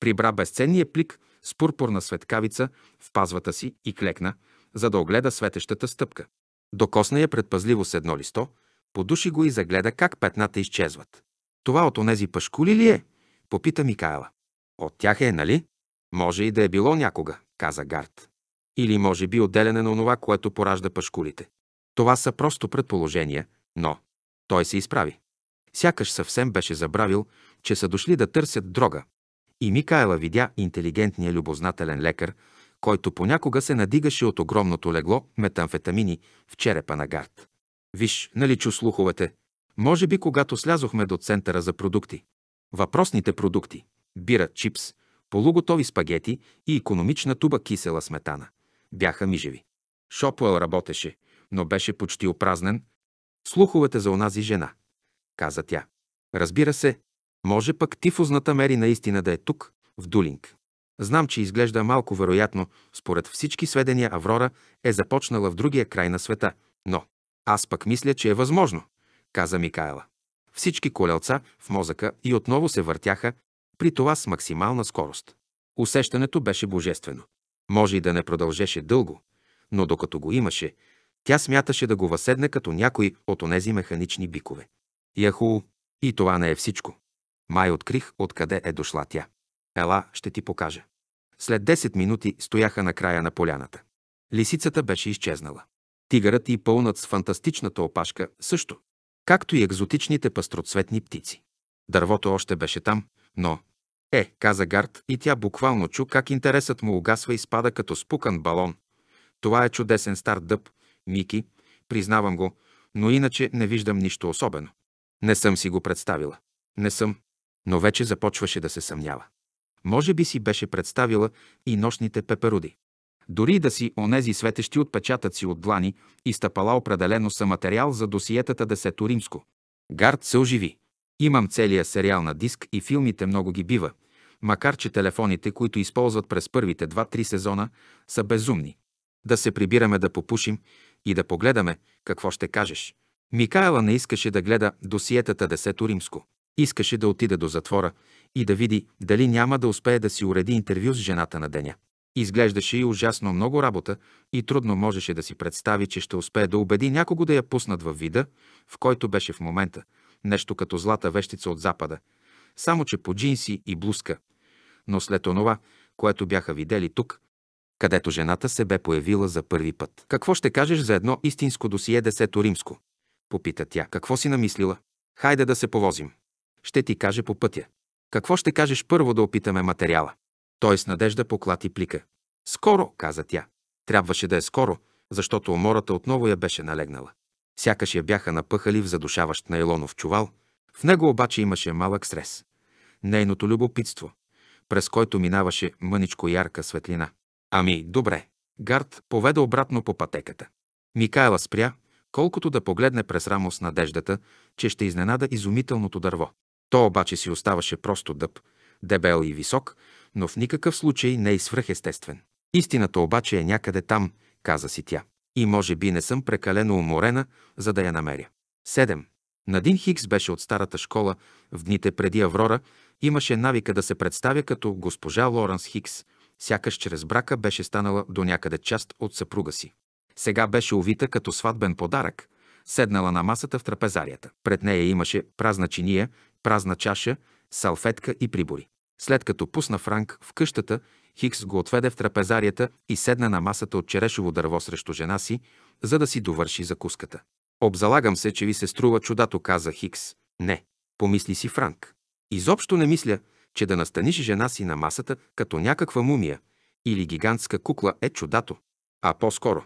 прибра безценния плик с пурпурна светкавица в пазвата си и клекна, за да огледа светещата стъпка. Докосна я предпазливо с едно листо, подуши го и загледа как петната изчезват. Това от онези пашкули ли е? Попита Микаела. От тях е, нали? Може и да е било някога, каза Гард. Или може би отделяне на онова, което поражда пашкулите. Това са просто предположения, но той се изправи. Сякаш съвсем беше забравил, че са дошли да търсят дрога, и Микаела видя интелигентния любознателен лекар, който понякога се надигаше от огромното легло метамфетамини в черепа на гард. Виж, нали чу слуховете? Може би когато слязохме до центъра за продукти. Въпросните продукти – бира, чипс, полуготови спагети и економична туба кисела сметана – бяха мижеви. Шопуел работеше, но беше почти опразнен. Слуховете за онази жена – каза тя. Разбира се, може пък тифозната Мери наистина да е тук, в Дулинг. Знам, че изглежда малко вероятно, според всички сведения Аврора е започнала в другия край на света, но аз пък мисля, че е възможно, каза Микаела. Всички колелца в мозъка и отново се въртяха, при това с максимална скорост. Усещането беше божествено. Може и да не продължеше дълго, но докато го имаше, тя смяташе да го въседне като някой от онези механични бикове. Яху, и това не е всичко. Май открих откъде е дошла тя. Ела, ще ти покажа. След 10 минути стояха на края на поляната. Лисицата беше изчезнала. Тигърът и пълнат с фантастичната опашка също, както и екзотичните пастроцветни птици. Дървото още беше там, но... Е, каза Гард и тя буквално чу как интересът му угасва и спада като спукан балон. Това е чудесен стар дъб, Мики, признавам го, но иначе не виждам нищо особено. Не съм си го представила. Не съм но вече започваше да се съмнява. Може би си беше представила и нощните пеперуди. Дори да си онези светещи отпечатъци от длани и стъпала определено са материал за досиетата Десето Римско. Гард се оживи. Имам целия сериал на диск и филмите много ги бива, макар че телефоните, които използват през първите 2-3 сезона, са безумни. Да се прибираме да попушим и да погледаме какво ще кажеш. Микаела не искаше да гледа досиетата Десето Римско. Искаше да отида до затвора и да види дали няма да успее да си уреди интервю с жената на деня. Изглеждаше и ужасно много работа и трудно можеше да си представи, че ще успее да убеди някого да я пуснат във вида, в който беше в момента, нещо като злата вещица от запада, само че по джинси и блузка. Но след онова, което бяха видели тук, където жената се бе появила за първи път. Какво ще кажеш за едно истинско досие десето римско? Попита тя. Какво си намислила? Хайде да се повозим. Ще ти каже по пътя. Какво ще кажеш първо да опитаме материала? Той с надежда поклати плика. Скоро, каза тя. Трябваше да е скоро, защото умората отново я беше налегнала. Сякаш я бяха напъхали в задушаващ нейлонов чувал, в него обаче имаше малък срез. Нейното любопитство, през който минаваше мъничко ярка светлина. Ами, добре. Гард поведе обратно по пътеката. Микайла спря, колкото да погледне през рамо с надеждата, че ще изненада изумителното дърво. То обаче си оставаше просто дъб, дебел и висок, но в никакъв случай не и свръхестествен. Истината обаче е някъде там, каза си тя. И може би не съм прекалено уморена, за да я намеря. 7. Надин Хикс беше от старата школа в дните преди Аврора, имаше навика да се представя като госпожа Лоренс Хикс, сякаш чрез брака беше станала до някъде част от съпруга си. Сега беше увита като сватбен подарък, седнала на масата в трапезарията. Пред нея имаше празна чиния празна чаша, салфетка и прибори. След като пусна Франк в къщата, Хикс го отведе в трапезарията и седна на масата от черешово дърво срещу жена си, за да си довърши закуската. Обзалагам се, че ви се струва чудато, каза Хикс. Не, помисли си Франк. Изобщо не мисля, че да настаниш жена си на масата като някаква мумия или гигантска кукла е чудато. А по-скоро.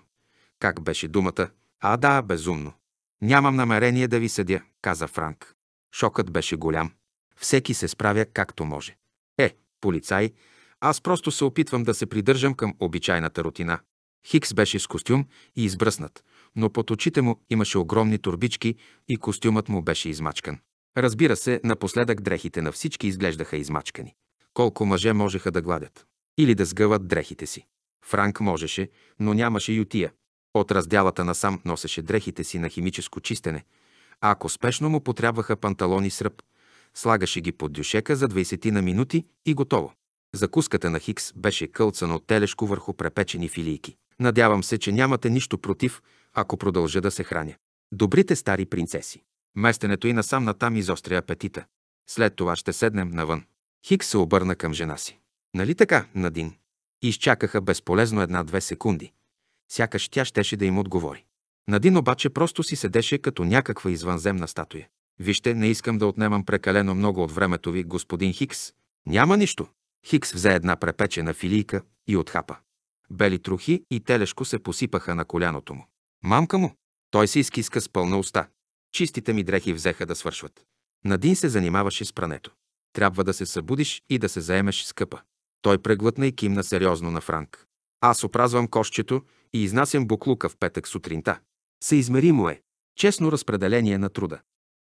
Как беше думата? А да, безумно. Нямам намерение да ви съдя, каза Франк. Шокът беше голям. Всеки се справя както може. Е, полицай, аз просто се опитвам да се придържам към обичайната рутина. Хикс беше с костюм и избръснат, но под очите му имаше огромни турбички и костюмът му беше измачкан. Разбира се, напоследък дрехите на всички изглеждаха измачкани. Колко мъже можеха да гладят или да сгъват дрехите си. Франк можеше, но нямаше ютия. От разделата насам носеше дрехите си на химическо чистене – а ако спешно му потрябваха панталони с ръб, слагаше ги под дюшека за 20 на минути и готово. Закуската на Хикс беше кълцано телешко върху препечени филийки. Надявам се, че нямате нищо против, ако продължа да се храня. Добрите стари принцеси. Местенето и насам натам изостря апетита. След това ще седнем навън. Хикс се обърна към жена си. Нали така, Надин? Изчакаха безполезно една-две секунди. Сякаш тя щеше да им отговори. Надин обаче просто си седеше като някаква извънземна статуя. Вижте, не искам да отнемам прекалено много от времето ви, господин Хикс. Няма нищо. Хикс взе една препечена филийка и отхапа. Бели трохи и телешко се посипаха на коляното му. Мамка му! Той се изкиска с пълна уста. Чистите ми дрехи взеха да свършват. Надин се занимаваше с прането. Трябва да се събудиш и да се заемеш скъпа. Той преглътна и кимна сериозно на Франк. Аз опразвам кошчето и изнасям буклука в петък сутринта. Съизмеримо е. Честно разпределение на труда.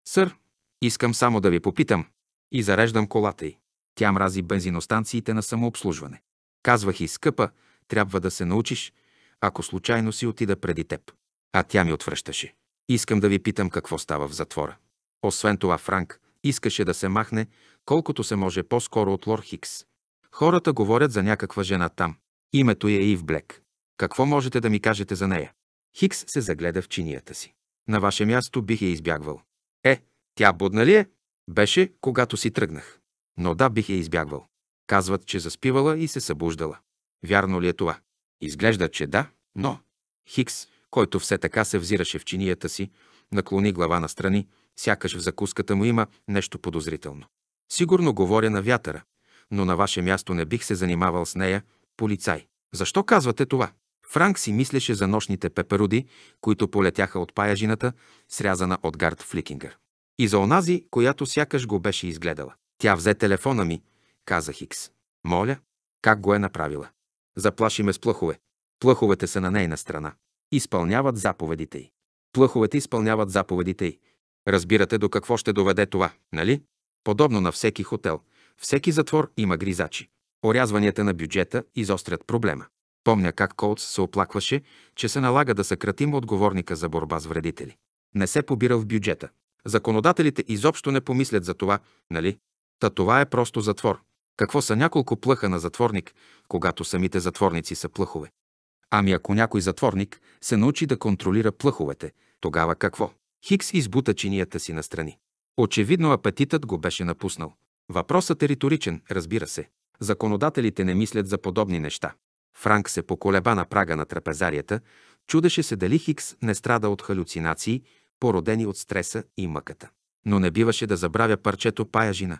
Сър, искам само да ви попитам. И зареждам колата й. Тя мрази бензиностанциите на самообслужване. Казвах и скъпа, трябва да се научиш, ако случайно си отида преди теб. А тя ми отвръщаше. Искам да ви питам какво става в затвора. Освен това Франк искаше да се махне колкото се може по-скоро от Лор Хикс. Хората говорят за някаква жена там. Името е Ив Блек. Какво можете да ми кажете за нея? Хикс се загледа в чинията си. На ваше място бих я избягвал. Е, тя будна ли е? Беше, когато си тръгнах. Но да, бих я избягвал. Казват, че заспивала и се събуждала. Вярно ли е това? Изглежда, че да, но... Хикс, който все така се взираше в чинията си, наклони глава настрани, сякаш в закуската му има нещо подозрително. Сигурно говоря на вятъра, но на ваше място не бих се занимавал с нея, полицай. Защо казвате това? Франк си мислеше за нощните пеперуди, които полетяха от паяжината, срязана от Гард Фликингър. И за онази, която сякаш го беше изгледала. Тя взе телефона ми, каза Хикс. Моля, как го е направила? Заплаши ме с плъхове. Плъховете са на нейна страна. Изпълняват заповедите й. Плъховете изпълняват заповедите й. Разбирате до какво ще доведе това, нали? Подобно на всеки хотел, всеки затвор има гризачи. Орязванията на бюджета изострят проблема. Помня как Колц се оплакваше, че се налага да съкратим отговорника за борба с вредители. Не се побира в бюджета. Законодателите изобщо не помислят за това, нали? Та това е просто затвор. Какво са няколко плъха на затворник, когато самите затворници са плъхове? Ами ако някой затворник се научи да контролира плъховете, тогава какво? Хикс избута чинията си настрани. Очевидно апетитът го беше напуснал. Въпросът е риторичен, разбира се. Законодателите не мислят за подобни неща. Франк се поколеба на прага на трапезарията, чудеше се дали Хикс не страда от халюцинации, породени от стреса и мъката. Но не биваше да забравя парчето паяжина,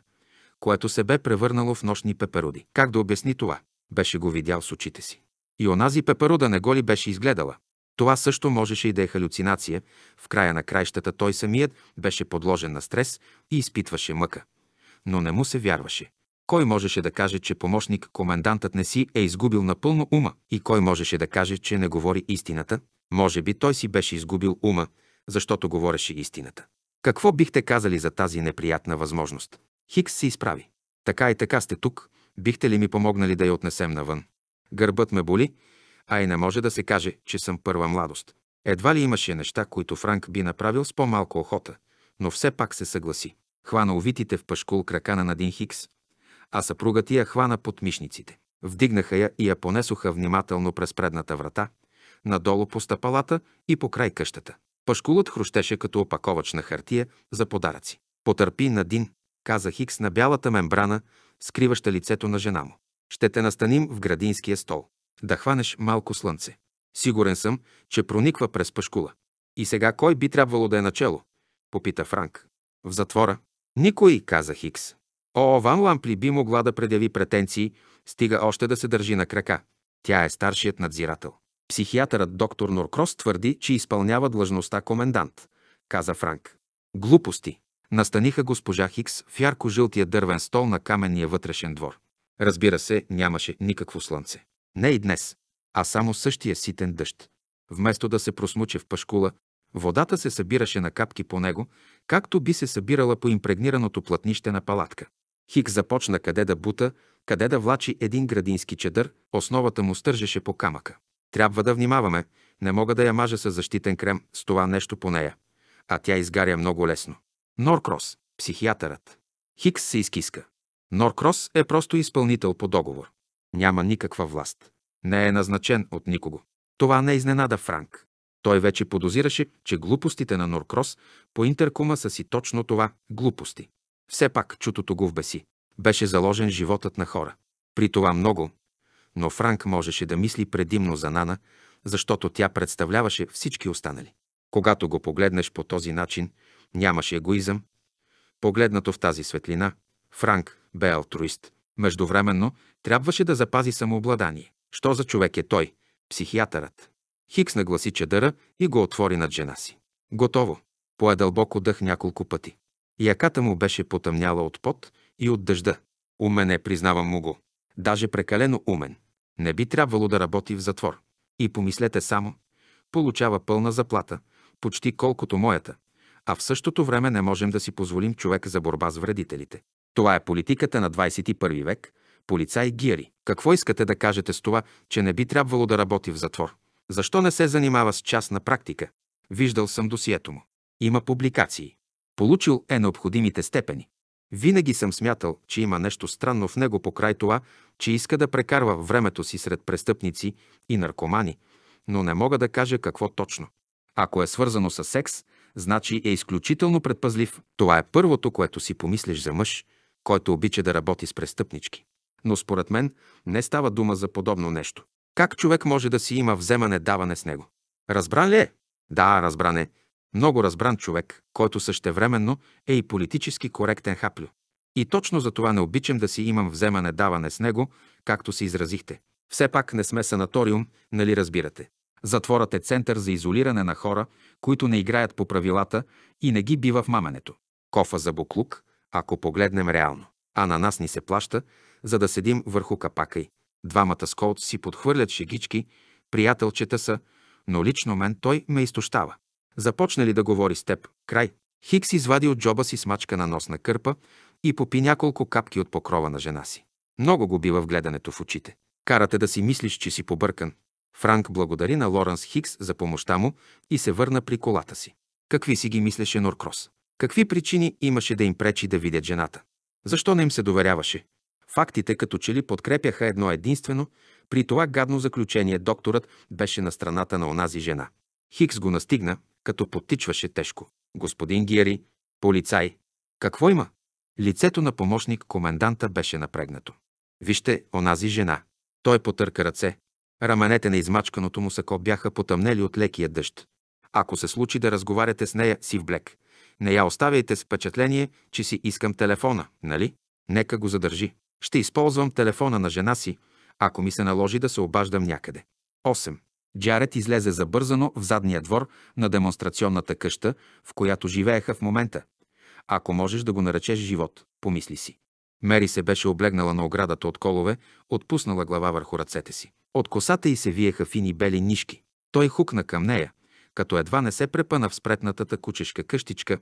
което се бе превърнало в нощни пеперуди. Как да обясни това? Беше го видял с очите си. И онази пеперуда не го ли беше изгледала? Това също можеше и да е халюцинация. В края на краищата той самият беше подложен на стрес и изпитваше мъка. Но не му се вярваше. Кой можеше да каже, че помощник комендантът не си е изгубил напълно ума? И кой можеше да каже, че не говори истината? Може би той си беше изгубил ума, защото говореше истината. Какво бихте казали за тази неприятна възможност? Хикс се изправи. Така и така сте тук. Бихте ли ми помогнали да я отнесем навън? Гърбът ме боли, а и не може да се каже, че съм първа младост. Едва ли имаше неща, които Франк би направил с по-малко охота, но все пак се съгласи. Хвана увитите в пашкул крака на Надин Хикс, а съпругът я хвана под мишниците. Вдигнаха я и я понесоха внимателно през предната врата, надолу по стъпалата и по край къщата. Пашкулът хрущеше като опаковачна хартия за подаръци. Потърпи на Дин, каза Хикс на бялата мембрана, скриваща лицето на жена му. Ще те настаним в градинския стол. Да хванеш малко слънце. Сигурен съм, че прониква през пашкула. И сега кой би трябвало да е начело? Попита Франк. В затвора. Никой, каза Хикс. О, Ван Лампли би могла да предяви претенции, стига още да се държи на крака. Тя е старшият надзирател. Психиатърът доктор Норкрос твърди, че изпълнява длъжността комендант, каза Франк. Глупости. Настаниха госпожа Хикс в ярко-жълтия дървен стол на каменния вътрешен двор. Разбира се, нямаше никакво слънце. Не и днес, а само същия ситен дъжд. Вместо да се просмуче в пашкула, водата се събираше на капки по него, както би се събирала по импрегнираното платнище на палатка. Хик започна къде да бута, къде да влачи един градински чедър, основата му стържеше по камъка. Трябва да внимаваме, не мога да я мажа с защитен крем с това нещо по нея, а тя изгаря много лесно. Норкрос, психиатърът. Хикс се изкиска. Норкрос е просто изпълнител по договор. Няма никаква власт. Не е назначен от никого. Това не изненада Франк. Той вече подозираше, че глупостите на Норкрос по интеркума са си точно това – глупости. Все пак чутото го вбеси. Беше заложен животът на хора. При това много, но Франк можеше да мисли предимно за Нана, защото тя представляваше всички останали. Когато го погледнеш по този начин, нямаше егоизъм. Погледнато в тази светлина, Франк бе алтруист. Междувременно трябваше да запази самообладание. Що за човек е той? Психиатърът. Хикс нагласи чадъра и го отвори над жена си. Готово. Пое дълбоко дъх няколко пъти. Яката му беше потъмняла от пот и от дъжда. Умен е, признавам му го. Даже прекалено умен. Не би трябвало да работи в затвор. И помислете само, получава пълна заплата, почти колкото моята, а в същото време не можем да си позволим човек за борба с вредителите. Това е политиката на 21 век, полицай Гири. Какво искате да кажете с това, че не би трябвало да работи в затвор? Защо не се занимава с частна практика? Виждал съм досието му. Има публикации. Получил е необходимите степени. Винаги съм смятал, че има нещо странно в него покрай това, че иска да прекарва времето си сред престъпници и наркомани, но не мога да кажа какво точно. Ако е свързано с секс, значи е изключително предпазлив. Това е първото, което си помислиш за мъж, който обича да работи с престъпнички. Но според мен не става дума за подобно нещо. Как човек може да си има вземане-даване с него? Разбран ли е? Да, разбран е. Много разбран човек, който същевременно е и политически коректен хаплю. И точно за това не обичам да си имам вземане-даване с него, както се изразихте. Все пак не сме санаториум, нали разбирате? Затворът е център за изолиране на хора, които не играят по правилата и не ги бива в мамането. Кофа за буклук, ако погледнем реално. А на нас ни се плаща, за да седим върху капака й. Двамата сколт си подхвърлят шегички, приятелчета са, но лично мен той ме изтощава. Започна ли да говори с теб? Край. Хикс извади от джоба си смачка на носна кърпа и попи няколко капки от покрова на жена си. Много го бива в гледането в очите. Карате да си мислиш, че си побъркан. Франк благодари на Лоренс Хикс за помощта му и се върна при колата си. Какви си ги мислеше Норкрос? Какви причини имаше да им пречи да видят жената? Защо не им се доверяваше? Фактите като че ли подкрепяха едно единствено, при това гадно заключение докторът беше на страната на онази жена. Хикс го настигна, като потичваше тежко. Господин Гиери, полицай, какво има? Лицето на помощник коменданта беше напрегнато. Вижте онази жена. Той потърка ръце. Раменете на измачканото му сако бяха потъмнели от лекия дъжд. Ако се случи да разговаряте с нея си в блек, не я оставяйте с впечатление, че си искам телефона, нали? Нека го задържи. Ще използвам телефона на жена си, ако ми се наложи да се обаждам някъде. Джаред излезе забързано в задния двор на демонстрационната къща, в която живееха в момента. Ако можеш да го наречеш живот, помисли си. Мери се беше облегнала на оградата от колове, отпуснала глава върху ръцете си. От косата й се виеха фини бели нишки. Той хукна към нея, като едва не се препъна в спретнатата кучешка къщичка,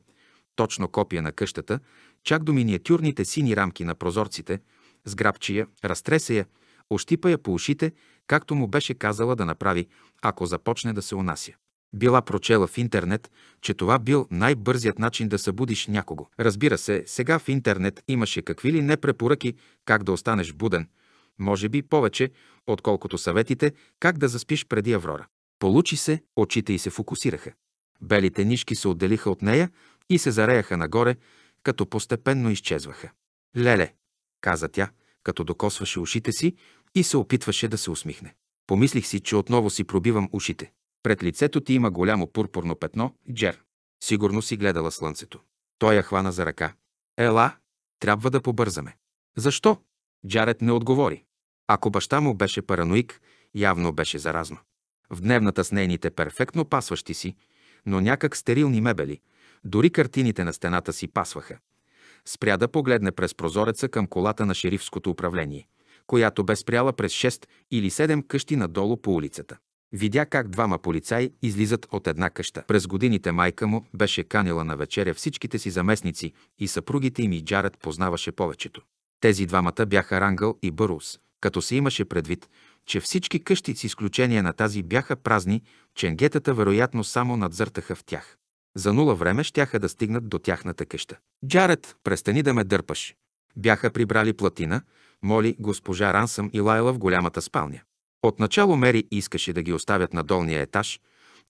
точно копия на къщата, чак до миниатюрните сини рамки на прозорците, сграбчия, разтресея, я, ощипа я по ушите както му беше казала да направи, ако започне да се унася. Била прочела в интернет, че това бил най-бързият начин да събудиш някого. Разбира се, сега в интернет имаше какви ли не препоръки как да останеш буден, може би повече, отколкото съветите как да заспиш преди Аврора. Получи се, очите й се фокусираха. Белите нишки се отделиха от нея и се зареяха нагоре, като постепенно изчезваха. Леле, каза тя, като докосваше ушите си и се опитваше да се усмихне. Помислих си, че отново си пробивам ушите. Пред лицето ти има голямо пурпурно петно, Джер. Сигурно си гледала слънцето. Той я хвана за ръка. Ела, трябва да побързаме. Защо? Джаред не отговори. Ако баща му беше параноик, явно беше заразно. В дневната с нейните перфектно пасващи си, но някак стерилни мебели, дори картините на стената си пасваха. Спря да погледне през прозореца към колата на шерифското управление – която бе спряла през 6 или 7 къщи надолу по улицата. Видя как двама полицаи излизат от една къща. През годините майка му беше канила на вечеря всичките си заместници и съпругите им и Джаред познаваше повечето. Тези двамата бяха Рангъл и Бърус, като се имаше предвид, че всички къщи с изключение на тази бяха празни, ченгетата вероятно само надзъртаха в тях. За нула време щяха да стигнат до тяхната къща. Джаред, престани да ме дърпаш. Бяха прибрали платина, моли госпожа Рансъм и Лайла в голямата спалня. Отначало Мери искаше да ги оставят на долния етаж,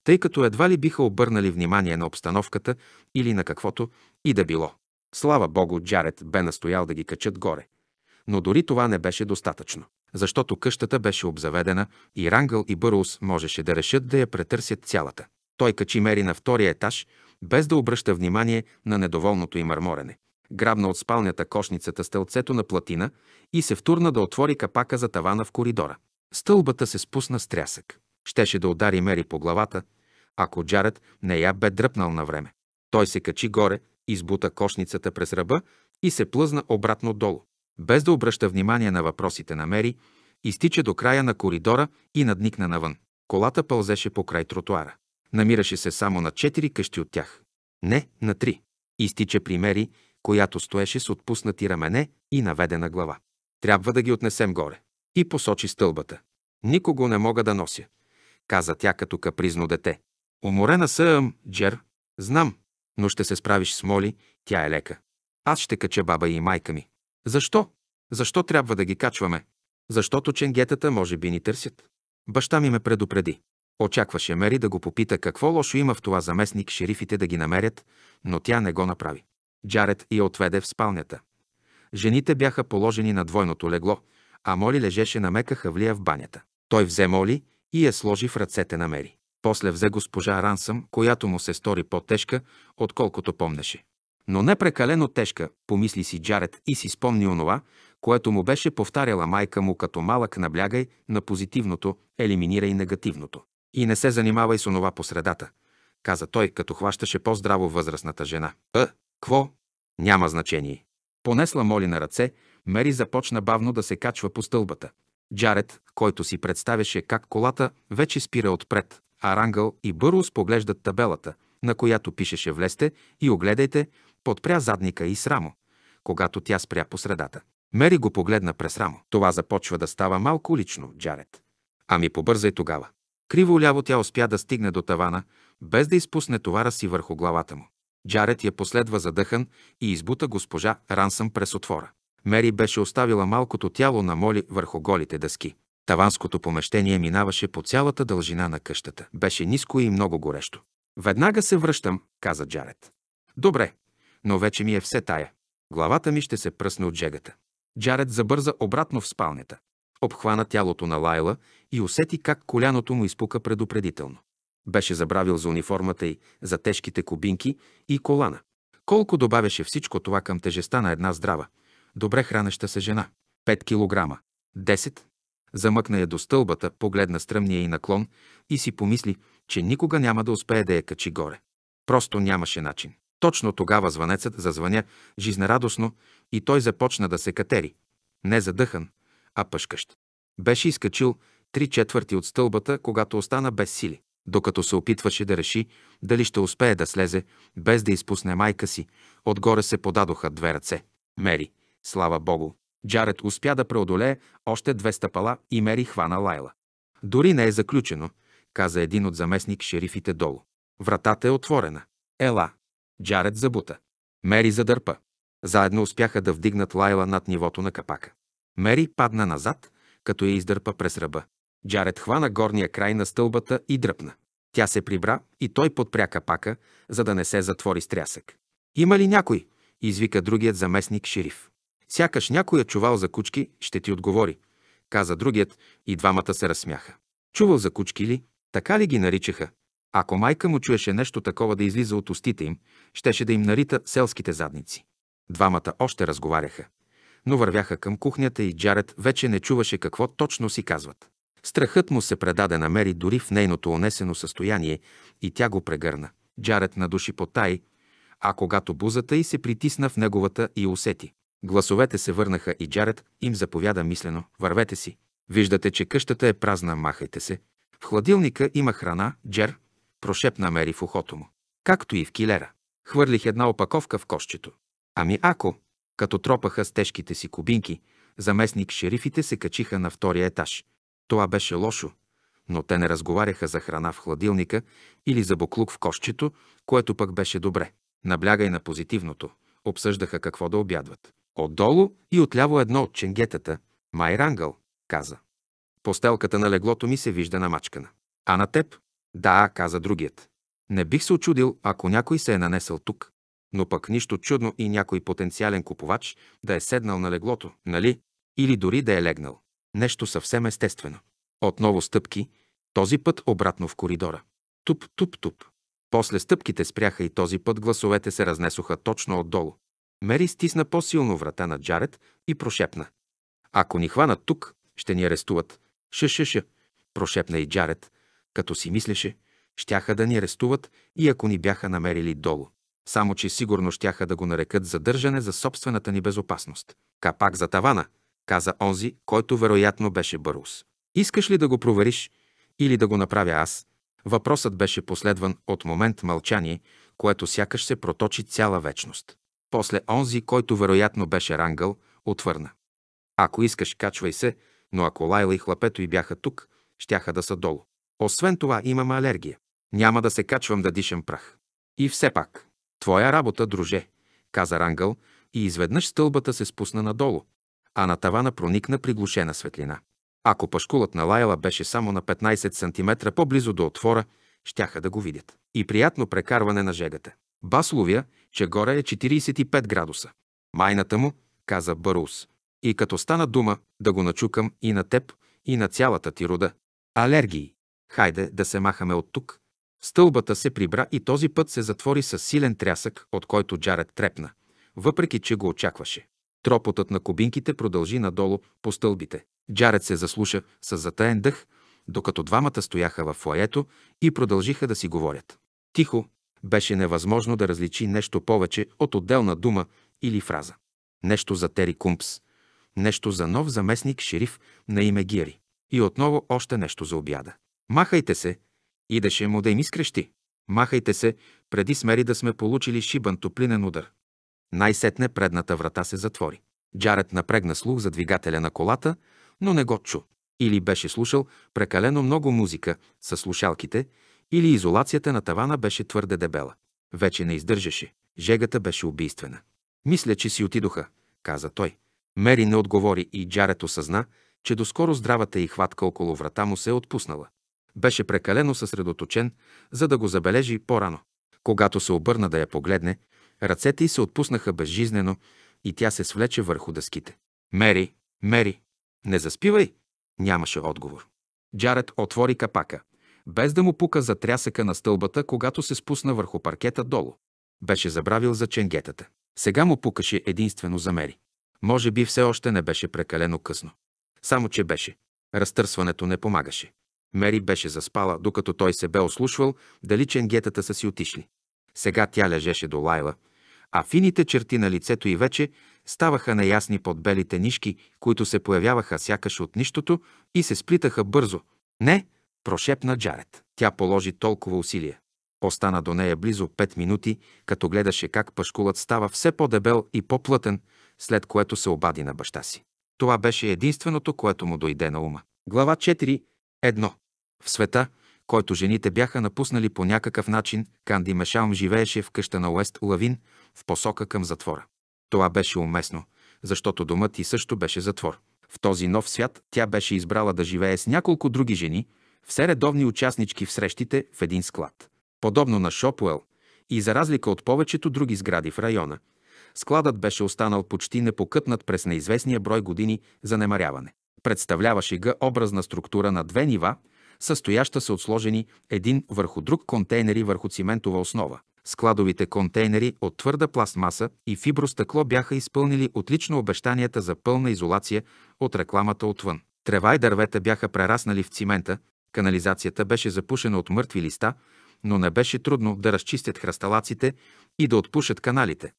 тъй като едва ли биха обърнали внимание на обстановката или на каквото и да било. Слава богу, Джаред бе настоял да ги качат горе. Но дори това не беше достатъчно, защото къщата беше обзаведена и Рангъл и Бърлс можеше да решат да я претърсят цялата. Той качи Мери на втория етаж, без да обръща внимание на недоволното им мърморене грабна от спалнята кошницата стълцето на платина и се втурна да отвори капака за тавана в коридора. Стълбата се спусна с трясък. Щеше да удари Мери по главата, ако Джаред не я бе дръпнал на време. Той се качи горе, избута кошницата през ръба и се плъзна обратно долу. Без да обръща внимание на въпросите на Мери, изтича до края на коридора и надникна навън. Колата пълзеше по край тротуара. Намираше се само на четири къщи от тях. Не, на три. Изтича при Мери която стоеше с отпуснати рамене и наведена глава. Трябва да ги отнесем горе. И посочи стълбата. Никого не мога да нося, каза тя като капризно дете. Уморена съм, Джер. Знам, но ще се справиш с Моли, тя е лека. Аз ще кача баба и майка ми. Защо? Защо трябва да ги качваме? Защото ченгетата може би ни търсят. Баща ми ме предупреди. Очакваше Мери да го попита какво лошо има в това заместник шерифите да ги намерят, но тя не го направи. Джаред я отведе в спалнята. Жените бяха положени на двойното легло, а Моли лежеше на мека хавлия в банята. Той взе Моли и я сложи в ръцете на Мери. После взе госпожа Рансъм, която му се стори по-тежка, отколкото помнеше. Но не прекалено тежка, помисли си Джаред и си спомни онова, което му беше повтаряла майка му като малък наблягай на позитивното, елиминирай негативното. И не се занимавай с онова по средата, каза той, като хващаше по-здраво възрастната жена. А, е, Кво? Няма значение. Понесла моли на ръце, Мери започна бавно да се качва по стълбата. Джаред, който си представяше как колата вече спира отпред, а Рангъл и Бърус поглеждат табелата, на която пишеше «Влезте и огледайте», подпря задника и срамо, когато тя спря по средата. Мери го погледна през рамо. Това започва да става малко лично, Джаред. Ами побързай тогава. Криво-ляво тя успя да стигне до тавана, без да изпусне товара си върху главата му. Джаред я последва задъхан и избута госпожа Рансъм през отвора. Мери беше оставила малкото тяло на Моли върху голите дъски. Таванското помещение минаваше по цялата дължина на къщата. Беше ниско и много горещо. Веднага се връщам, каза Джаред. Добре, но вече ми е все тая. Главата ми ще се пръсне от жегата. Джаред забърза обратно в спалнята. Обхвана тялото на Лайла и усети как коляното му изпука предупредително. Беше забравил за униформата й, за тежките кубинки и колана. Колко добавяше всичко това към тежеста на една здрава, добре хранеща се жена. 5 килограма. 10. Замъкна я до стълбата, погледна стръмния и наклон и си помисли, че никога няма да успее да я качи горе. Просто нямаше начин. Точно тогава звънецът зазвъня жизнерадостно и той започна да се катери. Не задъхан, а пъшкащ. Беше изкачил три четвърти от стълбата, когато остана без сили докато се опитваше да реши дали ще успее да слезе, без да изпусне майка си, отгоре се подадоха две ръце. Мери, слава богу, Джаред успя да преодолее още две стъпала и Мери хвана Лайла. Дори не е заключено, каза един от заместник шерифите долу. Вратата е отворена. Ела. Джаред забута. Мери задърпа. Заедно успяха да вдигнат Лайла над нивото на капака. Мери падна назад, като я издърпа през ръба. Джаред хвана горния край на стълбата и дръпна. Тя се прибра и той подпря капака, за да не се затвори стрясък. Има ли някой? извика другият заместник шериф. Сякаш някой е чувал за кучки, ще ти отговори, каза другият и двамата се разсмяха. Чувал за кучки ли? Така ли ги наричаха? Ако майка му чуеше нещо такова да излиза от устите им, щеше да им нарита селските задници. Двамата още разговаряха, но вървяха към кухнята и Джаред вече не чуваше какво точно си казват. Страхът му се предаде на Мери дори в нейното онесено състояние и тя го прегърна. Джаред надуши по тай, а когато бузата й се притисна в неговата и усети. Гласовете се върнаха и Джаред им заповяда мислено «Вървете си». Виждате, че къщата е празна, махайте се. В хладилника има храна, Джер, прошепна Мери в ухото му. Както и в килера. Хвърлих една опаковка в кошчето. Ами ако, като тропаха с тежките си кубинки, заместник шерифите се качиха на втория етаж. Това беше лошо, но те не разговаряха за храна в хладилника или за буклук в кошчето, което пък беше добре. Наблягай на позитивното. Обсъждаха какво да обядват. Отдолу и отляво едно от ченгетата, Майрангъл, каза. Постелката на леглото ми се вижда намачкана. А на теб? Да, каза другият. Не бих се очудил, ако някой се е нанесъл тук. Но пък нищо чудно и някой потенциален купувач да е седнал на леглото, нали? Или дори да е легнал. Нещо съвсем естествено. Отново стъпки, този път обратно в коридора. Туп-туп-туп. После стъпките спряха и този път гласовете се разнесоха точно отдолу. Мери стисна по-силно врата на Джаред и прошепна. Ако ни хванат тук, ще ни арестуват. Ша-ша-ша, прошепна и Джаред, като си мислеше, щяха да ни арестуват и ако ни бяха намерили долу. Само, че сигурно щяха да го нарекат задържане за собствената ни безопасност. Капак за тавана, каза онзи, който вероятно беше Барус. Искаш ли да го провериш или да го направя аз? Въпросът беше последван от момент мълчание, което сякаш се проточи цяла вечност. После онзи, който вероятно беше Рангъл, отвърна. Ако искаш, качвай се, но ако Лайла и хлапето й бяха тук, щяха да са долу. Освен това имам алергия. Няма да се качвам да дишам прах. И все пак. Твоя работа, друже, каза Рангъл и изведнъж стълбата се спусна надолу, а на тавана проникна приглушена светлина. Ако пашкулът на Лайла беше само на 15 см по-близо до отвора, щяха да го видят. И приятно прекарване на жегата. Басловия, че горе е 45 градуса. Майната му, каза Барус. И като стана дума, да го начукам и на теб, и на цялата ти рода. Алергии. Хайде да се махаме от тук. Стълбата се прибра и този път се затвори с силен трясък, от който Джаред трепна, въпреки че го очакваше. Тропотът на кубинките продължи надолу по стълбите. Джаред се заслуша с затаен дъх, докато двамата стояха в фоето и продължиха да си говорят. Тихо, беше невъзможно да различи нещо повече от отделна дума или фраза. Нещо за Тери Кумпс, нещо за нов заместник шериф на име Гири и отново още нещо за обяда. Махайте се, идеше му да им изкрещи. Махайте се, преди смери да сме получили шибан топлинен удар. Най-сетне предната врата се затвори. Джаред напрегна слух за двигателя на колата, но не го чу. Или беше слушал прекалено много музика с слушалките, или изолацията на тавана беше твърде дебела. Вече не издържаше. Жегата беше убийствена. Мисля, че си отидоха, каза той. Мери не отговори и Джаред осъзна, че доскоро здравата и хватка около врата му се е отпуснала. Беше прекалено съсредоточен, за да го забележи по-рано. Когато се обърна да я погледне, Ръцете й се отпуснаха безжизнено и тя се свлече върху дъските. Мери, Мери, не заспивай! Нямаше отговор. Джаред отвори капака, без да му пука за трясъка на стълбата, когато се спусна върху паркета долу. Беше забравил за ченгетата. Сега му пукаше единствено за Мери. Може би все още не беше прекалено късно. Само, че беше. Разтърсването не помагаше. Мери беше заспала, докато той се бе ослушвал дали ченгетата са си отишли. Сега тя лежеше до Лайла, а фините черти на лицето й вече ставаха неясни под белите нишки, които се появяваха сякаш от нищото и се сплитаха бързо. Не, прошепна Джаред. Тя положи толкова усилия. Остана до нея близо 5 минути, като гледаше как пашкулът става все по-дебел и по-плътен, след което се обади на баща си. Това беше единственото, което му дойде на ума. Глава 4. 1. В света, който жените бяха напуснали по някакъв начин, Канди Мешалм живееше в къща на Уест Лавин, в посока към затвора. Това беше уместно, защото домът и също беше затвор. В този нов свят тя беше избрала да живее с няколко други жени, все редовни участнички в срещите в един склад. Подобно на Шопуел и за разлика от повечето други сгради в района, складът беше останал почти непокътнат през неизвестния брой години за немаряване. Представляваше га образна структура на две нива, състояща се от сложени един върху друг контейнери върху циментова основа. Складовите контейнери от твърда пластмаса и фибростъкло бяха изпълнили отлично обещанията за пълна изолация от рекламата отвън. Трева и дървета бяха прераснали в цимента, канализацията беше запушена от мъртви листа, но не беше трудно да разчистят храсталаците и да отпушат каналите.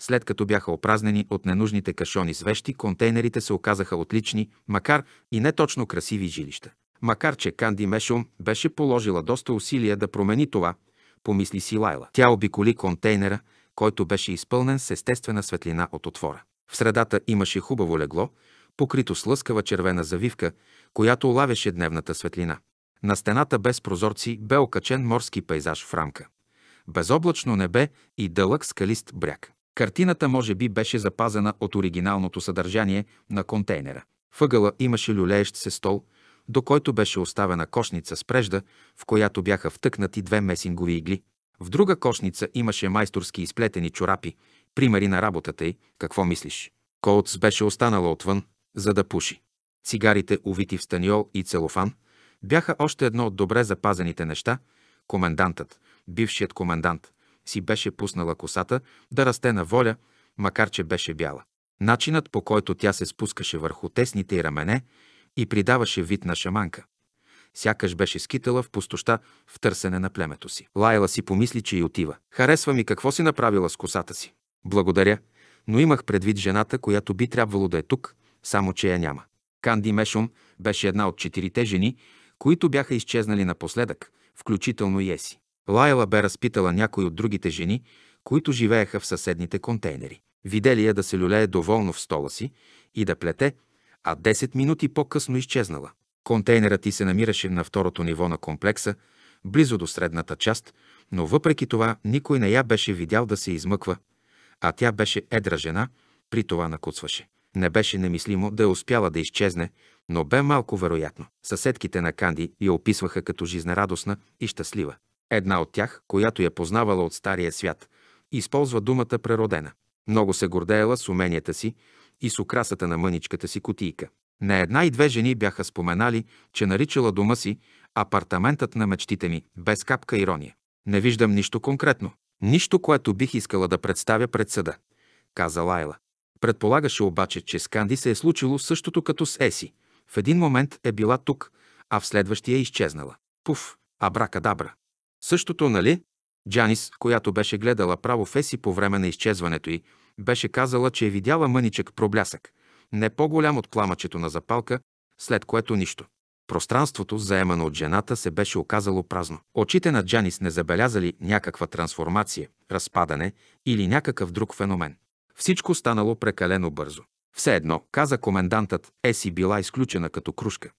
След като бяха опразнени от ненужните кашони с вещи, контейнерите се оказаха отлични, макар и не точно красиви жилища. Макар, че Канди Мешум беше положила доста усилия да промени това – помисли си Лайла. Тя обиколи контейнера, който беше изпълнен с естествена светлина от отвора. В средата имаше хубаво легло, покрито с лъскава червена завивка, която лавеше дневната светлина. На стената без прозорци бе окачен морски пейзаж в рамка. Безоблачно небе и дълъг скалист бряг. Картината може би беше запазена от оригиналното съдържание на контейнера. Въгъла имаше люлеещ се стол, до който беше оставена кошница с прежда, в която бяха втъкнати две месингови игли. В друга кошница имаше майсторски изплетени чорапи, примери на работата й, какво мислиш. Коутс беше останала отвън, за да пуши. Цигарите, увити в станиол и целофан, бяха още едно от добре запазените неща. Комендантът, бившият комендант, си беше пуснала косата да расте на воля, макар че беше бяла. Начинът по който тя се спускаше върху тесните й рамене и придаваше вид на шаманка. Сякаш беше скитала в пустоща в търсене на племето си. Лайла си помисли, че и отива. Харесва ми какво си направила с косата си. Благодаря, но имах предвид жената, която би трябвало да е тук, само че я няма. Канди Мешум беше една от четирите жени, които бяха изчезнали напоследък, включително и Еси. Лайла бе разпитала някой от другите жени, които живееха в съседните контейнери. Видели я да се люлее доволно в стола си и да плете, а 10 минути по-късно изчезнала. Контейнерът ти се намираше на второто ниво на комплекса, близо до средната част, но въпреки това никой не я беше видял да се измъква, а тя беше едра жена, при това накуцваше. Не беше немислимо да е успяла да изчезне, но бе малко вероятно. Съседките на Канди я описваха като жизнерадостна и щастлива. Една от тях, която я познавала от Стария свят, използва думата преродена. Много се гордеела с уменията си, и с украсата на мъничката си котийка. Не една и две жени бяха споменали, че наричала дома си апартаментът на мечтите ми, без капка ирония. Не виждам нищо конкретно. Нищо, което бих искала да представя пред съда, каза Лайла. Предполагаше обаче, че с Канди се е случило същото като с Еси. В един момент е била тук, а в следващия е изчезнала. Пуф, абракадабра. Същото, нали? Джанис, която беше гледала право в Еси по време на изчезването й, беше казала, че е видяла мъничък проблясък, не по-голям от пламъчето на запалка, след което нищо. Пространството, заемано от жената, се беше оказало празно. Очите на Джанис не забелязали някаква трансформация, разпадане или някакъв друг феномен. Всичко станало прекалено бързо. Все едно, каза комендантът, е си била изключена като кружка.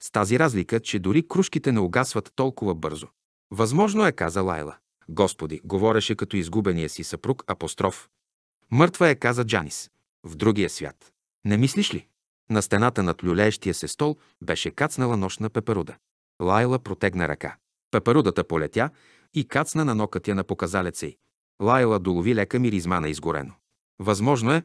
С тази разлика, че дори кружките не угасват толкова бързо. Възможно е, каза Лайла. Господи, говореше като изгубения си съпруг Апостроф. Мъртва е, каза Джанис. В другия свят. Не мислиш ли? На стената над люлеещия се стол беше кацнала нощна пеперуда. Лайла протегна ръка. Пеперудата полетя и кацна на нокътя на показалеца й. Лайла долови лека миризма на изгорено. Възможно е,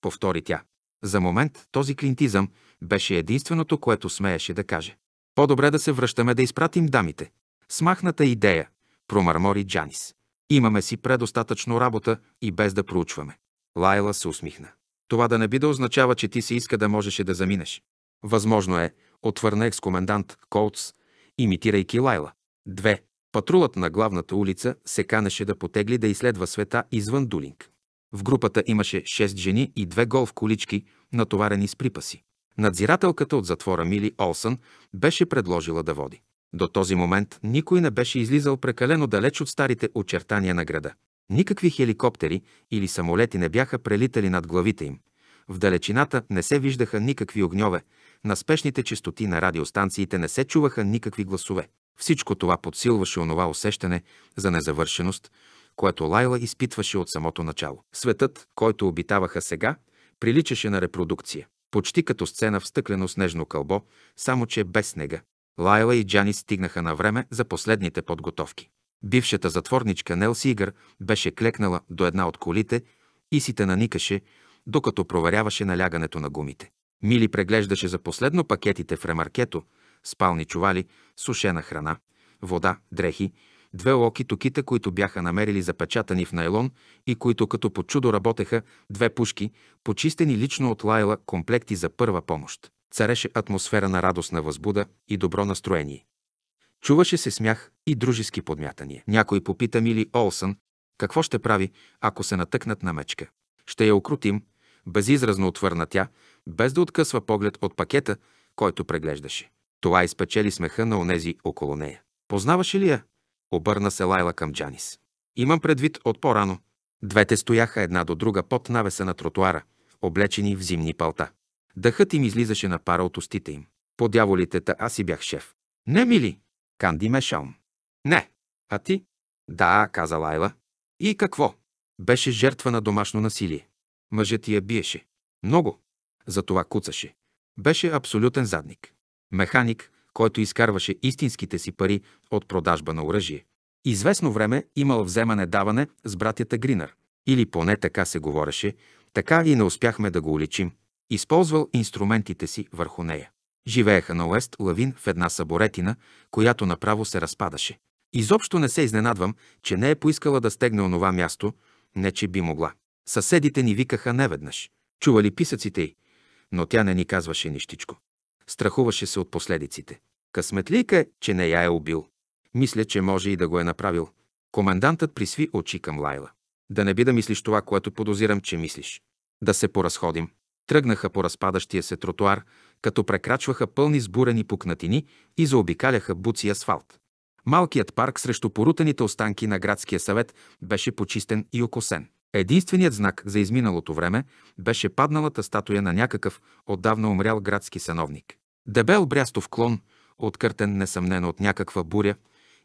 повтори тя. За момент този клинтизъм беше единственото, което смееше да каже. По-добре да се връщаме да изпратим дамите. Смахната идея, промърмори Джанис. Имаме си предостатъчно работа и без да проучваме. Лайла се усмихна. Това да не би да означава, че ти се иска да можеше да заминеш. Възможно е, отвърна екскомендант Колц, имитирайки Лайла. Две. Патрулът на главната улица се канеше да потегли да изследва света извън Дулинг. В групата имаше шест жени и две голф колички, натоварени с припаси. Надзирателката от затвора Мили Олсън беше предложила да води. До този момент никой не беше излизал прекалено далеч от старите очертания на града. Никакви хеликоптери или самолети не бяха прелитали над главите им. В далечината не се виждаха никакви огньове, на спешните частоти на радиостанциите не се чуваха никакви гласове. Всичко това подсилваше онова усещане за незавършеност, което Лайла изпитваше от самото начало. Светът, който обитаваха сега, приличаше на репродукция. Почти като сцена в стъклено снежно кълбо, само че без снега. Лайла и Джани стигнаха на време за последните подготовки. Бившата затворничка Нел Сигър беше клекнала до една от колите и си те наникаше, докато проверяваше налягането на гумите. Мили преглеждаше за последно пакетите в ремаркето, спални чували, сушена храна, вода, дрехи, две локи токита, които бяха намерили запечатани в найлон и които като по чудо работеха, две пушки, почистени лично от Лайла комплекти за първа помощ. Цареше атмосфера на радостна възбуда и добро настроение. Чуваше се смях и дружески подмятания. Някой попита Мили Олсън какво ще прави, ако се натъкнат на мечка. Ще я окрутим, безизразно отвърна тя, без да откъсва поглед от пакета, който преглеждаше. Това изпечели смеха на онези около нея. Познаваше ли я? Обърна се Лайла към Джанис. Имам предвид от по-рано. Двете стояха една до друга под навеса на тротуара, облечени в зимни палта. Дъхът им излизаше на пара от устите им. По дяволите, та аз и бях шеф. Не, мили, Канди Мешалм. Не. А ти? Да, каза Лайла. И какво? Беше жертва на домашно насилие. Мъжът я биеше. Много. Затова куцаше. Беше абсолютен задник. Механик, който изкарваше истинските си пари от продажба на оръжие. Известно време имал вземане-даване с братята Гринър. Или поне така се говореше, така и не успяхме да го уличим. Използвал инструментите си върху нея. Живееха на Уест Лавин в една саборетина, която направо се разпадаше. Изобщо не се изненадвам, че не е поискала да стегне онова място, не че би могла. Съседите ни викаха неведнъж. Чували писъците й, но тя не ни казваше нищичко. Страхуваше се от последиците. Късметлика е, че не я е убил. Мисля, че може и да го е направил. Комендантът присви очи към Лайла. Да не би да мислиш това, което подозирам, че мислиш. Да се поразходим. Тръгнаха по разпадащия се тротуар, като прекрачваха пълни сбурени пукнатини и заобикаляха буци асфалт. Малкият парк срещу порутените останки на градския съвет беше почистен и окосен. Единственият знак за изминалото време беше падналата статуя на някакъв отдавна умрял градски сановник. Дебел брястов клон, откъртен несъмнено от някаква буря,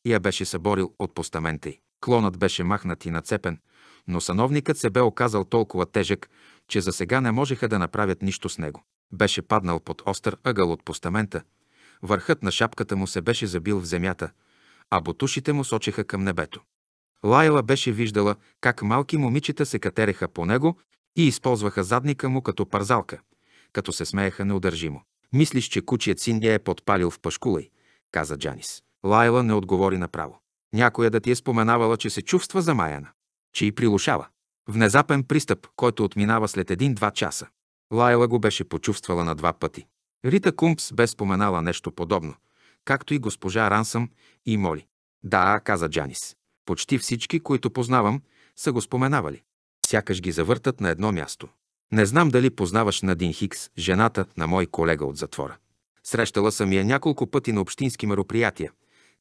я беше съборил от постамента й. Клонът беше махнат и нацепен, но сановникът се бе оказал толкова тежък, че за сега не можеха да направят нищо с него. Беше паднал под остър ъгъл от постамента, върхът на шапката му се беше забил в земята, а бутушите му сочеха към небето. Лайла беше виждала как малки момичета се катереха по него и използваха задника му като парзалка, като се смееха неудържимо. Мислиш, че кучият син я е подпалил в пашкулай, каза Джанис. Лайла не отговори направо. Някоя да ти е споменавала, че се чувства замаяна, че и прилушава. Внезапен пристъп, който отминава след един-два часа. Лайла го беше почувствала на два пъти. Рита Кумпс бе споменала нещо подобно, както и госпожа Рансъм и Моли. Да, каза Джанис. Почти всички, които познавам, са го споменавали. Сякаш ги завъртат на едно място. Не знам дали познаваш Надин Хикс, жената на мой колега от затвора. Срещала съм я няколко пъти на общински мероприятия,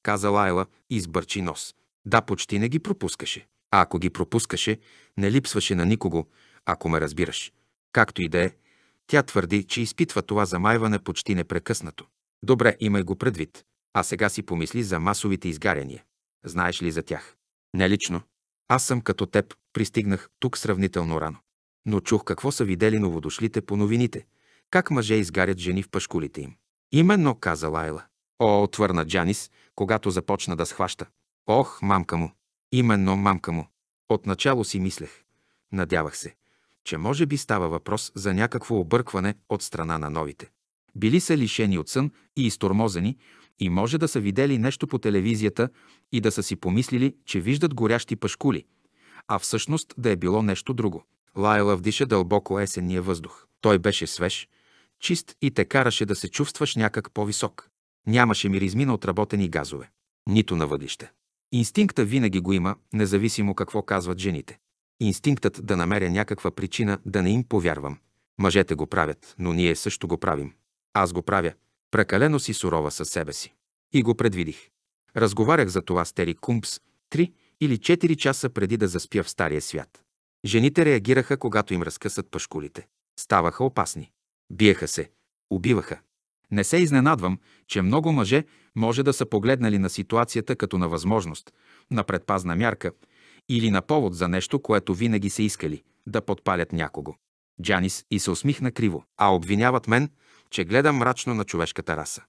каза Лайла и избърчи нос. Да, почти не ги пропускаше. А ако ги пропускаше, не липсваше на никого, ако ме разбираш. Както и да е, тя твърди, че изпитва това замайване почти непрекъснато. Добре, имай го предвид. А сега си помисли за масовите изгаряния. Знаеш ли за тях? Не лично. Аз съм като теб, пристигнах тук сравнително рано. Но чух какво са видели новодошлите по новините. Как мъже изгарят жени в пашкулите им. Именно, каза Лайла. О, отвърна Джанис, когато започна да схваща. Ох, мамка му. Именно, мамка му. Отначало си мислех. Надявах се че може би става въпрос за някакво объркване от страна на новите. Били са лишени от сън и изтормозени и може да са видели нещо по телевизията и да са си помислили, че виждат горящи пашкули, а всъщност да е било нещо друго. Лайла вдиша дълбоко есенния въздух. Той беше свеж, чист и те караше да се чувстваш някак по-висок. Нямаше миризми на отработени газове. Нито на въдище. Инстинкта винаги го има, независимо какво казват жените инстинктът да намеря някаква причина да не им повярвам. Мъжете го правят, но ние също го правим. Аз го правя. Прекалено си сурова със себе си. И го предвидих. Разговарях за това с Тери Кумпс 3 или 4 часа преди да заспя в Стария свят. Жените реагираха, когато им разкъсат пашкулите. Ставаха опасни. Биеха се. Убиваха. Не се изненадвам, че много мъже може да са погледнали на ситуацията като на възможност, на предпазна мярка – или на повод за нещо, което винаги са искали – да подпалят някого. Джанис и се усмихна криво, а обвиняват мен, че гледам мрачно на човешката раса.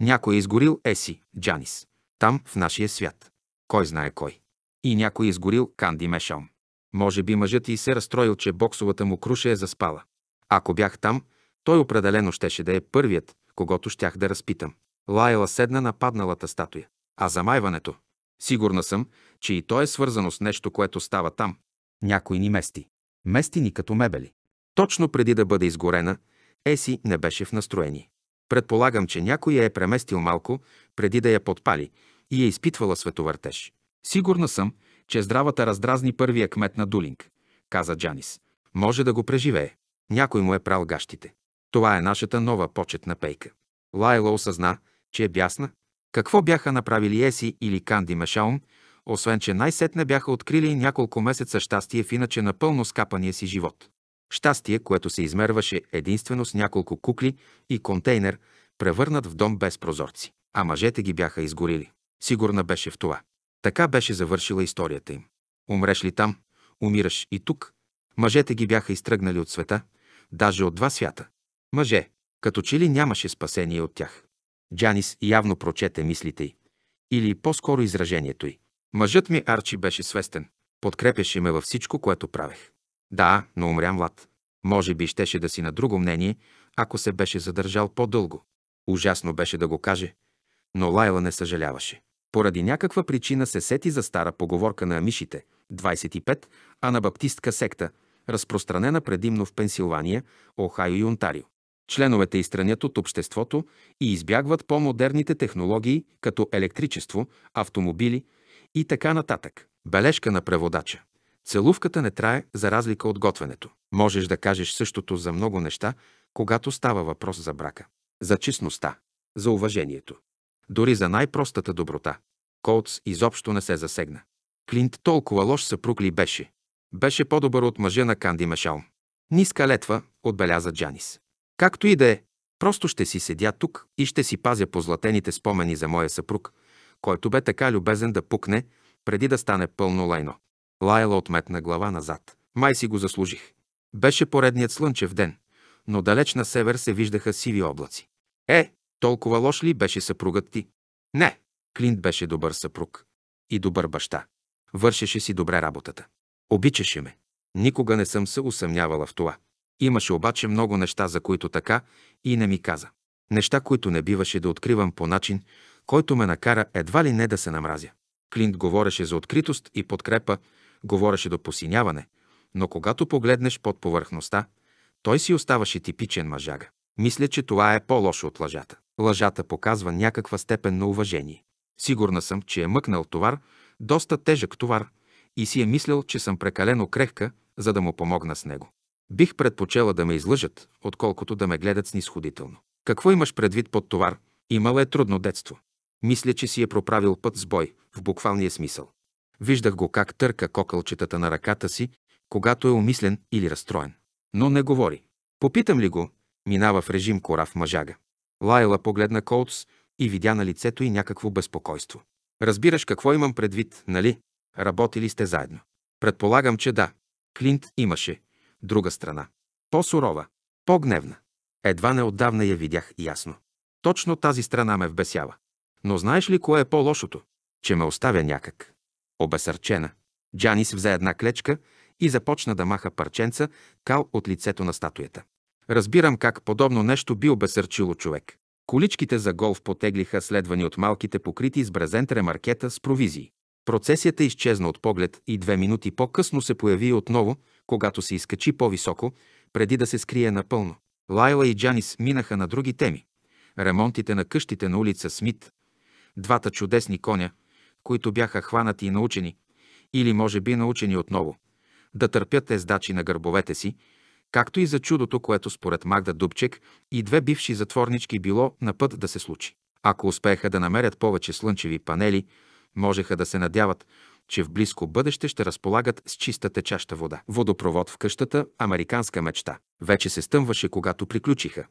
Някой е изгорил Еси, Джанис, там в нашия свят. Кой знае кой. И някой е изгорил Канди Мешалм. Може би мъжът и се разстроил, че боксовата му круша е заспала. Ако бях там, той определено щеше да е първият, когато щях да разпитам. Лайла седна на падналата статуя. А замайването? Сигурна съм, че и то е свързано с нещо, което става там. Някой ни мести. Мести ни като мебели. Точно преди да бъде изгорена, Еси не беше в настроение. Предполагам, че някой я е преместил малко, преди да я подпали и е изпитвала световъртеж. Сигурна съм, че здравата раздразни първия кмет на Дулинг, каза Джанис. Може да го преживее. Някой му е прал гащите. Това е нашата нова почетна пейка. Лайло осъзна, че е бясна, какво бяха направили Еси или Канди Мешаум, освен че най-сетне бяха открили няколко месеца щастие в иначе напълно скапания си живот. Щастие, което се измерваше единствено с няколко кукли и контейнер, превърнат в дом без прозорци. А мъжете ги бяха изгорили. Сигурна беше в това. Така беше завършила историята им. Умреш ли там, умираш и тук. Мъжете ги бяха изтръгнали от света, даже от два свята. Мъже, като че ли нямаше спасение от тях. Джанис явно прочете мислите й. Или по-скоро изражението й. Мъжът ми Арчи беше свестен. Подкрепяше ме във всичко, което правех. Да, но умря млад. Може би щеше да си на друго мнение, ако се беше задържал по-дълго. Ужасно беше да го каже, но Лайла не съжаляваше. Поради някаква причина се сети за стара поговорка на амишите, 25, а на баптистка секта, разпространена предимно в Пенсилвания, Охайо и Онтарио. Членовете изстранят от обществото и избягват по-модерните технологии, като електричество, автомобили и така нататък. Бележка на преводача. Целувката не трае за разлика от готвенето. Можеш да кажеш същото за много неща, когато става въпрос за брака. За честността, за уважението. Дори за най-простата доброта. Колц изобщо не се засегна. Клинт толкова лош съпруг ли беше? Беше по-добър от мъжа на Канди Мешал. Ниска летва, отбеляза Джанис. Както и да е, просто ще си седя тук и ще си пазя позлатените спомени за моя съпруг, който бе така любезен да пукне, преди да стане пълно лайно. Лайла отметна глава назад. Май си го заслужих. Беше поредният слънчев ден, но далеч на север се виждаха сиви облаци. Е, толкова лош ли беше съпругът ти? Не, Клинт беше добър съпруг и добър баща. Вършеше си добре работата. Обичаше ме. Никога не съм се усъмнявала в това. Имаше обаче много неща, за които така и не ми каза. Неща, които не биваше да откривам по начин, който ме накара едва ли не да се намразя. Клинт говореше за откритост и подкрепа, говореше до посиняване, но когато погледнеш под повърхността, той си оставаше типичен мъжага. Мисля, че това е по-лошо от лъжата. Лъжата показва някаква степен на уважение. Сигурна съм, че е мъкнал товар, доста тежък товар, и си е мислил, че съм прекалено крехка, за да му помогна с него. Бих предпочела да ме излъжат, отколкото да ме гледат снисходително. Какво имаш предвид под товар? Имал е трудно детство. Мисля, че си е проправил път с бой, в буквалния смисъл. Виждах го как търка кокълчетата на ръката си, когато е умислен или разстроен. Но не говори. Попитам ли го, минава в режим кора в мъжага. Лайла погледна Коутс и видя на лицето й някакво безпокойство. Разбираш какво имам предвид, нали? Работили сте заедно. Предполагам, че да. Клинт имаше, друга страна. По-сурова, по-гневна. Едва неотдавна я видях ясно. Точно тази страна ме вбесява. Но знаеш ли кое е по-лошото? Че ме оставя някак. Обесърчена. Джанис взе една клечка и започна да маха парченца кал от лицето на статуята. Разбирам как подобно нещо би обесърчило човек. Количките за голф потеглиха, следвани от малките покрити с брезент ремаркета с провизии. Процесията изчезна от поглед и две минути по-късно се появи отново, когато се изкачи по-високо, преди да се скрие напълно. Лайла и Джанис минаха на други теми. Ремонтите на къщите на улица Смит, двата чудесни коня, които бяха хванати и научени, или може би научени отново, да търпят ездачи на гърбовете си, както и за чудото, което според Магда Дубчек и две бивши затворнички било на път да се случи. Ако успееха да намерят повече слънчеви панели, можеха да се надяват, че в близко бъдеще ще разполагат с чиста течаща вода. Водопровод в къщата – американска мечта. Вече се стъмваше, когато приключиха.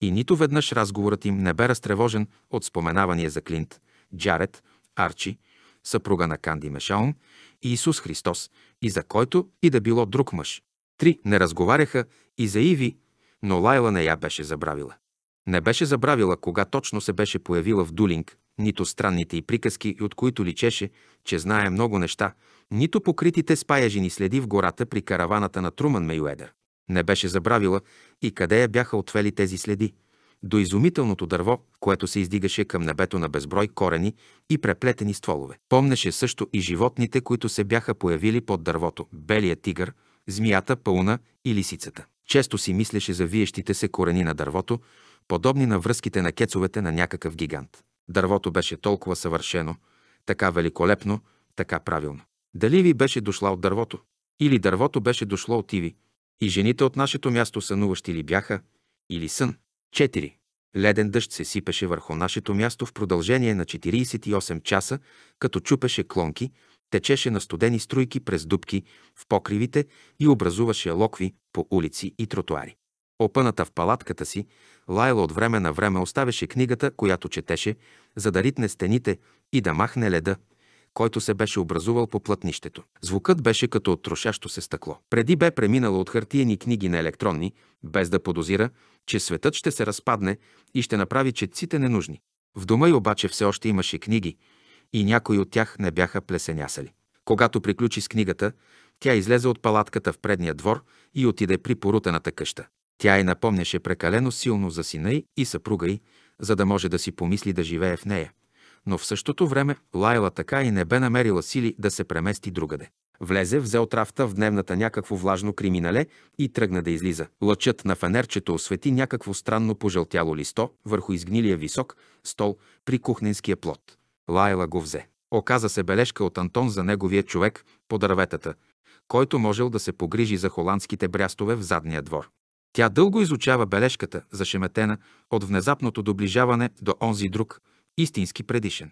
И нито веднъж разговорът им не бе разтревожен от споменавания за Клинт, Джаред, Арчи, съпруга на Канди Мешаун и Исус Христос, и за който и да било друг мъж. Три не разговаряха и за Иви, но Лайла не я беше забравила. Не беше забравила кога точно се беше появила в Дулинг, нито странните й приказки, от които личеше, че знае много неща, нито покритите спаяжини следи в гората при караваната на Труман Мейуедър. Не беше забравила и къде я бяха отвели тези следи. До изумителното дърво, което се издигаше към небето на безброй корени и преплетени стволове. Помнеше също и животните, които се бяха появили под дървото – белия тигър, змията, пълна и лисицата. Често си мислеше за виещите се корени на дървото, подобни на връзките на кецовете на някакъв гигант. Дървото беше толкова съвършено, така великолепно, така правилно. Дали ви беше дошла от дървото? Или дървото беше дошло от Иви? И жените от нашето място сънуващи ли бяха? Или сън? 4. Леден дъжд се сипеше върху нашето място в продължение на 48 часа, като чупеше клонки, течеше на студени струйки през дубки в покривите и образуваше локви по улици и тротуари. Опъната в палатката си, Лайла от време на време оставяше книгата, която четеше, за да ритне стените и да махне леда, който се беше образувал по плътнището. Звукът беше като от трошащо се стъкло. Преди бе преминала от хартиени книги на електронни, без да подозира, че светът ще се разпадне и ще направи четците ненужни. В дома й обаче все още имаше книги и някои от тях не бяха плесенясали. Когато приключи с книгата, тя излезе от палатката в предния двор и отиде при порутената къща. Тя й напомняше прекалено силно за сина й и съпруга й, за да може да си помисли да живее в нея. Но в същото време Лайла така и не бе намерила сили да се премести другаде. Влезе, взе от рафта в дневната някакво влажно криминале и тръгна да излиза. Лъчът на фенерчето освети някакво странно пожълтяло листо върху изгнилия висок стол при кухненския плод. Лайла го взе. Оказа се бележка от Антон за неговия човек по дърветата, който можел да се погрижи за холандските брястове в задния двор. Тя дълго изучава бележката, зашеметена от внезапното доближаване до онзи друг, истински предишен.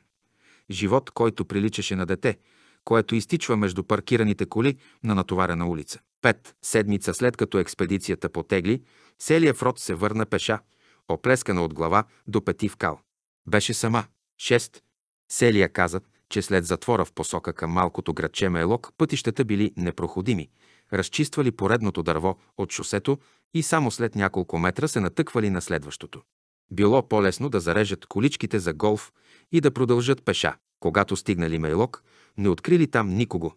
Живот, който приличаше на дете, което изтичва между паркираните коли на натоварена улица. Пет седмица след като експедицията потегли, целият род се върна пеша, оплескана от глава до пети в кал. Беше сама. Шест. Селия каза, че след затвора в посока към малкото градче Мейлок пътищата били непроходими – разчиствали поредното дърво от шосето и само след няколко метра се натъквали на следващото. Било по-лесно да зарежат количките за голф и да продължат пеша. Когато стигнали Мейлок, не открили там никого.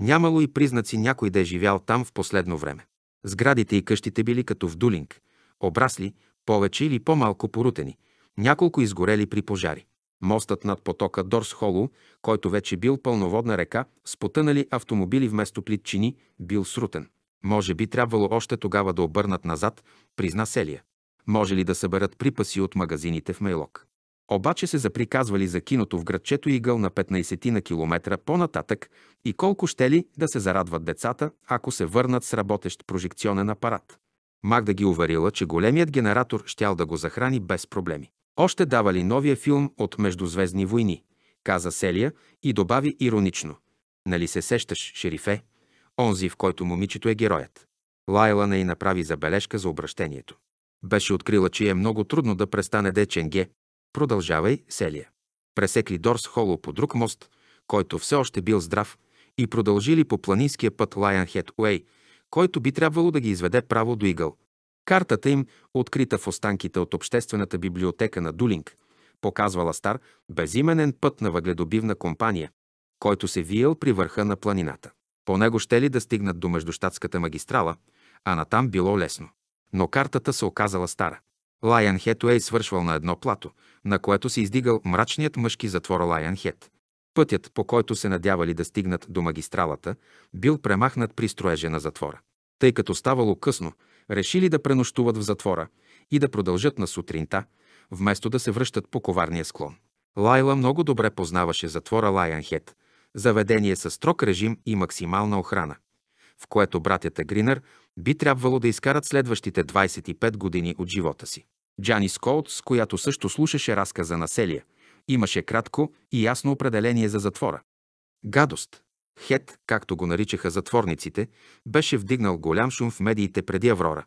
Нямало и признаци някой да е живял там в последно време. Сградите и къщите били като в дулинг, обрасли, повече или по-малко порутени, няколко изгорели при пожари. Мостът над потока Дорс Холу, който вече бил пълноводна река, с потънали автомобили вместо плитчини, бил срутен. Може би трябвало още тогава да обърнат назад, призна Селия. Може ли да съберат припаси от магазините в Мейлок? Обаче се заприказвали за киното в градчето игъл на 15 на километра по-нататък и колко ще ли да се зарадват децата, ако се върнат с работещ прожекционен апарат. Магда ги уверила, че големият генератор щял да го захрани без проблеми. Още давали новия филм от Междузвездни войни, каза Селия и добави иронично. Нали се сещаш, шерифе? Онзи, в който момичето е героят. Лайла не й направи забележка за обращението. Беше открила, че е много трудно да престане Деченге. Продължавай, Селия. Пресекли Дорс Холо по друг мост, който все още бил здрав, и продължили по планинския път Хет Уей, който би трябвало да ги изведе право до Игъл – Картата им, открита в останките от Обществената библиотека на Дулинг, показвала стар, безименен път на въгледобивна компания, който се виел при върха на планината. По него ще ли да стигнат до междущатската магистрала, а натам било лесно. Но картата се оказала стара. Лайан Хет свършвал на едно плато, на което се издигал мрачният мъжки затвор Лайан Хет. Пътят, по който се надявали да стигнат до магистралата, бил премахнат при строеже на затвора. Тъй като ставало късно, решили да пренощуват в затвора и да продължат на сутринта, вместо да се връщат по коварния склон. Лайла много добре познаваше затвора Лайанхет, заведение с строг режим и максимална охрана, в което братята Гринър би трябвало да изкарат следващите 25 години от живота си. Джани Скоут, с която също слушаше разказа на Селия, имаше кратко и ясно определение за затвора. Гадост. Хет, както го наричаха затворниците, беше вдигнал голям шум в медиите преди Аврора,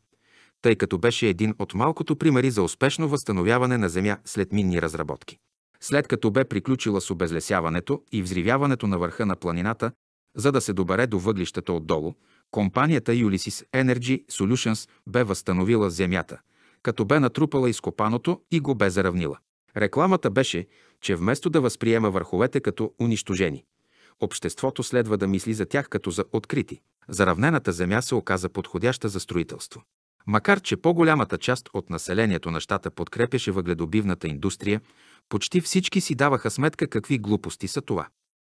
тъй като беше един от малкото примери за успешно възстановяване на земя след минни разработки. След като бе приключила с обезлесяването и взривяването на върха на планината, за да се добере до въглищата отдолу, компанията Ulysses Energy Solutions бе възстановила земята, като бе натрупала изкопаното и го бе заравнила. Рекламата беше, че вместо да възприема върховете като унищожени – Обществото следва да мисли за тях като за открити. Заравнената земя се оказа подходяща за строителство. Макар, че по-голямата част от населението на щата подкрепяше въгледобивната индустрия, почти всички си даваха сметка какви глупости са това.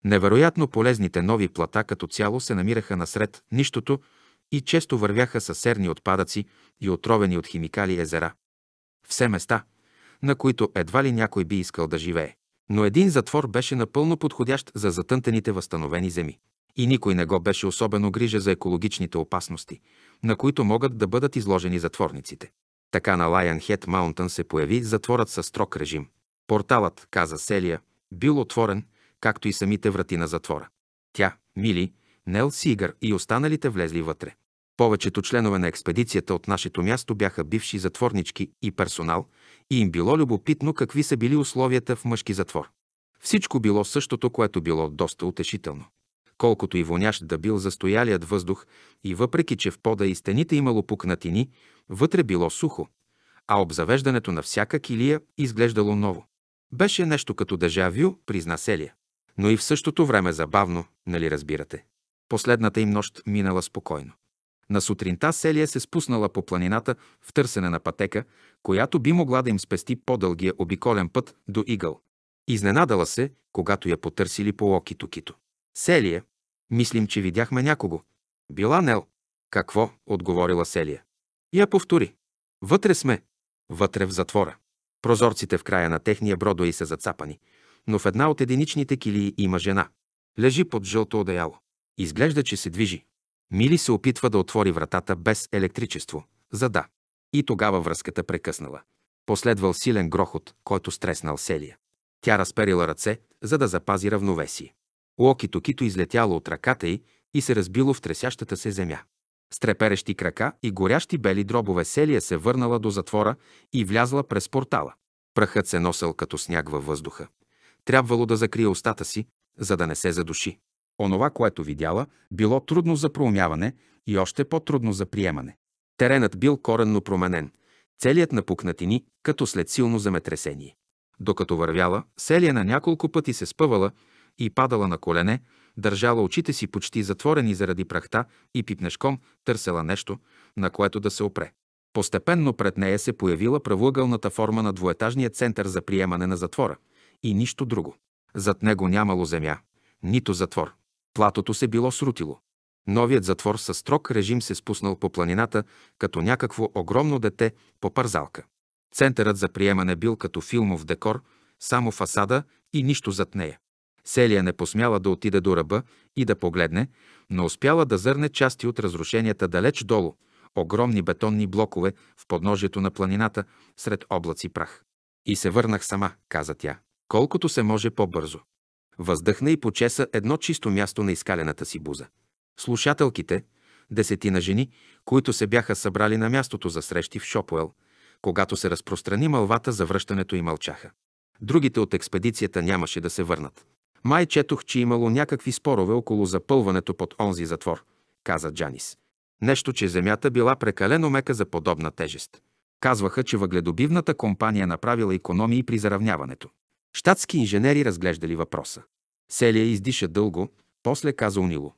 Невероятно полезните нови плата като цяло се намираха насред нищото и често вървяха със серни отпадъци и отровени от химикали езера. Все места, на които едва ли някой би искал да живее но един затвор беше напълно подходящ за затънтените възстановени земи. И никой не го беше особено грижа за екологичните опасности, на които могат да бъдат изложени затворниците. Така на Lionhead Mountain се появи затворът със строг режим. Порталът, каза Селия, бил отворен, както и самите врати на затвора. Тя, Мили, Нел Сигър и останалите влезли вътре. Повечето членове на експедицията от нашето място бяха бивши затворнички и персонал и им било любопитно какви са били условията в мъжки затвор. Всичко било същото, което било доста утешително. Колкото и вонящ да бил застоялият въздух и въпреки, че в пода и стените имало пукнатини, вътре било сухо, а обзавеждането на всяка килия изглеждало ново. Беше нещо като дежавю, призна Селия. Но и в същото време забавно, нали разбирате. Последната им нощ минала спокойно. На сутринта Селия се спуснала по планината в търсене на пътека, която би могла да им спести по-дългия обиколен път до Игъл. Изненадала се, когато я потърсили по локито-кито. Селия, мислим, че видяхме някого. Била Нел. Какво? отговорила Селия. Я повтори. Вътре сме. Вътре в затвора. Прозорците в края на техния бродои са зацапани, но в една от единичните килии има жена. Лежи под жълто одеяло. Изглежда, че се движи. Мили се опитва да отвори вратата без електричество, за да. И тогава връзката прекъснала. Последвал силен грохот, който стреснал Селия. Тя разперила ръце, за да запази равновесие. Локито-кито излетяло от ръката й и се разбило в тресящата се земя. С треперещи крака и горящи бели дробове Селия се върнала до затвора и влязла през портала. Пръхът се носел като сняг във въздуха. Трябвало да закрие устата си, за да не се задуши. Онова, което видяла, било трудно за проумяване и още по-трудно за приемане. Теренът бил коренно променен, целият напукнатини, като след силно земетресение. Докато вървяла, Селия на няколко пъти се спъвала и падала на колене, държала очите си почти затворени заради прахта и пипнешком търсела нещо, на което да се опре. Постепенно пред нея се появила правоъгълната форма на двоетажния център за приемане на затвора и нищо друго. Зад него нямало земя, нито затвор. Платото се било срутило. Новият затвор със строг режим се спуснал по планината, като някакво огромно дете по парзалка. Центърът за приемане бил като филмов декор, само фасада и нищо зад нея. Селия не посмяла да отиде до ръба и да погледне, но успяла да зърне части от разрушенията далеч долу, огромни бетонни блокове в подножието на планината сред облаци прах. И се върнах сама, каза тя, колкото се може по-бързо. Въздъхна и почеса едно чисто място на изкалената си буза. Слушателките, десетина жени, които се бяха събрали на мястото за срещи в Шопуел, когато се разпространи мълвата за връщането и мълчаха. Другите от експедицията нямаше да се върнат. Май четох, че имало някакви спорове около запълването под онзи затвор, каза Джанис. Нещо, че земята била прекалено мека за подобна тежест. Казваха, че въгледобивната компания направила економии при заравняването. Штатски инженери разглеждали въпроса. Селия издиша дълго, после каза унило.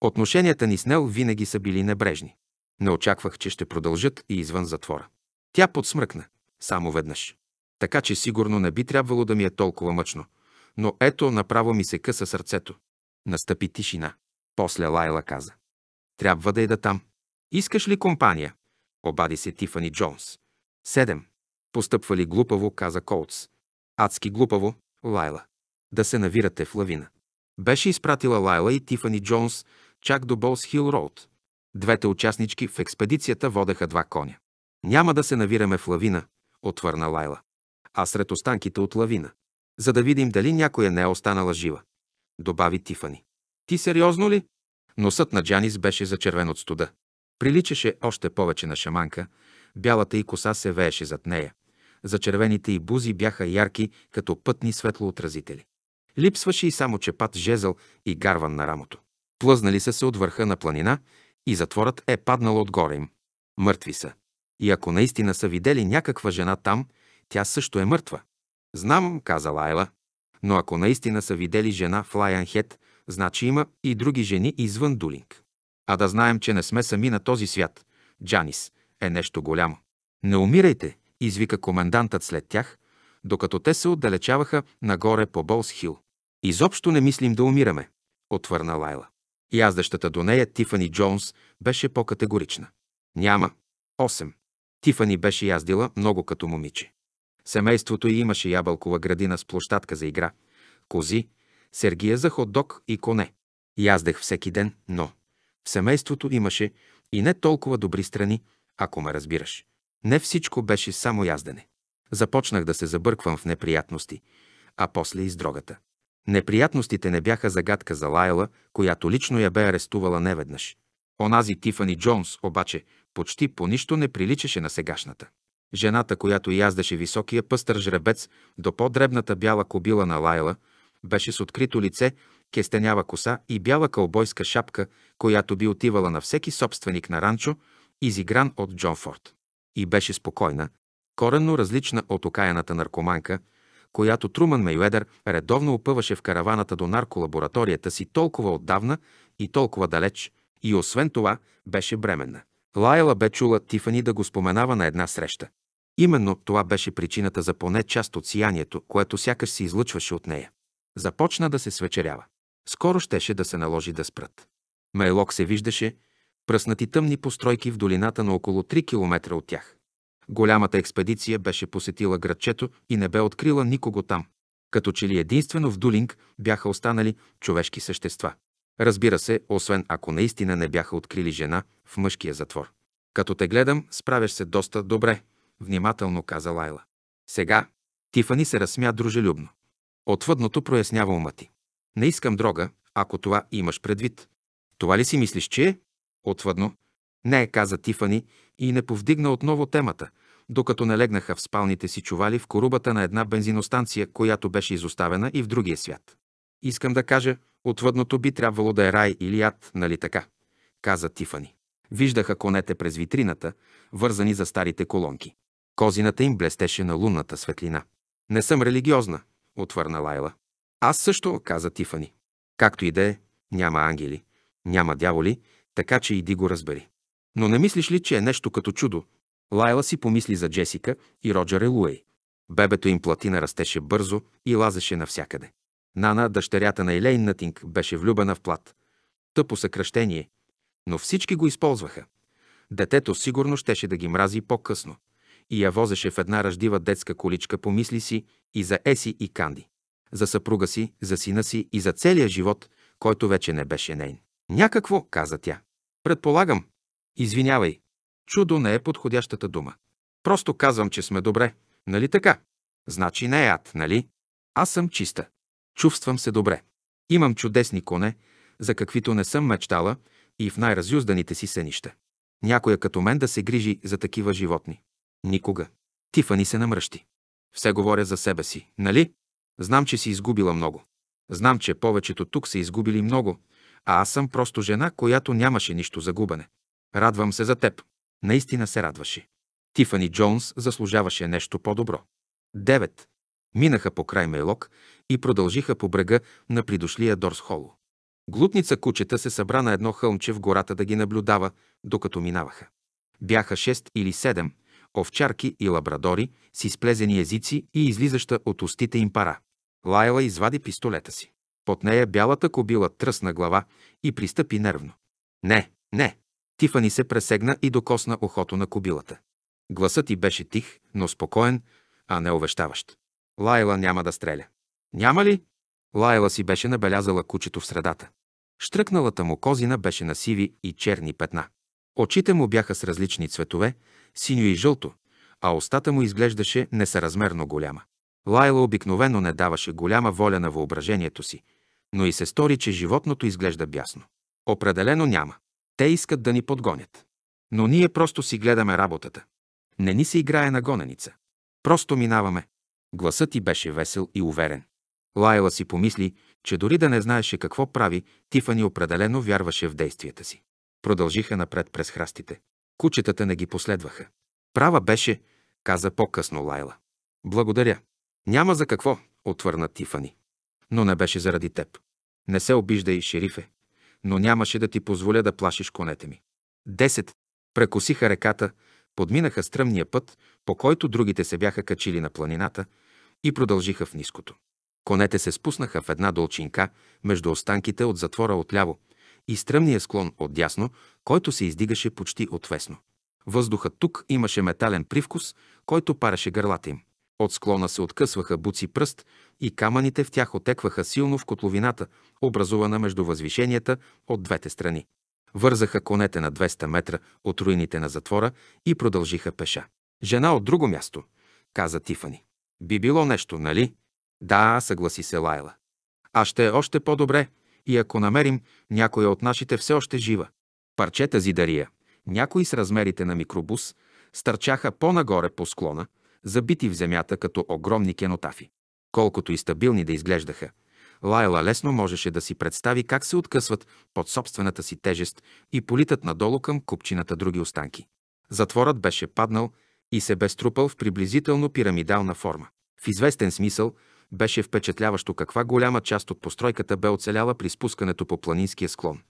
Отношенията ни с Нел винаги са били небрежни. Не очаквах, че ще продължат и извън затвора. Тя подсмръкна, само веднъж. Така че сигурно не би трябвало да ми е толкова мъчно. Но ето, направо ми се къса сърцето. Настъпи тишина. После Лайла каза. Трябва да ида там. Искаш ли компания? Обади се Тифани Джонс. Седем. Постъпвали глупаво, каза Колтс. Адски глупаво, Лайла. Да се навирате в лавина. Беше изпратила Лайла и Тифани Джонс чак до Болс Хил Роуд. Двете участнички в експедицията водеха два коня. Няма да се навираме в лавина, отвърна Лайла. А сред останките от лавина. За да видим дали някоя не е останала жива. Добави Тифани. Ти сериозно ли? Носът на Джанис беше зачервен от студа. Приличаше още повече на шаманка, бялата й коса се вееше зад нея – зачервените и бузи бяха ярки, като пътни светлоотразители. Липсваше и само чепат жезъл и гарван на рамото. Плъзнали са се от върха на планина и затворът е паднал отгоре им. Мъртви са. И ако наистина са видели някаква жена там, тя също е мъртва. Знам, каза Лайла, но ако наистина са видели жена в Лайанхет, значи има и други жени извън Дулинг. А да знаем, че не сме сами на този свят. Джанис е нещо голямо. Не умирайте, извика комендантът след тях, докато те се отдалечаваха нагоре по Болс Хил. Изобщо не мислим да умираме, отвърна Лайла. Яздащата до нея Тифани Джонс беше по-категорична. Няма. 8. Тифани беше яздила много като момиче. Семейството й имаше ябълкова градина с площадка за игра, кози, сергия за хот-дог и коне. Яздех всеки ден, но в семейството имаше и не толкова добри страни, ако ме разбираш. Не всичко беше само яздене. Започнах да се забърквам в неприятности, а после и с дрогата. Неприятностите не бяха загадка за Лайла, която лично я бе арестувала неведнъж. Онази Тифани Джонс обаче почти по нищо не приличаше на сегашната. Жената, която яздаше високия пъстър жребец до по-дребната бяла кобила на Лайла, беше с открито лице, кестенява коса и бяла кълбойска шапка, която би отивала на всеки собственик на ранчо, изигран от Джон Форд и беше спокойна, коренно различна от окаяната наркоманка, която Труман Мейведер редовно опъваше в караваната до нарколабораторията си толкова отдавна и толкова далеч, и освен това беше бременна. Лайла бе чула Тифани да го споменава на една среща. Именно това беше причината за поне част от сиянието, което сякаш се излъчваше от нея. Започна да се свечерява. Скоро щеше да се наложи да спрат. Мейлок се виждаше, пръснати тъмни постройки в долината на около 3 км от тях. Голямата експедиция беше посетила градчето и не бе открила никого там. Като че ли единствено в Дулинг бяха останали човешки същества. Разбира се, освен ако наистина не бяха открили жена в мъжкия затвор. Като те гледам, справяш се доста добре, внимателно каза Лайла. Сега Тифани се разсмя дружелюбно. Отвъдното прояснява ума ти. Не искам дрога, ако това имаш предвид. Това ли си мислиш, че е? отвъдно. Не, каза Тифани и не повдигна отново темата, докато не легнаха в спалните си чували в корубата на една бензиностанция, която беше изоставена и в другия свят. Искам да кажа, отвъдното би трябвало да е рай или ад, нали така? каза Тифани. Виждаха конете през витрината, вързани за старите колонки. Козината им блестеше на лунната светлина. Не съм религиозна, отвърна Лайла. Аз също, каза Тифани. Както и да е, няма ангели, няма дяволи, така че иди го разбери. Но не мислиш ли, че е нещо като чудо? Лайла си помисли за Джесика и Роджер Елуей. Бебето им платина растеше бързо и лазеше навсякъде. Нана, дъщерята на Елейн Натинг, беше влюбена в плат. Тъпо съкръщение. Но всички го използваха. Детето сигурно щеше да ги мрази по-късно. И я возеше в една ръждива детска количка, помисли си и за Еси и Канди. За съпруга си, за сина си и за целия живот, който вече не беше нейн. Някакво, каза тя. Предполагам. Извинявай. Чудо не е подходящата дума. Просто казвам, че сме добре. Нали така? Значи не е ад, нали? Аз съм чиста. Чувствам се добре. Имам чудесни коне, за каквито не съм мечтала и в най-разюзданите си сънища. Някоя като мен да се грижи за такива животни. Никога. Тифани се намръщи. Все говоря за себе си, нали? Знам, че си изгубила много. Знам, че повечето тук са изгубили много, а аз съм просто жена, която нямаше нищо за губане. Радвам се за теб. Наистина се радваше. Тифани Джонс заслужаваше нещо по-добро. 9. Минаха по край Мейлок и продължиха по брега на придошлия Дорс Холо. Глутница кучета се събра на едно хълмче в гората да ги наблюдава, докато минаваха. Бяха 6 или 7 овчарки и лабрадори с изплезени езици и излизаща от устите им пара. Лайла извади пистолета си. Под нея бялата кобила тръсна глава и пристъпи нервно. Не, не! Тифани се пресегна и докосна ухото на кобилата. Гласът ти беше тих, но спокоен, а не увещаващ. Лайла няма да стреля. Няма ли? Лайла си беше набелязала кучето в средата. Штръкналата му козина беше на сиви и черни петна. Очите му бяха с различни цветове, синьо и жълто, а устата му изглеждаше несъразмерно голяма. Лайла обикновено не даваше голяма воля на въображението си – но и се стори, че животното изглежда бясно. Определено няма. Те искат да ни подгонят. Но ние просто си гледаме работата. Не ни се играе на гоненица. Просто минаваме. Гласът ти беше весел и уверен. Лайла си помисли, че дори да не знаеше какво прави, Тифани определено вярваше в действията си. Продължиха напред през храстите. Кучетата не ги последваха. Права беше, каза по-късно Лайла. Благодаря. Няма за какво, отвърна Тифани но не беше заради теб. Не се обиждай, шерифе, но нямаше да ти позволя да плашиш конете ми. 10. Прекосиха реката, подминаха стръмния път, по който другите се бяха качили на планината и продължиха в ниското. Конете се спуснаха в една долчинка между останките от затвора отляво и стръмния склон от дясно, който се издигаше почти отвесно. Въздухът тук имаше метален привкус, който параше гърлата им. От склона се откъсваха буци пръст и камъните в тях отекваха силно в котловината, образувана между възвишенията от двете страни. Вързаха конете на 200 метра от руините на затвора и продължиха пеша. Жена от друго място, каза Тифани. Би било нещо, нали? Да, съгласи се Лайла. А ще е още по-добре и ако намерим някоя от нашите все още жива. Парчета зидария, някои с размерите на микробус, стърчаха по-нагоре по склона, забити в земята като огромни кенотафи. Колкото и стабилни да изглеждаха, Лайла лесно можеше да си представи как се откъсват под собствената си тежест и политат надолу към купчината други останки. Затворът беше паднал и се бе струпал в приблизително пирамидална форма. В известен смисъл беше впечатляващо каква голяма част от постройката бе оцеляла при спускането по планинския склон.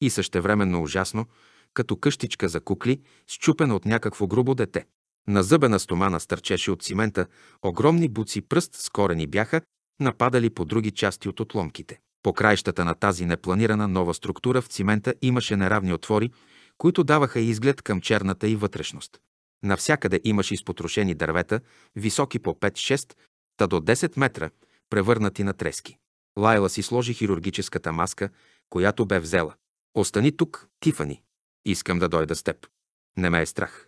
И същевременно ужасно, като къщичка за кукли, счупена от някакво грубо дете. На зъбена стомана стърчеше от цимента, огромни буци пръст с корени бяха нападали по други части от отломките. По краищата на тази непланирана нова структура в цимента имаше неравни отвори, които даваха изглед към черната и вътрешност. Навсякъде имаше изпотрошени дървета, високи по 5-6, та до 10 метра, превърнати на трески. Лайла си сложи хирургическата маска, която бе взела. Остани тук, Тифани. Искам да дойда с теб. Не ме е страх.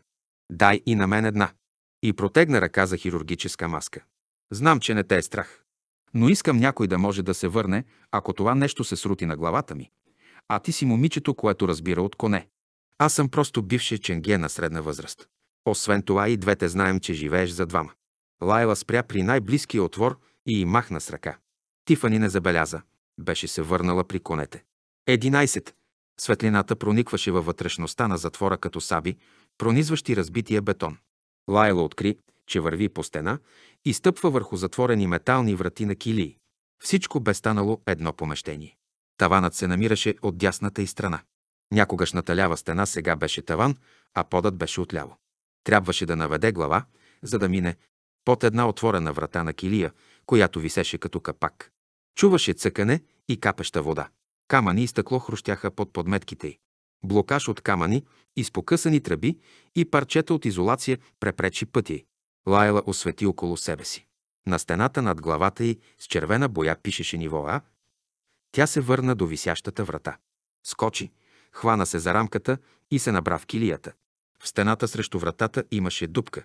Дай и на мен една. И протегна ръка за хирургическа маска. Знам, че не те е страх. Но искам някой да може да се върне, ако това нещо се срути на главата ми. А ти си момичето, което разбира от коне. Аз съм просто бивше ченге на средна възраст. Освен това и двете знаем, че живееш за двама. Лайла спря при най-близкия отвор и й махна с ръка. Тифани не забеляза. Беше се върнала при конете. 11. Светлината проникваше във вътрешността на затвора като саби, пронизващи разбития бетон. Лайло откри, че върви по стена и стъпва върху затворени метални врати на килии. Всичко бе станало едно помещение. Таванът се намираше от дясната и страна. Някогашната лява стена сега беше таван, а подът беше отляво. Трябваше да наведе глава, за да мине под една отворена врата на килия, която висеше като капак. Чуваше цъкане и капеща вода. Камъни и стъкло хрущяха под подметките й. Блокаж от камъни, изпокъсани тръби и парчета от изолация препречи пътя Лайла освети около себе си. На стената над главата й с червена боя пишеше ниво А. Тя се върна до висящата врата. Скочи, хвана се за рамката и се набра в килията. В стената срещу вратата имаше дупка.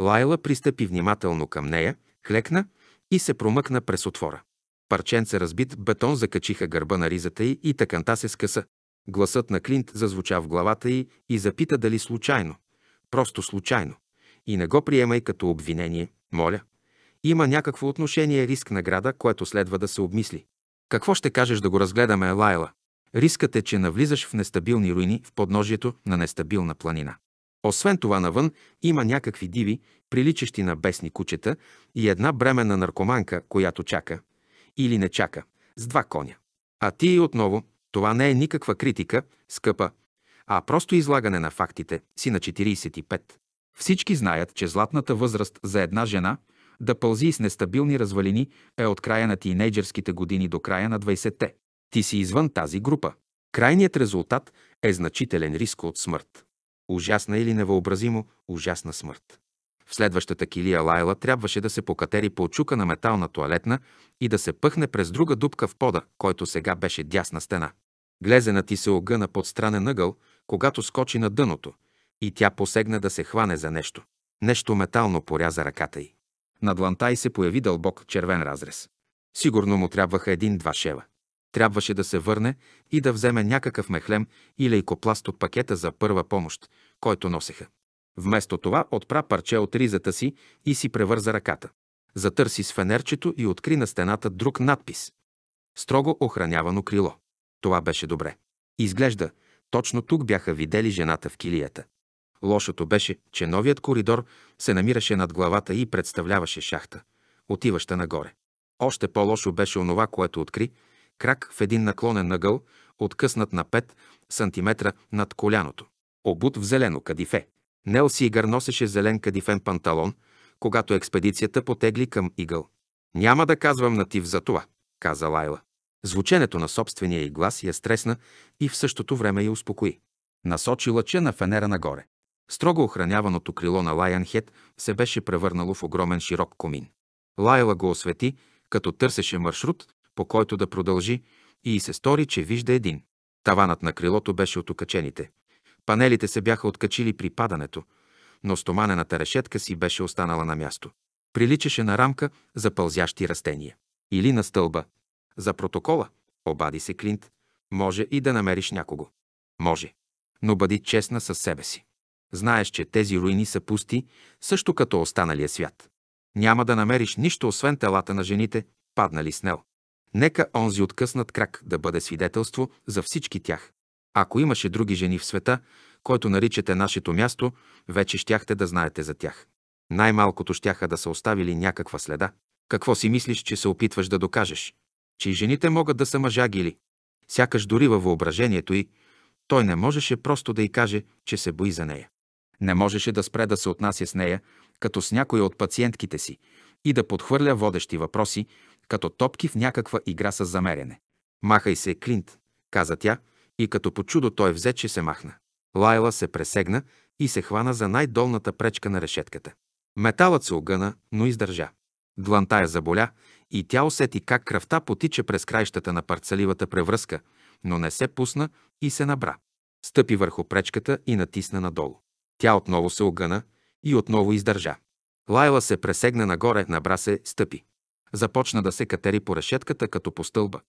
Лайла пристъпи внимателно към нея, клекна и се промъкна през отвора. Парченце разбит бетон закачиха гърба на ризата й и тъканта се скъса. Гласът на Клинт зазвуча в главата й и запита дали случайно, просто случайно, и не го приемай като обвинение, моля. Има някакво отношение риск награда, което следва да се обмисли. Какво ще кажеш да го разгледаме, Лайла? Рискът е, че навлизаш в нестабилни руини в подножието на нестабилна планина. Освен това навън има някакви диви, приличащи на бесни кучета и една бременна наркоманка, която чака или не чака, с два коня. А ти отново, това не е никаква критика, скъпа, а просто излагане на фактите си на 45. Всички знаят, че златната възраст за една жена да пълзи с нестабилни развалини е от края на тинейджерските години до края на 20-те. Ти си извън тази група. Крайният резултат е значителен риск от смърт. Ужасна или невъобразимо ужасна смърт. В следващата килия Лайла трябваше да се покатери по очука на метална туалетна и да се пъхне през друга дупка в пода, който сега беше дясна стена. Глезена ти се огъна под странен ъгъл, когато скочи на дъното, и тя посегна да се хване за нещо. Нещо метално поряза ръката й. На дланта й се появи дълбок червен разрез. Сигурно му трябваха един-два шева. Трябваше да се върне и да вземе някакъв мехлем и лейкопласт от пакета за първа помощ, който носеха. Вместо това отпра парче от ризата си и си превърза ръката. Затърси с фенерчето и откри на стената друг надпис. Строго охранявано крило. Това беше добре. Изглежда, точно тук бяха видели жената в килията. Лошото беше, че новият коридор се намираше над главата и представляваше шахта, отиваща нагоре. Още по-лошо беше онова, което откри, крак в един наклонен нагъл, откъснат на 5 см над коляното. Обут в зелено кадифе. Нелси Игър носеше зелен кадифен панталон, когато експедицията потегли към Игъл. Няма да казвам на Тив за това, каза Лайла. Звученето на собствения й глас я стресна и в същото време я успокои. Насочи лъча на фенера нагоре. Строго охраняваното крило на Лайанхед се беше превърнало в огромен широк комин. Лайла го освети, като търсеше маршрут, по който да продължи, и се стори, че вижда един. Таванът на крилото беше от окачените. Панелите се бяха откачили при падането, но стоманената решетка си беше останала на място. Приличаше на рамка за пълзящи растения. Или на стълба. За протокола, обади се Клинт, може и да намериш някого. Може. Но бъди честна със себе си. Знаеш, че тези руини са пусти, също като останалия свят. Няма да намериш нищо, освен телата на жените, паднали с нел. Нека онзи откъснат крак да бъде свидетелство за всички тях. Ако имаше други жени в света, който наричате нашето място, вече щяхте да знаете за тях. Най-малкото щяха да са оставили някаква следа. Какво си мислиш, че се опитваш да докажеш? Че и жените могат да са мъжагили. Сякаш дори във въображението й, той не можеше просто да й каже, че се бои за нея. Не можеше да спре да се отнася с нея, като с някоя от пациентките си, и да подхвърля водещи въпроси, като топки в някаква игра с замерене. «Махай се, Клинт», каза тя, и като по чудо той взе, че се махна. Лайла се пресегна и се хвана за най-долната пречка на решетката. Металът се огъна, но издържа. Дланта я заболя и тя усети как кръвта потича през краищата на парцаливата превръзка, но не се пусна и се набра. Стъпи върху пречката и натисна надолу. Тя отново се огъна и отново издържа. Лайла се пресегна нагоре, набра се, стъпи. Започна да се катери по решетката като по стълба.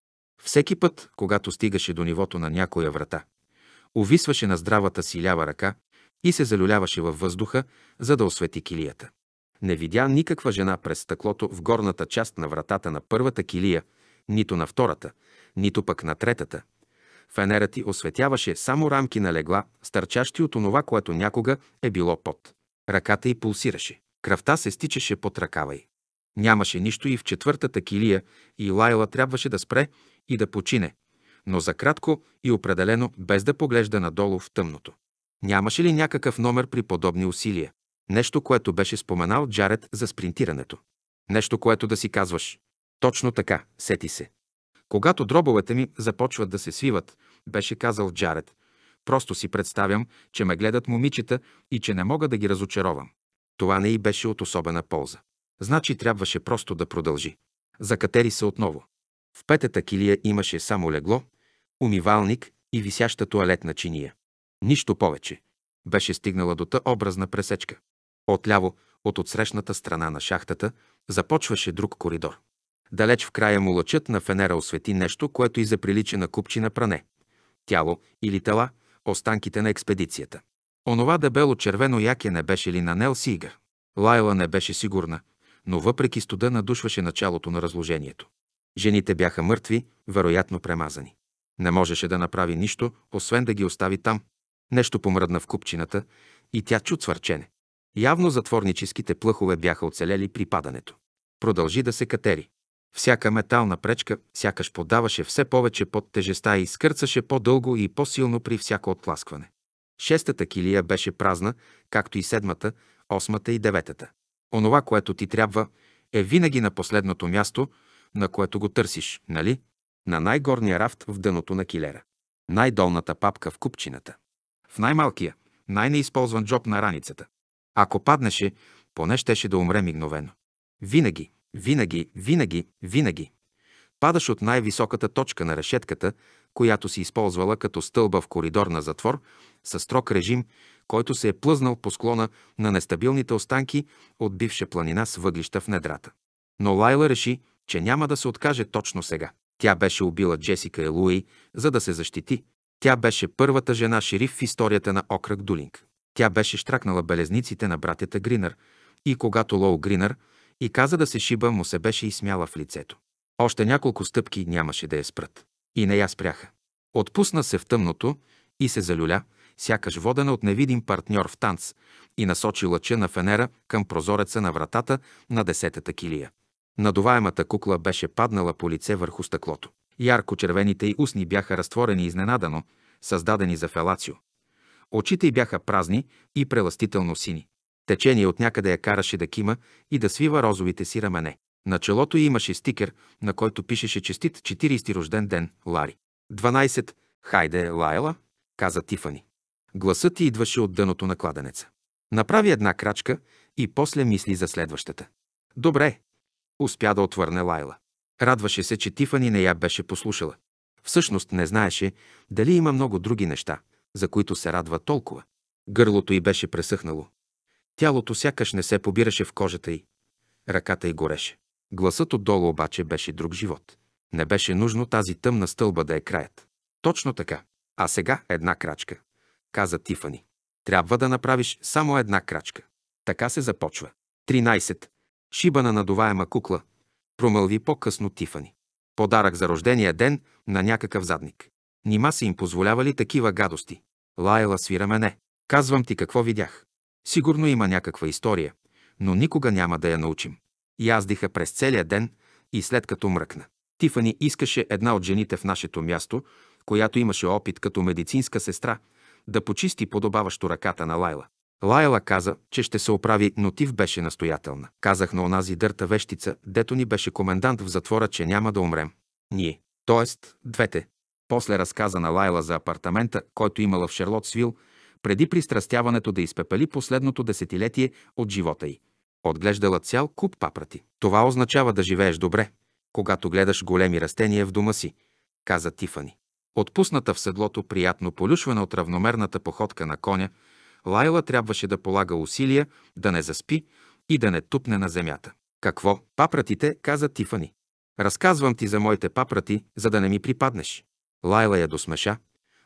Всеки път, когато стигаше до нивото на някоя врата, увисваше на здравата си лява ръка и се залюляваше във въздуха, за да освети килията. Не видя никаква жена през стъклото в горната част на вратата на първата килия, нито на втората, нито пък на третата. Фенерът ти осветяваше само рамки на легла, стърчащи от онова, което някога е било пот. Ръката й пулсираше. Кръвта се стичаше под ръкава й. Нямаше нищо и в четвъртата килия и Лайла трябваше да спре и да почине, но за кратко и определено, без да поглежда надолу в тъмното. Нямаше ли някакъв номер при подобни усилия? Нещо, което беше споменал Джаред за спринтирането. Нещо, което да си казваш. Точно така, сети се. Когато дробовете ми започват да се свиват, беше казал Джаред. Просто си представям, че ме гледат момичета и че не мога да ги разочаровам. Това не и беше от особена полза. Значи трябваше просто да продължи. Закатери се отново. В петата килия имаше само легло, умивалник и висяща туалетна чиния. Нищо повече. Беше стигнала до та образна пресечка. Отляво, от отсрещната страна на шахтата, започваше друг коридор. Далеч в края му лъчът на фенера освети нещо, което и заприлича на купчина пране. Тяло или тела, останките на експедицията. Онова дебело червено яке не беше ли на Нел Сигър? Лайла не беше сигурна, но въпреки студа надушваше началото на разложението. Жените бяха мъртви, вероятно премазани. Не можеше да направи нищо, освен да ги остави там. Нещо помръдна в купчината и тя чу цвърчене. Явно затворническите плъхове бяха оцелели при падането. Продължи да се катери. Всяка метална пречка сякаш подаваше все повече под тежеста и скърцаше по-дълго и по-силно при всяко отпласкване. Шестата килия беше празна, както и седмата, осмата и деветата. Онова, което ти трябва, е винаги на последното място, на което го търсиш, нали? На най-горния рафт в дъното на килера. Най-долната папка в купчината. В най-малкия, най-неизползван джоб на раницата. Ако паднеше, поне щеше да умре мигновено. Винаги, винаги, винаги, винаги. Падаш от най-високата точка на решетката, която си използвала като стълба в коридор на затвор, с строг режим, който се е плъзнал по склона на нестабилните останки от бивша планина с въглища в недрата. Но Лайла реши, че няма да се откаже точно сега. Тя беше убила Джесика Елуи, за да се защити. Тя беше първата жена шериф в историята на окръг Дулинг. Тя беше штракнала белезниците на братята Гринър и когато Лоу Гринър и каза да се шиба, му се беше изсмяла в лицето. Още няколко стъпки нямаше да я спрат. И не я спряха. Отпусна се в тъмното и се залюля, сякаш водена от невидим партньор в танц и насочи лъча на фенера към прозореца на вратата на десетата килия. Надуваемата кукла беше паднала по лице върху стъклото. Ярко-червените й устни бяха разтворени изненадано, създадени за фелацио. Очите й бяха празни и преластително сини. Течение от някъде я караше да кима и да свива розовите си рамене. На челото й имаше стикер, на който пишеше честит 40 рожден ден, Лари. 12. Хайде, Лайла, каза Тифани. Гласът ти идваше от дъното на кладенеца. Направи една крачка и после мисли за следващата. Добре, успя да отвърне Лайла. Радваше се, че Тифани не я беше послушала. Всъщност не знаеше дали има много други неща, за които се радва толкова. Гърлото й беше пресъхнало. Тялото сякаш не се побираше в кожата й. Ръката й гореше. Гласът отдолу обаче беше друг живот. Не беше нужно тази тъмна стълба да е краят. Точно така. А сега една крачка, каза Тифани. Трябва да направиш само една крачка. Така се започва. 13 шибана надуваема кукла, промълви по-късно Тифани. Подарък за рождения ден на някакъв задник. Нима са им позволявали такива гадости. Лайла свира мене. Казвам ти какво видях. Сигурно има някаква история, но никога няма да я научим. Яздиха през целия ден и след като мръкна. Тифани искаше една от жените в нашето място, която имаше опит като медицинска сестра, да почисти подобаващо ръката на Лайла. Лайла каза, че ще се оправи, но Тив беше настоятелна. Казах на онази дърта вещица, дето ни беше комендант в затвора, че няма да умрем. Ние. Тоест, двете. После разказа на Лайла за апартамента, който имала в Шерлотсвил, преди пристрастяването да изпепели последното десетилетие от живота й. Отглеждала цял куп папрати. Това означава да живееш добре, когато гледаш големи растения в дома си, каза Тифани. Отпусната в седлото приятно полюшвана от равномерната походка на коня, Лайла трябваше да полага усилия да не заспи и да не тупне на земята. Какво? Папратите, каза Тифани. Разказвам ти за моите папрати, за да не ми припаднеш. Лайла я досмеша,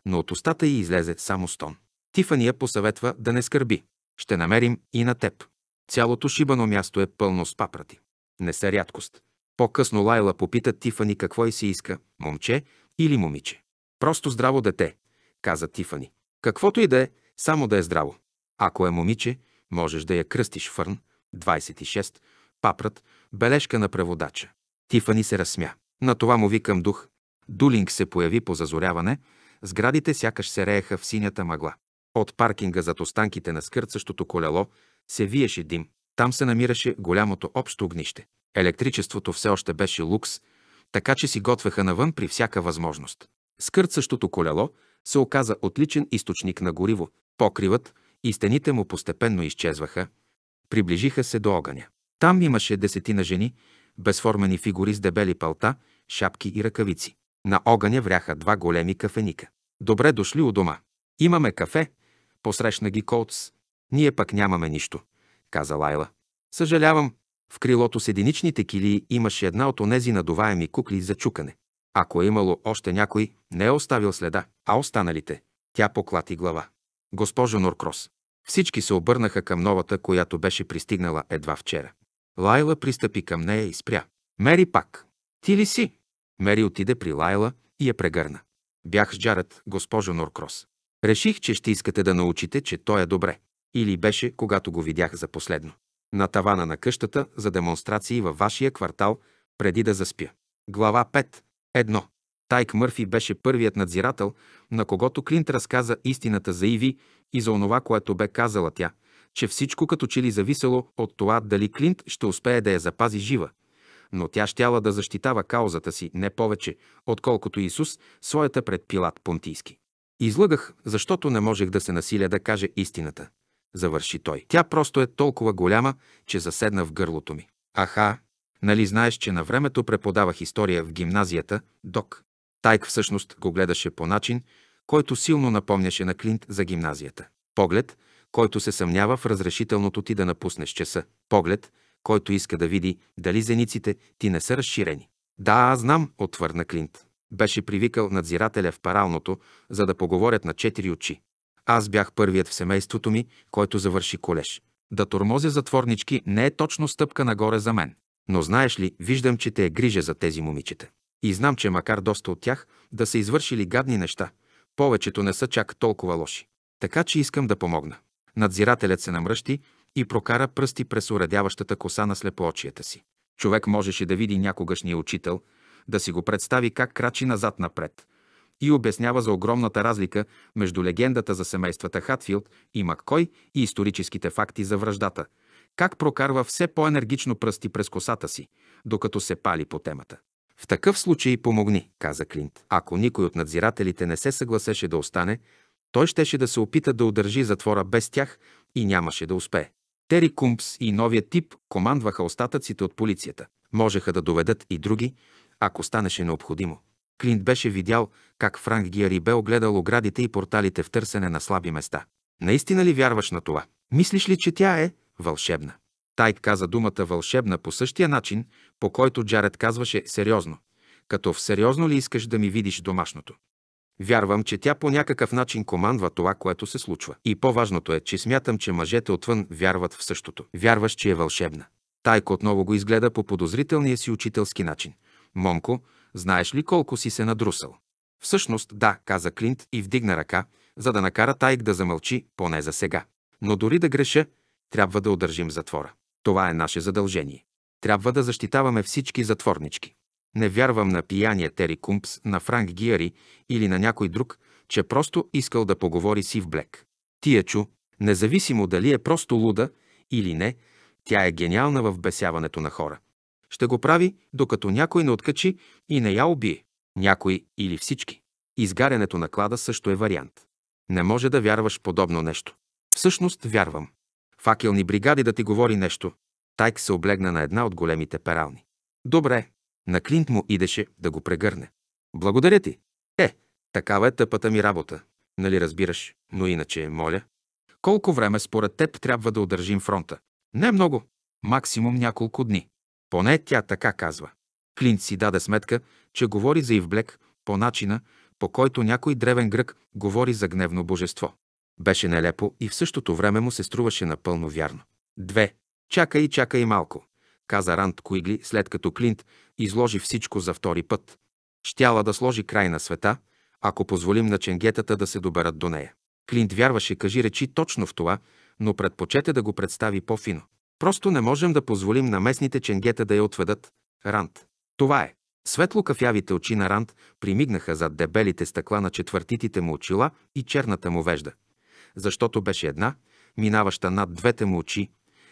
но от устата й излезе само стон. Тифани я посъветва да не скърби. Ще намерим и на теб. Цялото шибано място е пълно с папрати. Не са рядкост. По-късно Лайла попита Тифани какво и си иска – момче или момиче. Просто здраво дете, каза Тифани. Каквото и да е, само да е здраво. Ако е момиче, можеш да я кръстиш Фърн, 26, папрат, бележка на преводача. Тифани се разсмя. На това му викам дух. Дулинг се появи по зазоряване, сградите сякаш се рееха в синята мъгла. От паркинга зад останките на скърцащото колело се виеше дим. Там се намираше голямото общо огнище. Електричеството все още беше лукс, така че си готвеха навън при всяка възможност. Скърцащото колело се оказа отличен източник на гориво, Покривът и стените му постепенно изчезваха, приближиха се до огъня. Там имаше десетина жени, безформени фигури с дебели палта, шапки и ръкавици. На огъня вряха два големи кафеника. Добре дошли у дома. Имаме кафе, посрещна ги Колц. Ние пък нямаме нищо, каза Лайла. Съжалявам, в крилото с единичните килии имаше една от онези надуваеми кукли за чукане. Ако е имало още някой, не е оставил следа, а останалите. Тя поклати глава госпожо Норкрос. Всички се обърнаха към новата, която беше пристигнала едва вчера. Лайла пристъпи към нея и спря. Мери пак. Ти ли си? Мери отиде при Лайла и я прегърна. Бях с Джаред, госпожо Норкрос. Реших, че ще искате да научите, че той е добре. Или беше, когато го видях за последно. На тавана на къщата за демонстрации във вашия квартал, преди да заспя. Глава 5. Едно. Тайк Мърфи беше първият надзирател, на когото Клинт разказа истината за Иви и за онова, което бе казала тя, че всичко като че ли зависело от това дали Клинт ще успее да я запази жива. Но тя щяла да защитава каузата си не повече, отколкото Исус своята пред Пилат Понтийски. Излъгах, защото не можех да се насиля да каже истината. Завърши той. Тя просто е толкова голяма, че заседна в гърлото ми. Аха, нали знаеш, че на времето преподавах история в гимназията, док. Тайк всъщност го гледаше по начин, който силно напомняше на Клинт за гимназията. Поглед, който се съмнява в разрешителното ти да напуснеш часа. Поглед, който иска да види дали зениците ти не са разширени. Да, аз знам, отвърна Клинт. Беше привикал надзирателя в паралното, за да поговорят на четири очи. Аз бях първият в семейството ми, който завърши колеж. Да тормозя затворнички не е точно стъпка нагоре за мен. Но знаеш ли, виждам, че те е грижа за тези момичета. И знам, че макар доста от тях да са извършили гадни неща, повечето не са чак толкова лоши. Така че искам да помогна. Надзирателят се намръщи и прокара пръсти през уредяващата коса на слепоочията си. Човек можеше да види някогашния учител, да си го представи как крачи назад-напред и обяснява за огромната разлика между легендата за семействата Хатфилд и Маккой и историческите факти за връждата, как прокарва все по-енергично пръсти през косата си, докато се пали по темата. В такъв случай помогни, каза Клинт. Ако никой от надзирателите не се съгласеше да остане, той щеше да се опита да удържи затвора без тях и нямаше да успее. Тери Кумпс и новия тип командваха остатъците от полицията. Можеха да доведат и други, ако станеше необходимо. Клинт беше видял как Франк Гиари бе огледал оградите и порталите в търсене на слаби места. Наистина ли вярваш на това? Мислиш ли, че тя е вълшебна? Тайк каза думата вълшебна по същия начин, по който Джаред казваше сериозно. Като в сериозно ли искаш да ми видиш домашното? Вярвам, че тя по някакъв начин командва това, което се случва. И по-важното е, че смятам, че мъжете отвън вярват в същото. Вярваш, че е вълшебна. Тайк отново го изгледа по подозрителния си учителски начин. Момко, знаеш ли колко си се надрусал? Всъщност, да, каза Клинт и вдигна ръка, за да накара Тайк да замълчи, поне за сега. Но дори да греша, трябва да удържим затвора. Това е наше задължение. Трябва да защитаваме всички затворнички. Не вярвам на пияния Тери Кумпс, на Франк Гиари или на някой друг, че просто искал да поговори си в блек. Тия чу, независимо дали е просто луда или не, тя е гениална в бесяването на хора. Ще го прави, докато някой не откачи и не я убие. Някой или всички. Изгарянето на клада също е вариант. Не може да вярваш подобно нещо. Всъщност вярвам факелни бригади да ти говори нещо. Тайк се облегна на една от големите перални. Добре. На Клинт му идеше да го прегърне. Благодаря ти. Е, такава е тъпата ми работа. Нали разбираш? Но иначе, моля. Колко време според теб трябва да удържим фронта? Не много. Максимум няколко дни. Поне тя така казва. Клинт си даде сметка, че говори за Ивблек по начина, по който някой древен грък говори за гневно божество. Беше нелепо и в същото време му се струваше напълно вярно. Две. Чакай, чакай малко, каза Ранд Куигли, след като Клинт изложи всичко за втори път. Щяла да сложи край на света, ако позволим на ченгетата да се доберат до нея. Клинт вярваше, кажи речи точно в това, но предпочете да го представи по-фино. Просто не можем да позволим на местните ченгета да я отведат. Ранд. Това е. Светло кафявите очи на Ранд примигнаха зад дебелите стъкла на четвъртитите му очила и черната му вежда защото беше една, минаваща над двете му очи,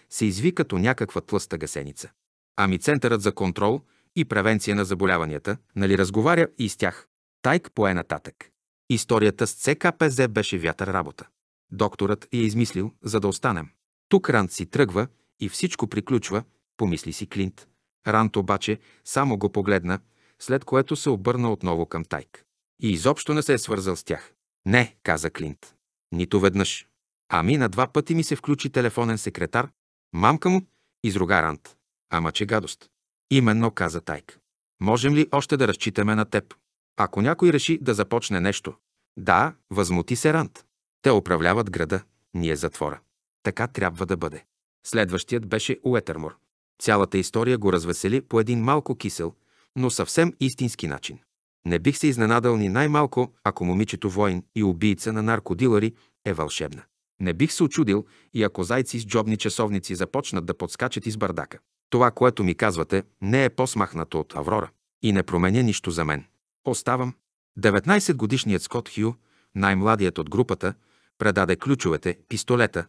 се изви като някаква тлъста гасеница. Ами Центърът за контрол и превенция на заболяванията, нали разговаря и с тях. Тайк пое нататък. Историята с ЦКПЗ беше вятър работа. Докторът я е измислил, за да останем. Тук Рант си тръгва и всичко приключва, помисли си Клинт. Рант обаче само го погледна, след което се обърна отново към Тайк. И изобщо не се е свързал с тях. Не, каза Клинт. Нито веднъж. Ами на два пъти ми се включи телефонен секретар, мамка му, изруга Рант. Ама че гадост. Именно каза Тайк. Можем ли още да разчитаме на теб? Ако някой реши да започне нещо. Да, възмути се Рант. Те управляват града, ние затвора. Така трябва да бъде. Следващият беше Уетермор. Цялата история го развесели по един малко кисел, но съвсем истински начин. Не бих се изненадал ни най-малко, ако момичето воин и убийца на наркодилари е вълшебна. Не бих се очудил и ако зайци с джобни часовници започнат да подскачат из бардака. Това, което ми казвате, не е по-смахнато от Аврора и не променя нищо за мен. Оставам. 19-годишният Скот Хю, най-младият от групата, предаде ключовете, пистолета,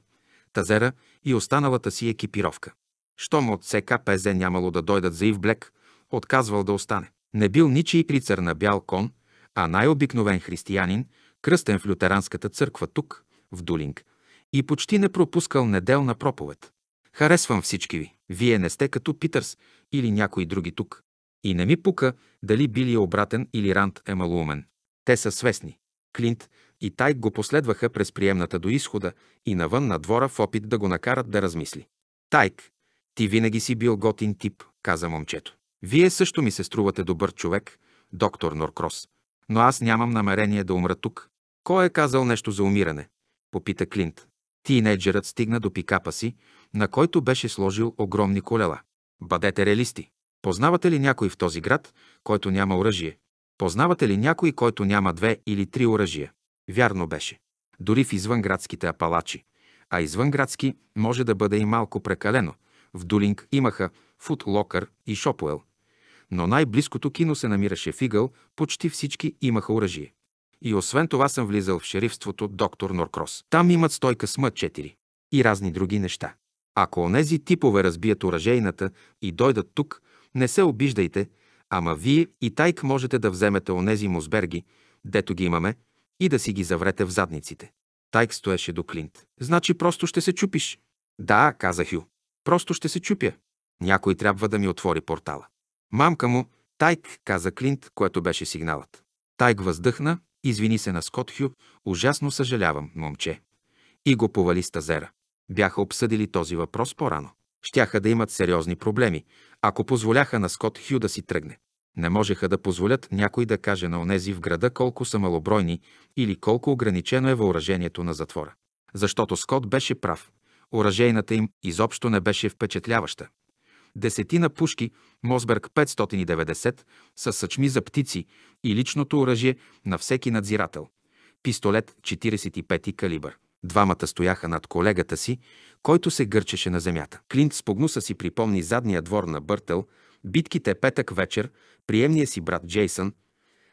тазера и останалата си екипировка. Щом от СКПЗ нямало да дойдат за Ив Блек, отказвал да остане. Не бил ничий рицар на бял кон, а най-обикновен християнин, кръстен в лютеранската църква тук, в Дулинг, и почти не пропускал неделна проповед. Харесвам всички ви. Вие не сте като Питърс или някои други тук. И не ми пука дали Били е обратен или Ранд е малумен. Те са свестни. Клинт и Тайк го последваха през приемната до изхода и навън на двора в опит да го накарат да размисли. Тайк, ти винаги си бил готин тип, каза момчето. Вие също ми се струвате добър човек, доктор Норкрос, но аз нямам намерение да умра тук. Кой е казал нещо за умиране? Попита Клинт. Тинейджерът стигна до пикапа си, на който беше сложил огромни колела. Бъдете реалисти. Познавате ли някой в този град, който няма оръжие? Познавате ли някой, който няма две или три оръжия? Вярно беше. Дори в извънградските апалачи. А извънградски може да бъде и малко прекалено. В Дулинг имаха фут локър и Шопуел – но най-близкото кино се намираше в Игъл, почти всички имаха оръжие. И освен това съм влизал в шерифството доктор Норкрос. Там имат стойка с М4 и разни други неща. Ако онези типове разбият оръжейната и дойдат тук, не се обиждайте, ама вие и тайк можете да вземете онези музберги, дето ги имаме, и да си ги заврете в задниците. Тайк стоеше до Клинт. Значи просто ще се чупиш. Да, каза Хю. Просто ще се чупя. Някой трябва да ми отвори портала. Мамка му, Тайк, каза Клинт, което беше сигналът. Тайк въздъхна, извини се на Скот Хю, ужасно съжалявам, момче. И го повали с тазера. Бяха обсъдили този въпрос по-рано. Щяха да имат сериозни проблеми, ако позволяха на Скот Хю да си тръгне. Не можеха да позволят някой да каже на онези в града колко са малобройни или колко ограничено е въоръжението на затвора. Защото Скот беше прав. Оръжейната им изобщо не беше впечатляваща десетина пушки Мосберг 590 с съчми за птици и личното оръжие на всеки надзирател. Пистолет 45 калибър. Двамата стояха над колегата си, който се гърчеше на земята. Клинт с погнуса си припомни задния двор на Бъртъл, битките петък вечер, приемния си брат Джейсън,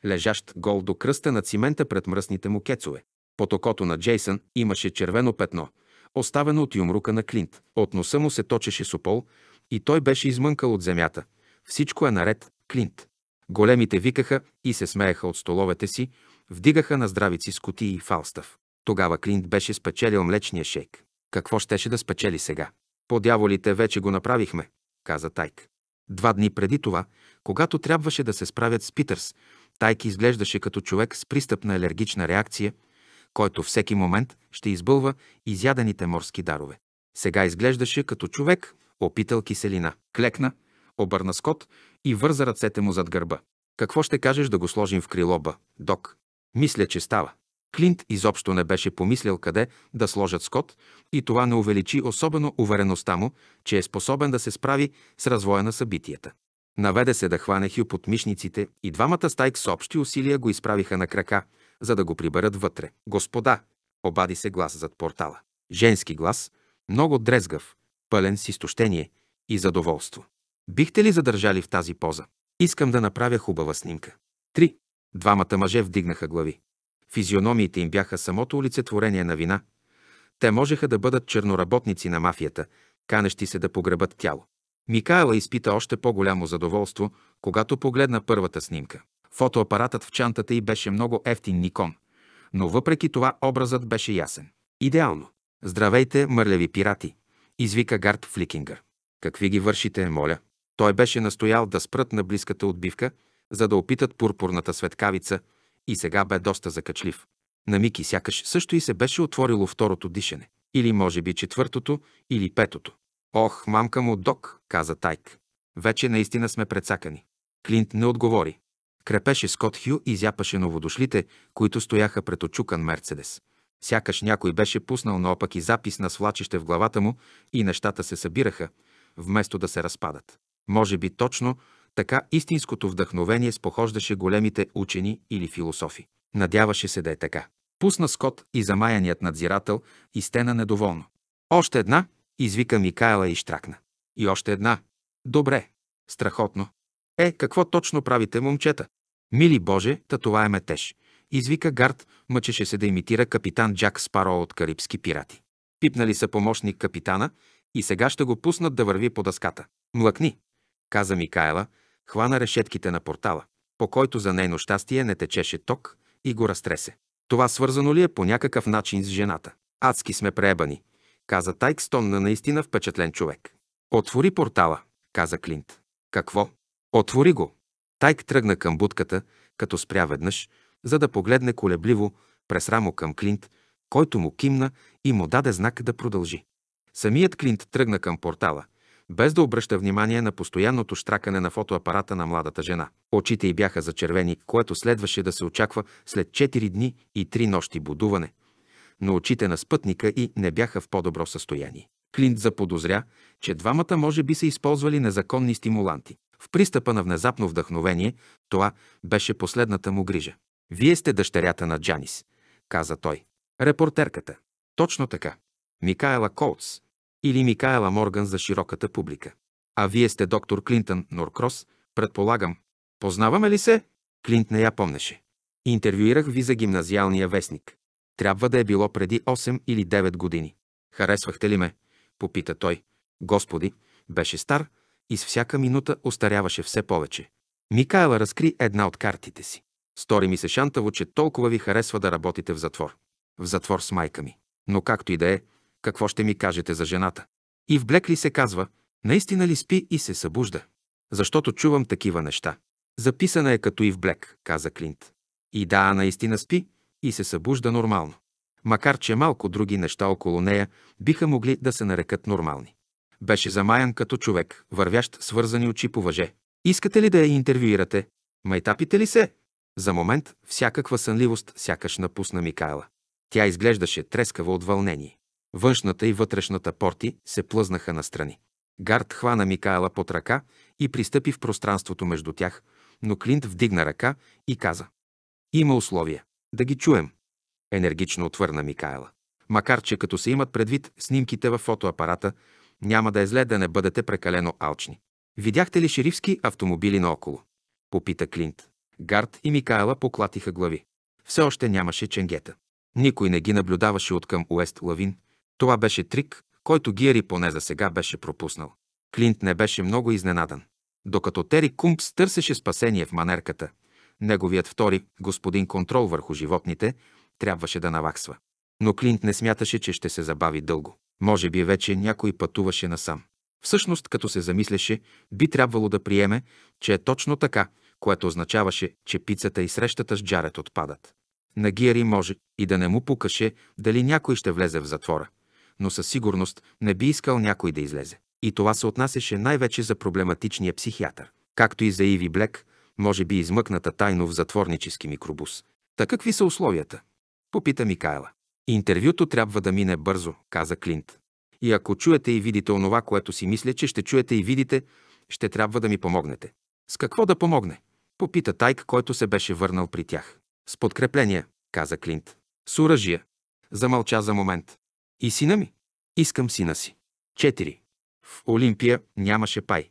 лежащ гол до кръста на цимента пред мръсните му кецове. Под окото на Джейсън имаше червено петно, оставено от юмрука на Клинт. От носа му се точеше сопол, и той беше измънкал от земята. Всичко е наред, Клинт. Големите викаха и се смееха от столовете си, вдигаха на здравици с кутии и фалстав. Тогава Клинт беше спечелил млечния шейк. Какво щеше да спечели сега? По дяволите вече го направихме, каза Тайк. Два дни преди това, когато трябваше да се справят с Питърс, Тайк изглеждаше като човек с пристъпна алергична реакция, който всеки момент ще избълва изядените морски дарове. Сега изглеждаше като човек, опитал киселина. Клекна, обърна скот и върза ръцете му зад гърба. Какво ще кажеш да го сложим в крилоба, док? Мисля, че става. Клинт изобщо не беше помислял къде да сложат скот и това не увеличи особено увереността му, че е способен да се справи с развоя на събитията. Наведе се да хване Хю под мишниците и двамата стайк с общи усилия го изправиха на крака, за да го приберат вътре. Господа, обади се глас зад портала. Женски глас, много дрезгав, пълен с изтощение и задоволство. Бихте ли задържали в тази поза? Искам да направя хубава снимка. Три. Двамата мъже вдигнаха глави. Физиономиите им бяха самото олицетворение на вина. Те можеха да бъдат черноработници на мафията, канещи се да погребат тяло. Микаела изпита още по-голямо задоволство, когато погледна първата снимка. Фотоапаратът в чантата й беше много ефтин Никон, но въпреки това образът беше ясен. Идеално! Здравейте, мърлеви пирати! извика Гард Фликингър. Какви ги вършите, моля? Той беше настоял да спрат на близката отбивка, за да опитат пурпурната светкавица и сега бе доста закачлив. На Мики сякаш също и се беше отворило второто дишане. Или може би четвъртото, или петото. Ох, мамка му, док, каза Тайк. Вече наистина сме прецакани. Клинт не отговори. Крепеше Скот Хю и зяпаше новодошлите, които стояха пред очукан Мерцедес. Сякаш някой беше пуснал наопак и запис на свлачище в главата му и нещата се събираха, вместо да се разпадат. Може би точно така истинското вдъхновение спохождаше големите учени или философи. Надяваше се да е така. Пусна скот и замаяният надзирател и стена недоволно. Още една, извика Микаела и штракна. И още една. Добре. Страхотно. Е, какво точно правите, момчета? Мили Боже, та това е метеж извика Гард, мъчеше се да имитира капитан Джак Спаро от Карибски пирати. Пипнали са помощник капитана и сега ще го пуснат да върви по дъската. Млъкни, каза Микаела, хвана решетките на портала, по който за нейно щастие не течеше ток и го разтресе. Това свързано ли е по някакъв начин с жената? Адски сме преебани, каза Тайкстон на наистина впечатлен човек. Отвори портала, каза Клинт. Какво? Отвори го. Тайк тръгна към будката, като спря веднъж, за да погледне колебливо през рамо към Клинт, който му кимна и му даде знак да продължи. Самият Клинт тръгна към портала, без да обръща внимание на постоянното штракане на фотоапарата на младата жена. Очите й бяха зачервени, което следваше да се очаква след 4 дни и 3 нощи будуване, но очите на спътника и не бяха в по-добро състояние. Клинт заподозря, че двамата може би са използвали незаконни стимуланти. В пристъпа на внезапно вдъхновение, това беше последната му грижа. Вие сте дъщерята на Джанис, каза той. Репортерката. Точно така. Микаела Колц или Микаела Морган за широката публика. А вие сте доктор Клинтън Норкрос, предполагам. Познаваме ли се? Клинт не я помнеше. Интервюирах ви за гимназиалния вестник. Трябва да е било преди 8 или 9 години. Харесвахте ли ме? Попита той. Господи, беше стар и с всяка минута остаряваше все повече. Микаела разкри една от картите си. Стори ми се шантаво, че толкова ви харесва да работите в затвор. В затвор с майка ми. Но както и да е, какво ще ми кажете за жената? И блекли се казва, наистина ли спи и се събужда? Защото чувам такива неща. Записана е като и в блек, каза Клинт. И да, наистина спи и се събужда нормално. Макар, че малко други неща около нея биха могли да се нарекат нормални. Беше замаян като човек, вървящ свързани очи по въже. Искате ли да я интервюирате? Майтапите ли се? За момент всякаква сънливост сякаш напусна Микаела. Тя изглеждаше трескава от вълнение. Външната и вътрешната порти се плъзнаха настрани. Гард хвана Микаела под ръка и пристъпи в пространството между тях, но Клинт вдигна ръка и каза. Има условия. Да ги чуем. Енергично отвърна Микаела. Макар, че като се имат предвид снимките във фотоапарата, няма да е зле да не бъдете прекалено алчни. Видяхте ли шерифски автомобили наоколо? Попита Клинт. Гард и Микаела поклатиха глави. Все още нямаше ченгета. Никой не ги наблюдаваше от към Уест Лавин. Това беше трик, който Гиери поне за сега беше пропуснал. Клинт не беше много изненадан. Докато Тери Кумпс търсеше спасение в манерката, неговият втори, господин контрол върху животните, трябваше да наваксва. Но Клинт не смяташе, че ще се забави дълго. Може би вече някой пътуваше насам. Всъщност, като се замисляше, би трябвало да приеме, че е точно така което означаваше, че пицата и срещата с джарет отпадат. На Гиери може и да не му пукаше дали някой ще влезе в затвора, но със сигурност не би искал някой да излезе. И това се отнасяше най-вече за проблематичния психиатър, както и за Иви Блек, може би измъкната тайно в затворнически микробус. Та какви са условията? Попита Микайла. Интервюто трябва да мине бързо, каза Клинт. И ако чуете и видите онова, което си мисля, че ще чуете и видите, ще трябва да ми помогнете. С какво да помогне? Попита Тайк, който се беше върнал при тях. С подкрепление, каза Клинт. С оръжие. Замълча за момент. И сина ми? Искам сина си. Четири. В Олимпия нямаше пай.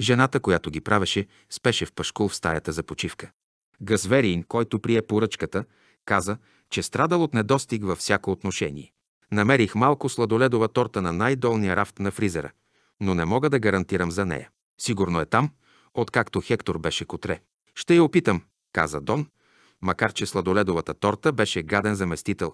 Жената, която ги правеше, спеше в пашкул в стаята за почивка. Газверин, който прие поръчката, каза, че страдал от недостиг във всяко отношение. Намерих малко сладоледова торта на най-долния рафт на фризера, но не мога да гарантирам за нея. Сигурно е там, откакто Хектор беше котре. Ще я опитам, каза Дон, макар че сладоледовата торта беше гаден заместител.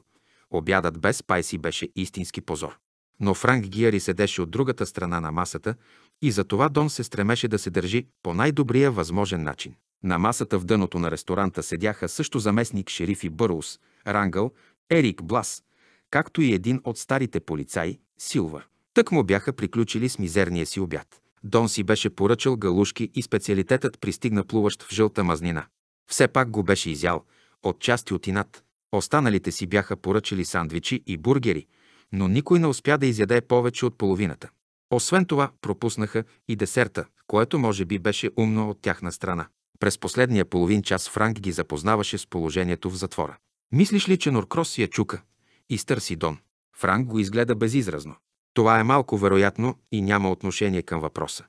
Обядът без пайси беше истински позор. Но Франк Гиари седеше от другата страна на масата и затова Дон се стремеше да се държи по най-добрия възможен начин. На масата в дъното на ресторанта седяха също заместник шерифи Бърлс, Рангъл, Ерик Блас, както и един от старите полицаи, Силвър. Тък му бяха приключили с мизерния си обяд. Дон си беше поръчал галушки и специалитетът пристигна плуващ в жълта мазнина. Все пак го беше изял, отчасти от инат. Останалите си бяха поръчали сандвичи и бургери, но никой не успя да изяде повече от половината. Освен това, пропуснаха и десерта, което може би беше умно от тяхна страна. През последния половин час Франк ги запознаваше с положението в затвора. Мислиш ли, че Норкрос си я е чука? Изтърси Дон. Франк го изгледа безизразно. Това е малко вероятно и няма отношение към въпроса.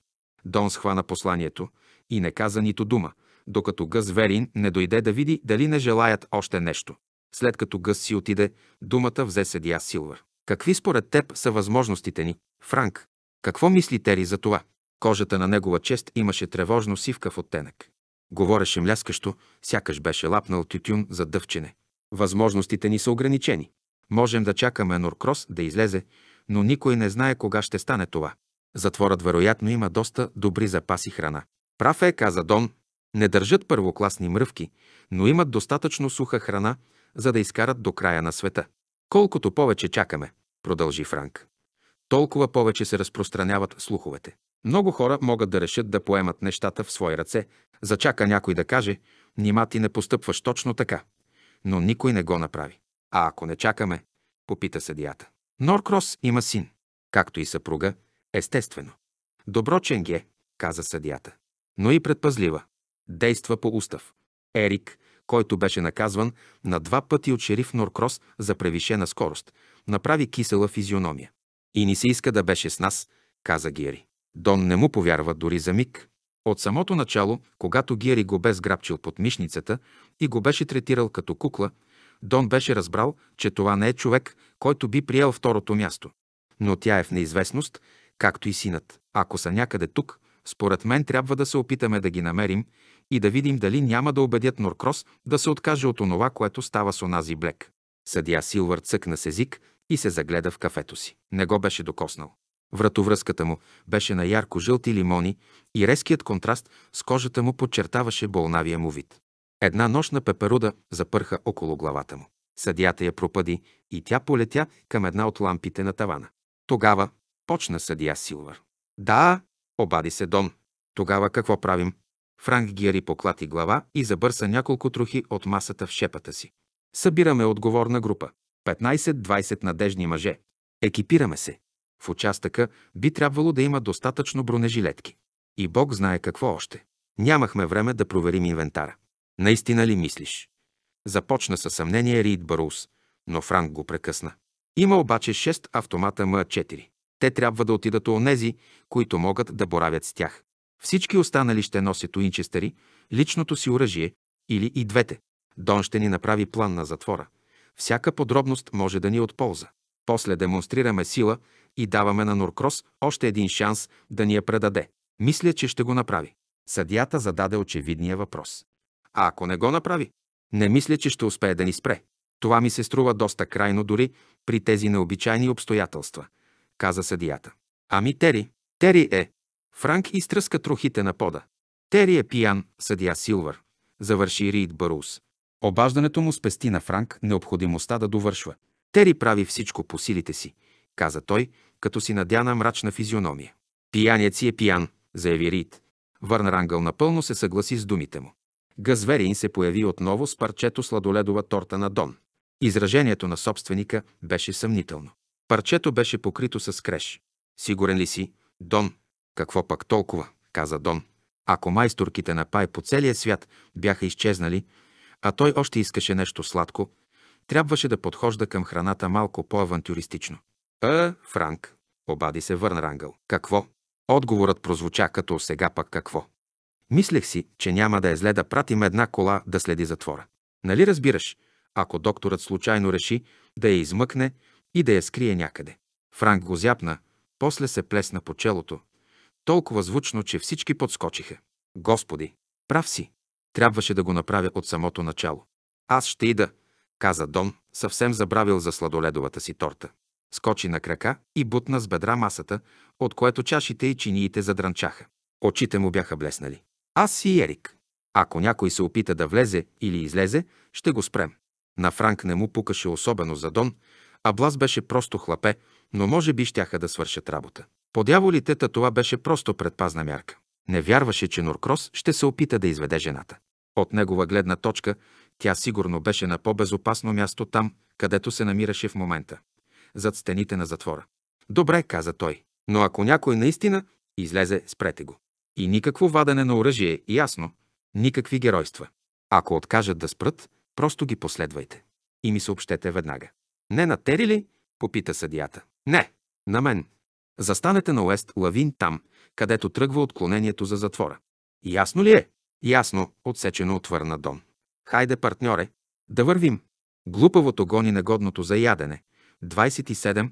Дон схвана посланието и не каза нито дума, докато Гъс Верин не дойде да види дали не желаят още нещо. След като Гъс си отиде, думата взе седия Силвър. Какви според теб са възможностите ни, Франк? Какво мисли Тери за това? Кожата на негова чест имаше тревожно сивкав оттенък. Говореше мляскащо, сякаш беше лапнал тютюн за дъвчене. Възможностите ни са ограничени. Можем да чакаме Норкрос да излезе но никой не знае кога ще стане това. Затворът вероятно има доста добри запаси храна. Прав е, каза Дон. Не държат първокласни мръвки, но имат достатъчно суха храна, за да изкарат до края на света. Колкото повече чакаме, продължи Франк, толкова повече се разпространяват слуховете. Много хора могат да решат да поемат нещата в свои ръце, зачака някой да каже, нима ти не постъпваш точно така. Но никой не го направи. А ако не чакаме, попита съдията. Норкрос има син, както и съпруга, естествено. Добро ченге, каза съдията, но и предпазлива. Действа по устав. Ерик, който беше наказван на два пъти от шериф Норкрос за превишена скорост, направи кисела физиономия. И ни се иска да беше с нас, каза Гири. Дон не му повярва дори за миг. От самото начало, когато Гири го бе сграбчил под мишницата и го беше третирал като кукла, Дон беше разбрал, че това не е човек, който би приел второто място. Но тя е в неизвестност, както и синът. Ако са някъде тук, според мен трябва да се опитаме да ги намерим и да видим дали няма да убедят Норкрос да се откаже от онова, което става с онази блек. Съдия Силвър цъкна с език и се загледа в кафето си. Не го беше докоснал. Вратовръзката му беше на ярко-жълти лимони и резкият контраст с кожата му подчертаваше болнавия му вид. Една нощна пеперуда запърха около главата му. Съдията я пропади и тя полетя към една от лампите на тавана. Тогава почна съдия Силвър. Да, обади се Дон. Тогава какво правим? Франк Гири поклати глава и забърса няколко трохи от масата в шепата си. Събираме отговорна група. 15-20 надежни мъже. Екипираме се. В участъка би трябвало да има достатъчно бронежилетки. И Бог знае какво още. Нямахме време да проверим инвентара. Наистина ли мислиш? Започна със съмнение Рид Барус, но Франк го прекъсна. Има обаче 6 автомата М4. Те трябва да отидат у онези, които могат да боравят с тях. Всички останали ще носят уинчестери, личното си оръжие или и двете. Дон ще ни направи план на затвора. Всяка подробност може да ни е от полза. После демонстрираме сила и даваме на Норкрос още един шанс да ни я предаде. Мисля, че ще го направи. Съдията зададе очевидния въпрос. А ако не го направи, не мисля, че ще успее да ни спре. Това ми се струва доста крайно дори при тези необичайни обстоятелства, каза съдията. Ами Тери, Тери е. Франк изтръска трохите на пода. Тери е пиян, съдия Силвър, завърши Рид Барус. Обаждането му спести на Франк необходимостта да довършва. Тери прави всичко по силите си, каза той, като си надяна мрачна физиономия. Пияният си е пиян, заяви Рид. рангъл напълно се съгласи с думите му. Газверин се появи отново с парчето сладоледова торта на Дон. Изражението на собственика беше съмнително. Парчето беше покрито с креш. Сигурен ли си, Дон? Какво пък толкова, каза Дон. Ако майсторките на пай по целия свят бяха изчезнали, а той още искаше нещо сладко, трябваше да подхожда към храната малко по-авантюристично. А, Франк, обади се Върнрангъл. Какво? Отговорът прозвуча като сега пък какво. Мислех си, че няма да е зле да пратим една кола да следи затвора. Нали разбираш, ако докторът случайно реши да я измъкне и да я скрие някъде. Франк го зяпна, после се плесна по челото. Толкова звучно, че всички подскочиха. Господи, прав си. Трябваше да го направя от самото начало. Аз ще ида, каза Дон, съвсем забравил за сладоледовата си торта. Скочи на крака и бутна с бедра масата, от което чашите и чиниите задранчаха. Очите му бяха блеснали. Аз си Ерик. Ако някой се опита да влезе или излезе, ще го спрем. На Франк не му пукаше особено за Дон, а блас беше просто хлапе, но може би щяха да свършат работа. По дяволите това беше просто предпазна мярка. Не вярваше, че Норкрос ще се опита да изведе жената. От негова гледна точка, тя сигурно беше на по-безопасно място там, където се намираше в момента. Зад стените на затвора. Добре, каза той. Но ако някой наистина излезе, спрете го. И никакво вадене на оръжие, ясно. Никакви геройства. Ако откажат да спрат, просто ги последвайте. И ми съобщете веднага. Не на Тери ли? Попита съдията. Не, на мен. Застанете на Уест Лавин там, където тръгва отклонението за затвора. Ясно ли е? Ясно, отсечено отвърна Дон. Хайде, партньоре, да вървим. Глупавото гони негодното за ядене. 27.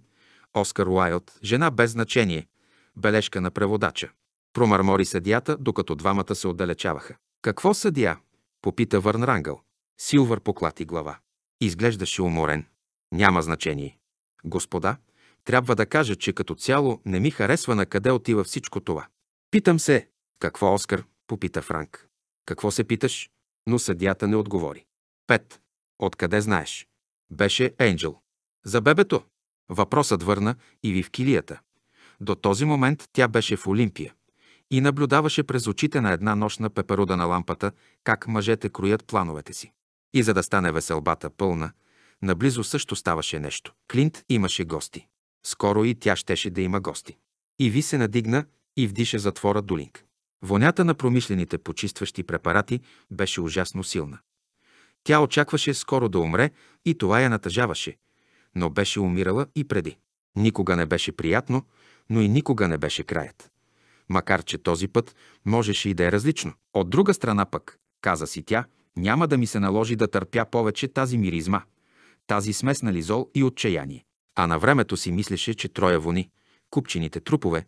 Оскар Уайлд. Жена без значение. Бележка на преводача промърмори съдията, докато двамата се отдалечаваха. Какво съдия? попита Върн Рангъл. Силвър поклати глава. Изглеждаше уморен. Няма значение. Господа, трябва да кажа, че като цяло не ми харесва на къде отива всичко това. Питам се, какво Оскар? попита Франк. Какво се питаш? Но съдията не отговори. Пет. Откъде знаеш? Беше Енджел. За бебето. Въпросът върна и ви в килията. До този момент тя беше в Олимпия и наблюдаваше през очите на една нощна пеперуда на лампата как мъжете кроят плановете си. И за да стане веселбата пълна, наблизо също ставаше нещо. Клинт имаше гости. Скоро и тя щеше да има гости. И ви се надигна и вдиша затвора дулинг. Вонята на промишлените почистващи препарати беше ужасно силна. Тя очакваше скоро да умре и това я натъжаваше, но беше умирала и преди. Никога не беше приятно, но и никога не беше краят макар че този път можеше и да е различно. От друга страна пък, каза си тя, няма да ми се наложи да търпя повече тази миризма, тази на лизол и отчаяние. А на времето си мислеше, че троя вони, купчените трупове,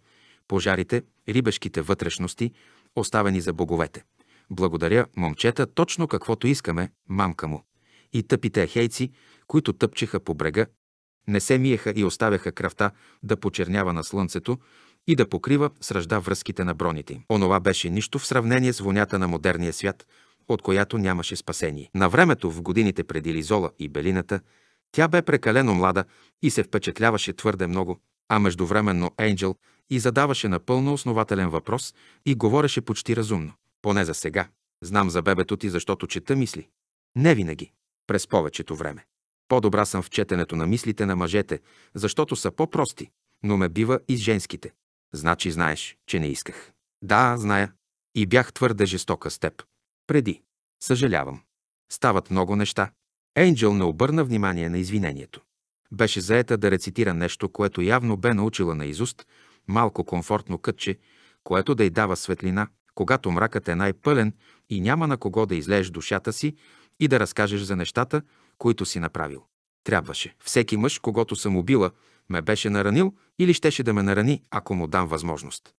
пожарите, рибешките вътрешности, оставени за боговете. Благодаря, момчета, точно каквото искаме, мамка му. И тъпите ехейци, които тъпчеха по брега, не се миеха и оставяха кръвта да почернява на слънцето, и да покрива с ръжда връзките на броните им. Онова беше нищо в сравнение с вонята на модерния свят, от която нямаше спасение. На времето, в годините преди Лизола и Белината, тя бе прекалено млада и се впечатляваше твърде много, а междувременно Енджел и задаваше напълно основателен въпрос и говореше почти разумно. Поне за сега. Знам за бебето ти, защото чета мисли. Не винаги. През повечето време. По-добра съм в четенето на мислите на мъжете, защото са по-прости, но ме бива и с женските. Значи знаеш, че не исках. Да, зная. И бях твърде жестока с теб. Преди. Съжалявам. Стават много неща. Енджел не обърна внимание на извинението. Беше заета да рецитира нещо, което явно бе научила на изуст, малко комфортно кътче, което да й дава светлина, когато мракът е най-пълен и няма на кого да излееш душата си и да разкажеш за нещата, които си направил. Трябваше. Всеки мъж, когато съм убила, ме беше наранил или щеше да ме нарани, ако му дам възможност.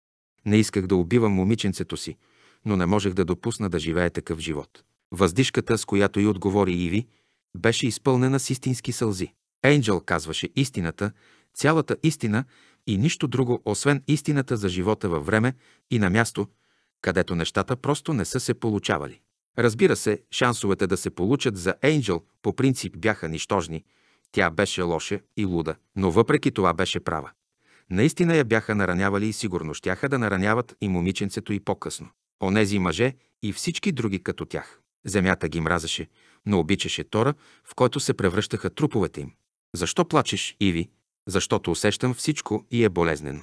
Не исках да убивам момиченцето си, но не можех да допусна да живее такъв живот. Въздишката, с която и отговори Иви, беше изпълнена с истински сълзи. Енджел казваше истината, цялата истина и нищо друго, освен истината за живота във време и на място, където нещата просто не са се получавали. Разбира се, шансовете да се получат за Ейнджел по принцип бяха нищожни. Тя беше лоша и луда, но въпреки това беше права. Наистина я бяха наранявали и сигурно щяха да нараняват и момиченцето и по-късно. Онези мъже и всички други като тях. Земята ги мразеше, но обичаше Тора, в който се превръщаха труповете им. Защо плачеш, Иви? Защото усещам всичко и е болезнено.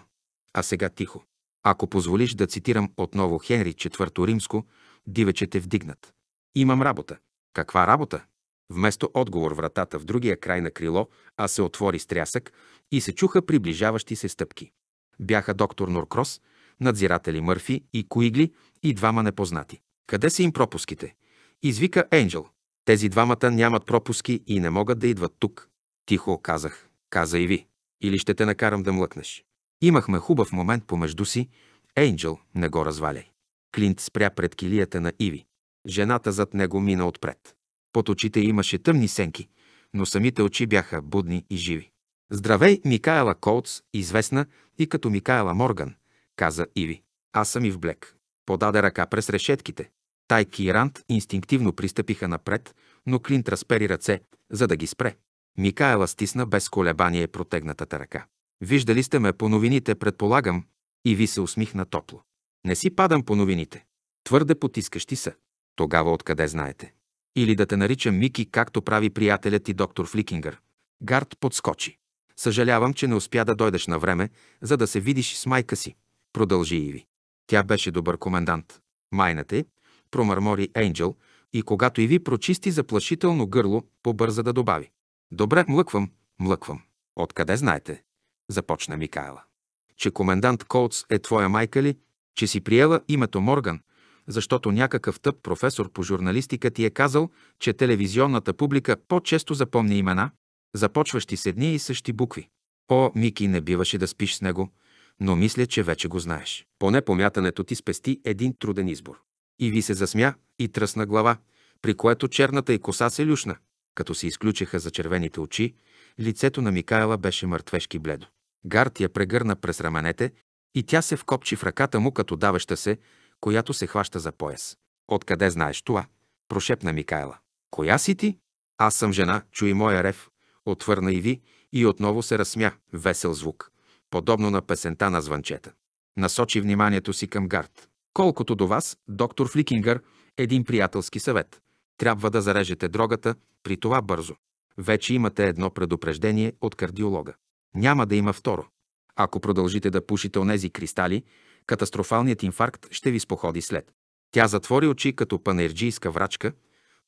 А сега тихо. Ако позволиш да цитирам отново Хенри IV Римско, дивечът е вдигнат. Имам работа. Каква работа? Вместо отговор вратата в другия край на крило, а се отвори стрясък и се чуха приближаващи се стъпки. Бяха доктор Норкрос, надзиратели Мърфи и Куигли и двама непознати. Къде са им пропуските? Извика Енджел. Тези двамата нямат пропуски и не могат да идват тук. Тихо казах. Каза и ви. Или ще те накарам да млъкнеш. Имахме хубав момент помежду си. Енджел, не го разваляй. Клинт спря пред килията на Иви. Жената зад него мина отпред. Под очите имаше тъмни сенки, но самите очи бяха будни и живи. Здравей, Микаела Колц, известна и като Микаела Морган, каза Иви. Аз съм и в блек. Подаде ръка през решетките. Тайки и Рант инстинктивно пристъпиха напред, но Клинт разпери ръце, за да ги спре. Микаела стисна без колебание протегнатата ръка. Виждали сте ме по новините, предполагам, и ви се усмихна топло. Не си падам по новините. Твърде потискащи са. Тогава откъде знаете? Или да те наричам Мики, както прави приятелят ти доктор Фликингър. Гард подскочи. Съжалявам, че не успя да дойдеш на време, за да се видиш с майка си. Продължи Иви. Тя беше добър комендант. Майната е, промърмори Енджел, и когато Иви прочисти заплашително гърло, побърза да добави. Добре, млъквам, млъквам. Откъде знаете? Започна Микаела. Че комендант Колц е твоя майка ли? че си приела името Морган, защото някакъв тъп професор по журналистика ти е казал, че телевизионната публика по-често запомня имена, започващи с едни и същи букви. О, Мики, не биваше да спиш с него, но мисля, че вече го знаеш. Поне помятането ти спести един труден избор. И ви се засмя и тръсна глава, при което черната и коса се люшна. Като се изключиха за червените очи, лицето на Микаела беше мъртвешки бледо. Гард я прегърна през раменете и тя се вкопчи в ръката му, като даваща се, която се хваща за пояс. Откъде знаеш това? Прошепна Микайла. Коя си ти? Аз съм жена, чуй моя рев. Отвърна и ви и отново се разсмя, весел звук, подобно на песента на звънчета. Насочи вниманието си към гард. Колкото до вас, доктор Фликингър, един приятелски съвет. Трябва да зарежете дрогата, при това бързо. Вече имате едно предупреждение от кардиолога. Няма да има второ. Ако продължите да пушите онези кристали, катастрофалният инфаркт ще ви споходи след. Тя затвори очи като панерджийска врачка,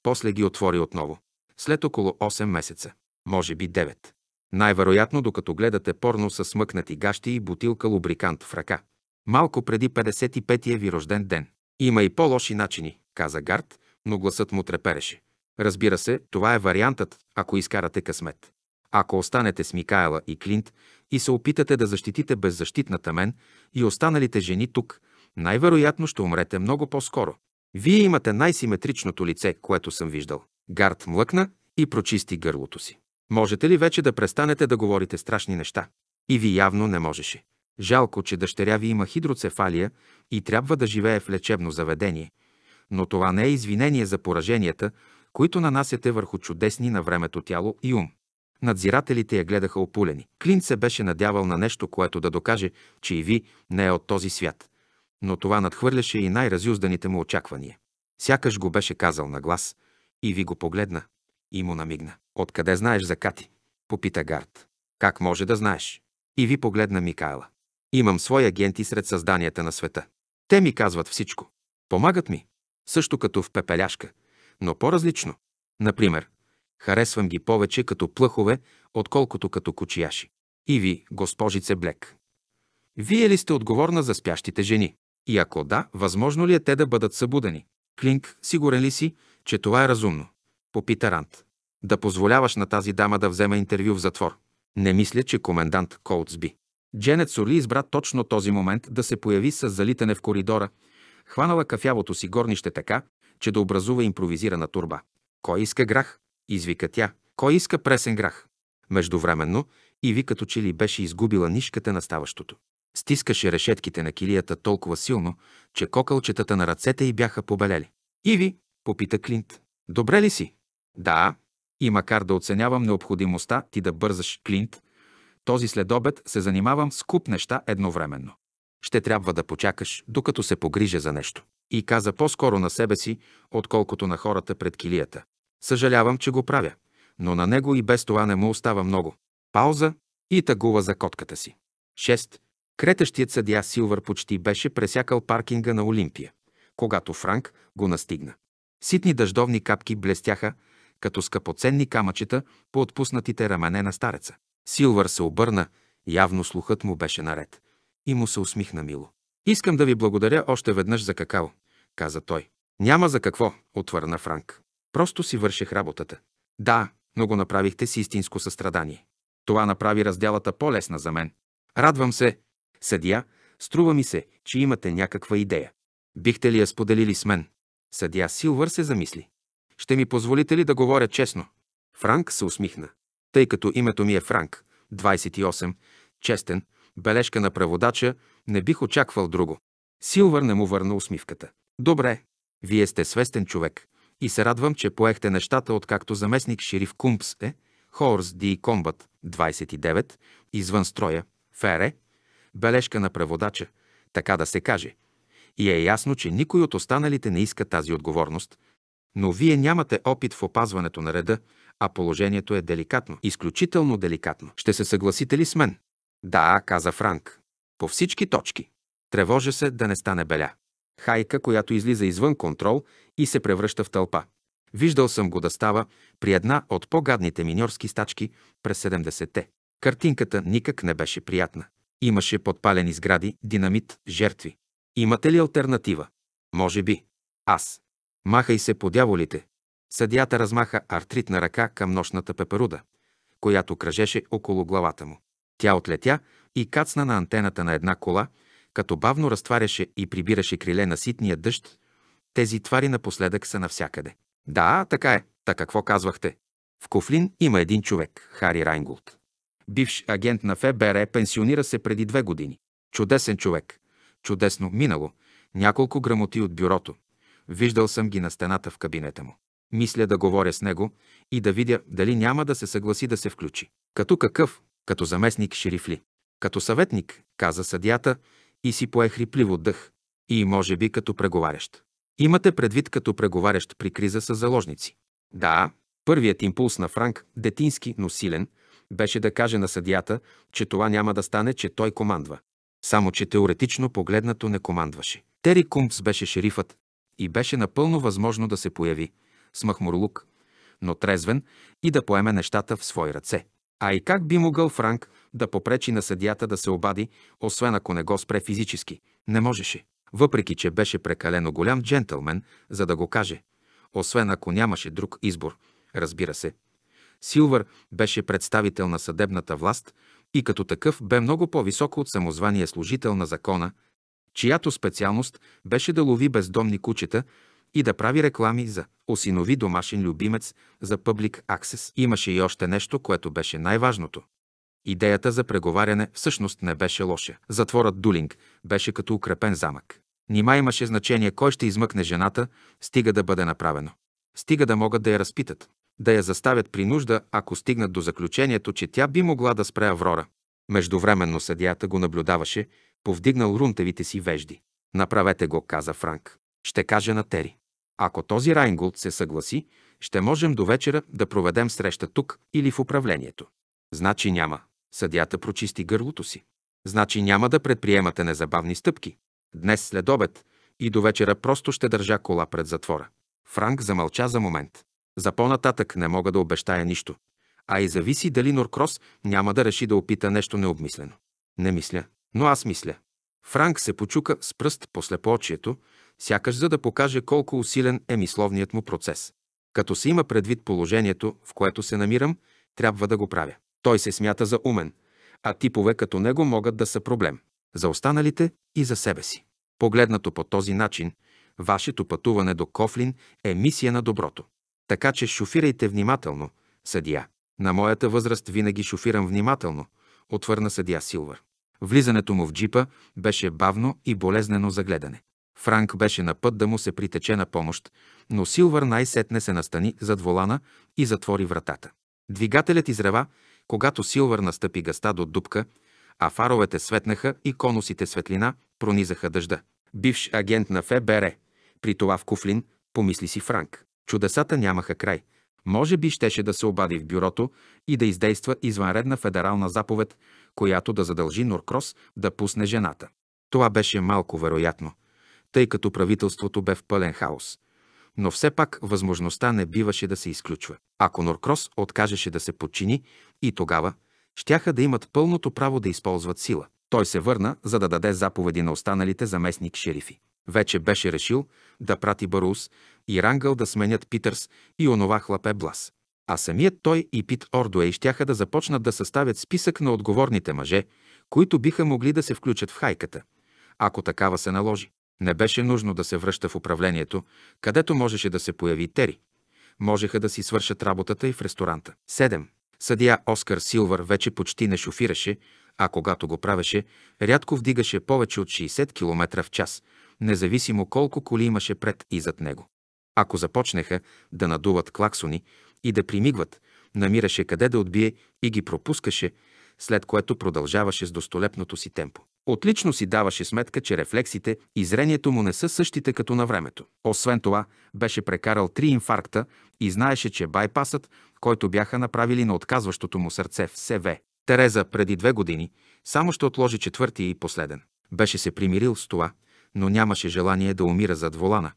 после ги отвори отново. След около 8 месеца, може би 9. Най-вероятно, докато гледате порно с смъкнати гащи и бутилка лубрикант в ръка. Малко преди 55-я ви рожден ден. Има и по-лоши начини, каза Гард, но гласът му трепереше. Разбира се, това е вариантът, ако изкарате късмет. Ако останете с Микаела и Клинт, и се опитате да защитите беззащитната мен и останалите жени тук, най-вероятно ще умрете много по-скоро. Вие имате най-симетричното лице, което съм виждал. Гард млъкна и прочисти гърлото си. Можете ли вече да престанете да говорите страшни неща? И ви явно не можеше. Жалко, че дъщеря ви има хидроцефалия и трябва да живее в лечебно заведение. Но това не е извинение за пораженията, които нанасяте върху чудесни на времето тяло и ум. Надзирателите я гледаха опулени. Клин се беше надявал на нещо, което да докаже, че и ви не е от този свят. Но това надхвърляше и най-разюзданите му очаквания. Сякаш го беше казал на глас. И ви го погледна. И му намигна. Откъде знаеш за Кати? Попита Гард. Как може да знаеш? И ви погледна Микаела. Имам свои агенти сред създанията на света. Те ми казват всичко. Помагат ми. Също като в пепеляшка, но по-различно. Например, Харесвам ги повече като плъхове, отколкото като кучияши. И ви, госпожице Блек. Вие ли сте отговорна за спящите жени? И ако да, възможно ли е те да бъдат събудени? Клинк, сигурен ли си, че това е разумно? Попита Рант. Да позволяваш на тази дама да взема интервю в затвор. Не мисля, че комендант Колтс би. Дженет Сурли избра точно този момент да се появи с залитане в коридора, хванала кафявото си горнище така, че да образува импровизирана турба. Кой иска грах? извика тя. Кой иска пресен грах? Междувременно и ви като че ли беше изгубила нишката на ставащото. Стискаше решетките на килията толкова силно, че кокълчетата на ръцете й бяха побелели. Иви, попита Клинт. Добре ли си? Да. И макар да оценявам необходимостта ти да бързаш, Клинт, този следобед се занимавам с куп неща едновременно. Ще трябва да почакаш, докато се погрижа за нещо. И каза по-скоро на себе си, отколкото на хората пред килията. Съжалявам, че го правя, но на него и без това не му остава много. Пауза и тъгува за котката си. 6. Кретещият съдия Силвър почти беше пресякал паркинга на Олимпия, когато Франк го настигна. Ситни дъждовни капки блестяха, като скъпоценни камъчета по отпуснатите рамене на стареца. Силвър се обърна, явно слухът му беше наред, и му се усмихна мило. Искам да ви благодаря още веднъж за какао, каза той. Няма за какво, отвърна Франк. Просто си върших работата. Да, но го направихте с истинско състрадание. Това направи разделата по-лесна за мен. Радвам се. Съдия, струва ми се, че имате някаква идея. Бихте ли я споделили с мен? Съдия Силвър се замисли. Ще ми позволите ли да говоря честно? Франк се усмихна. Тъй като името ми е Франк, 28, честен, бележка на преводача, не бих очаквал друго. Силвър не му върна усмивката. Добре, вие сте свестен човек, и се радвам, че поехте нещата, откакто заместник шериф Кумпс е Хорс Ди Комбат 29, извън строя, Фере, бележка на преводача, така да се каже. И е ясно, че никой от останалите не иска тази отговорност, но вие нямате опит в опазването на реда, а положението е деликатно, изключително деликатно. Ще се съгласите ли с мен? Да, каза Франк. По всички точки. Тревожа се да не стане беля. Хайка, която излиза извън контрол и се превръща в тълпа. Виждал съм го да става при една от по-гадните миньорски стачки през 70-те. Картинката никак не беше приятна. Имаше подпалени сгради, динамит, жертви. Имате ли альтернатива? Може би. Аз. Махай се по дяволите. Съдията размаха артритна ръка към нощната пеперуда, която кръжеше около главата му. Тя отлетя и кацна на антената на една кола, като бавно разтваряше и прибираше криле на ситния дъжд, тези твари напоследък са навсякъде. Да, така е. Та какво казвахте? В Кофлин има един човек, Хари Райнгулт. Бивш агент на ФБР пенсионира се преди две години. Чудесен човек. Чудесно минало. Няколко грамоти от бюрото. Виждал съм ги на стената в кабинета му. Мисля да говоря с него и да видя дали няма да се съгласи да се включи. Като какъв? Като заместник шерифли. Като съветник, каза съдията и си пое хрипливо дъх. И може би като преговарящ. Имате предвид като преговарящ при криза с заложници. Да, първият импулс на Франк, детински, но силен, беше да каже на съдията, че това няма да стане, че той командва. Само, че теоретично погледнато не командваше. Тери Кумпс беше шерифът и беше напълно възможно да се появи, с махмурлук, но трезвен и да поеме нещата в свои ръце. А и как би могъл Франк да попречи на съдията да се обади, освен ако не го спре физически. Не можеше. Въпреки, че беше прекалено голям джентълмен, за да го каже. Освен ако нямаше друг избор, разбира се. Силвър беше представител на съдебната власт и като такъв бе много по-високо от самозвания служител на закона, чиято специалност беше да лови бездомни кучета и да прави реклами за осинови домашен любимец за Public Access. Имаше и още нещо, което беше най-важното. Идеята за преговаряне всъщност не беше лоша. Затворът Дулинг беше като укрепен замък. Нима имаше значение кой ще измъкне жената, стига да бъде направено. Стига да могат да я разпитат, да я заставят при нужда, ако стигнат до заключението, че тя би могла да спре Аврора. Междувременно съдията го наблюдаваше, повдигнал рунтевите си вежди. Направете го, каза Франк. Ще каже на Тери. Ако този Райнгулд се съгласи, ще можем до вечера да проведем среща тук или в управлението. Значи няма. Съдята прочисти гърлото си. Значи няма да предприемате незабавни стъпки. Днес след обед и до вечера просто ще държа кола пред затвора. Франк замълча за момент. За по-нататък не мога да обещая нищо. А и зависи дали Норкрос няма да реши да опита нещо необмислено. Не мисля, но аз мисля. Франк се почука с пръст по слепоочието, сякаш за да покаже колко усилен е мисловният му процес. Като се има предвид положението, в което се намирам, трябва да го правя. Той се смята за умен, а типове като него могат да са проблем за останалите и за себе си. Погледнато по този начин, вашето пътуване до Кофлин е мисия на доброто. Така че шофирайте внимателно, съдия. На моята възраст винаги шофирам внимателно, отвърна съдия Силвър. Влизането му в джипа беше бавно и болезнено за гледане. Франк беше на път да му се притече на помощ, но Силвър най-сетне се настани зад волана и затвори вратата. Двигателят изрева когато Силвър настъпи гъста до дупка, а фаровете светнаха и конусите светлина пронизаха дъжда. Бивш агент на ФБР, е, при това в Куфлин, помисли си Франк. Чудесата нямаха край. Може би щеше да се обади в бюрото и да издейства извънредна федерална заповед, която да задължи Норкрос да пусне жената. Това беше малко вероятно, тъй като правителството бе в пълен хаос. Но все пак възможността не биваше да се изключва. Ако Норкрос откажеше да се подчини, и тогава щяха да имат пълното право да използват сила. Той се върна, за да даде заповеди на останалите заместник шерифи. Вече беше решил да прати Барус и Рангъл да сменят Питърс и онова хлапе Блас. А самият той и Пит Ордуей щяха да започнат да съставят списък на отговорните мъже, които биха могли да се включат в хайката, ако такава се наложи. Не беше нужно да се връща в управлението, където можеше да се появи Тери можеха да си свършат работата и в ресторанта. 7. Съдия Оскар Силвър вече почти не шофираше, а когато го правеше, рядко вдигаше повече от 60 км в час, независимо колко коли имаше пред и зад него. Ако започнеха да надуват клаксони и да примигват, намираше къде да отбие и ги пропускаше, след което продължаваше с достолепното си темпо. Отлично си даваше сметка, че рефлексите и зрението му не са същите като на времето. Освен това, беше прекарал три инфаркта и знаеше, че байпасът, който бяха направили на отказващото му сърце в СВ. Тереза преди две години само ще отложи четвъртия и последен. Беше се примирил с това, но нямаше желание да умира зад волана.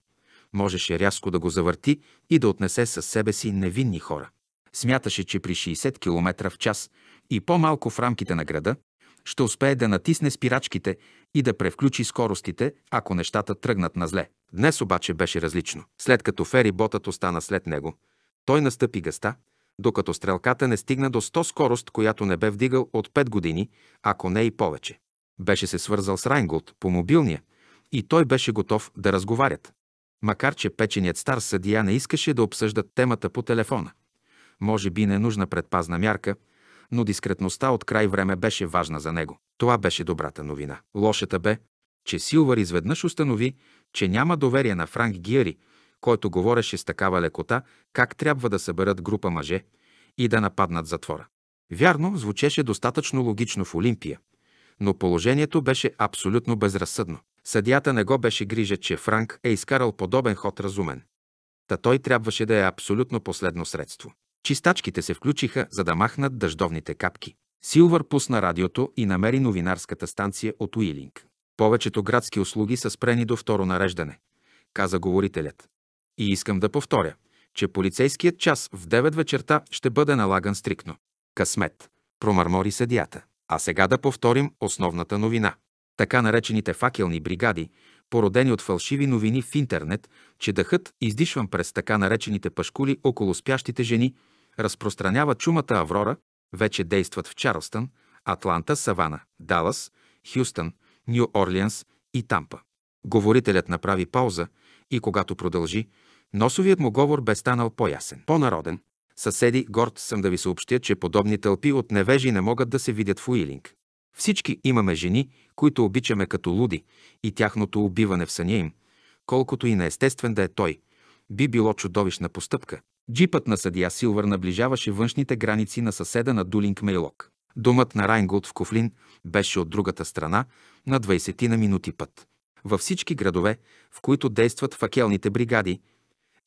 Можеше рязко да го завърти и да отнесе със себе си невинни хора. Смяташе, че при 60 км в час и по-малко в рамките на града, ще успее да натисне спирачките и да превключи скоростите, ако нещата тръгнат на зле. Днес обаче беше различно. След като фери ботът остана след него, той настъпи гъста, докато стрелката не стигна до 100 скорост, която не бе вдигал от 5 години, ако не и повече. Беше се свързал с Райнголд по мобилния и той беше готов да разговарят. Макар, че печеният стар съдия не искаше да обсъждат темата по телефона. Може би не нужна предпазна мярка – но дискретността от край време беше важна за него. Това беше добрата новина. Лошата бе, че Силвар изведнъж установи, че няма доверие на Франк Гиери, който говореше с такава лекота как трябва да съберат група мъже и да нападнат затвора. Вярно, звучеше достатъчно логично в Олимпия, но положението беше абсолютно безразсъдно. Съдията не го беше грижа, че Франк е изкарал подобен ход разумен. Та той трябваше да е абсолютно последно средство. Чистачките се включиха, за да махнат дъждовните капки. Силвър пусна радиото и намери новинарската станция от Уилинг. Повечето градски услуги са спрени до второ нареждане, каза говорителят. И искам да повторя, че полицейският час в 9 вечерта ще бъде налаган стрикно. Късмет, промърмори съдията. А сега да повторим основната новина. Така наречените факелни бригади, породени от фалшиви новини в интернет, че дъхът, издишван през така наречените пашкули около спящите жени, разпространява чумата Аврора, вече действат в Чарлстън, Атланта, Савана, Далас, Хюстън, Нью Орлианс и Тампа. Говорителят направи пауза и когато продължи, носовият му говор бе станал по-ясен, по-народен. Съседи, горд съм да ви съобщя, че подобни тълпи от невежи не могат да се видят в Уилинг. Всички имаме жени, които обичаме като луди и тяхното убиване в съня им, колкото и неестествен да е той, би било чудовищна постъпка, Джипът на съдия Силвър наближаваше външните граници на съседа на Дулинг Мейлок. Домът на Райнгулд в Кофлин беше от другата страна на 20 на минути път. Във всички градове, в които действат факелните бригади,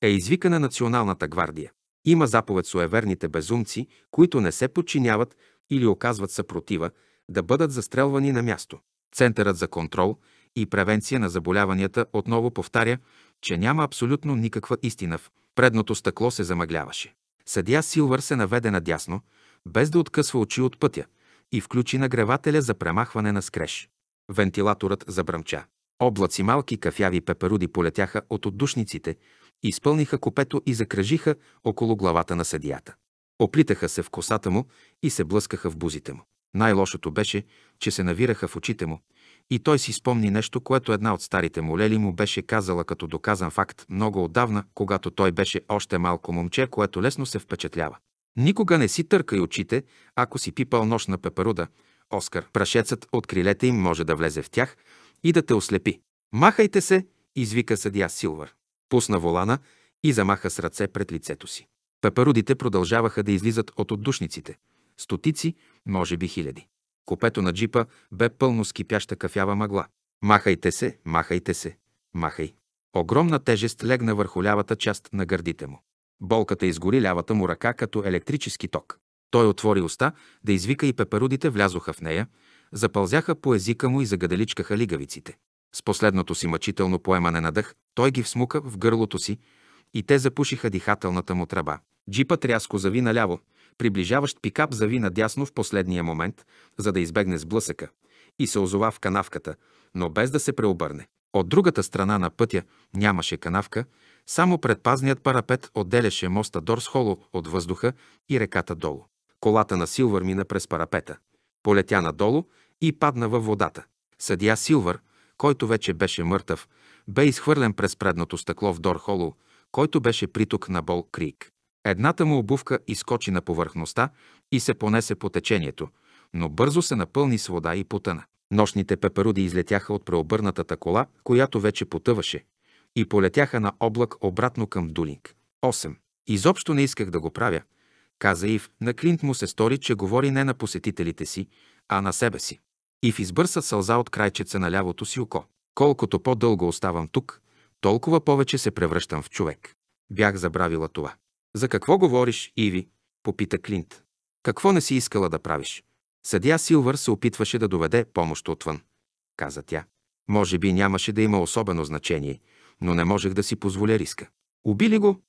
е извикана Националната гвардия. Има заповед суеверните безумци, които не се подчиняват или оказват съпротива, да бъдат застрелвани на място. Центърът за контрол и превенция на заболяванията отново повтаря, че няма абсолютно никаква истина в Предното стъкло се замъгляваше. Съдия Силвър се наведе надясно, без да откъсва очи от пътя, и включи нагревателя за премахване на скреж. Вентилаторът забръмча. Облаци малки кафяви пеперуди полетяха от отдушниците, изпълниха копето и закръжиха около главата на съдията. Оплитаха се в косата му и се блъскаха в бузите му. Най-лошото беше, че се навираха в очите му, и той си спомни нещо, което една от старите молели му беше казала като доказан факт много отдавна, когато той беше още малко момче, което лесно се впечатлява. Никога не си търкай очите, ако си пипал нощ на пеперуда, Оскар. Прашецът от крилете им може да влезе в тях и да те ослепи. Махайте се, извика съдия Силвър. Пусна волана и замаха с ръце пред лицето си. Пеперудите продължаваха да излизат от отдушниците. Стотици, може би хиляди. Копето на джипа бе пълно с кипяща кафява мъгла. Махайте се, махайте се, махай. Огромна тежест легна върху лявата част на гърдите му. Болката изгори лявата му ръка като електрически ток. Той отвори уста да извика и пеперудите влязоха в нея, запълзяха по езика му и загаделичкаха лигавиците. С последното си мъчително поемане на дъх, той ги всмука в гърлото си и те запушиха дихателната му тръба. Джипът рязко зави наляво, Приближаващ пикап зави надясно в последния момент, за да избегне сблъсъка, и се озова в канавката, но без да се преобърне. От другата страна на пътя нямаше канавка, само предпазният парапет отделяше моста дорсхоло от въздуха и реката долу. Колата на Силвър мина през парапета, полетя надолу и падна във водата. Съдия Силвър, който вече беше мъртъв, бе изхвърлен през предното стъкло в Дорхолу, който беше приток на Бол Крик. Едната му обувка изкочи на повърхността и се понесе по течението, но бързо се напълни с вода и потъна. Нощните пеперуди излетяха от преобърнатата кола, която вече потъваше, и полетяха на облак обратно към Дулинг. 8. Изобщо не исках да го правя, каза Ив. На Клинт му се стори, че говори не на посетителите си, а на себе си. Ив избърса сълза от крайчеца на лявото си око. Колкото по-дълго оставам тук, толкова повече се превръщам в човек. Бях забравила това. За какво говориш, Иви? попита Клинт. Какво не си искала да правиш? Съдя Силвър се опитваше да доведе помощ отвън, каза тя. Може би нямаше да има особено значение, но не можех да си позволя риска. Убили го?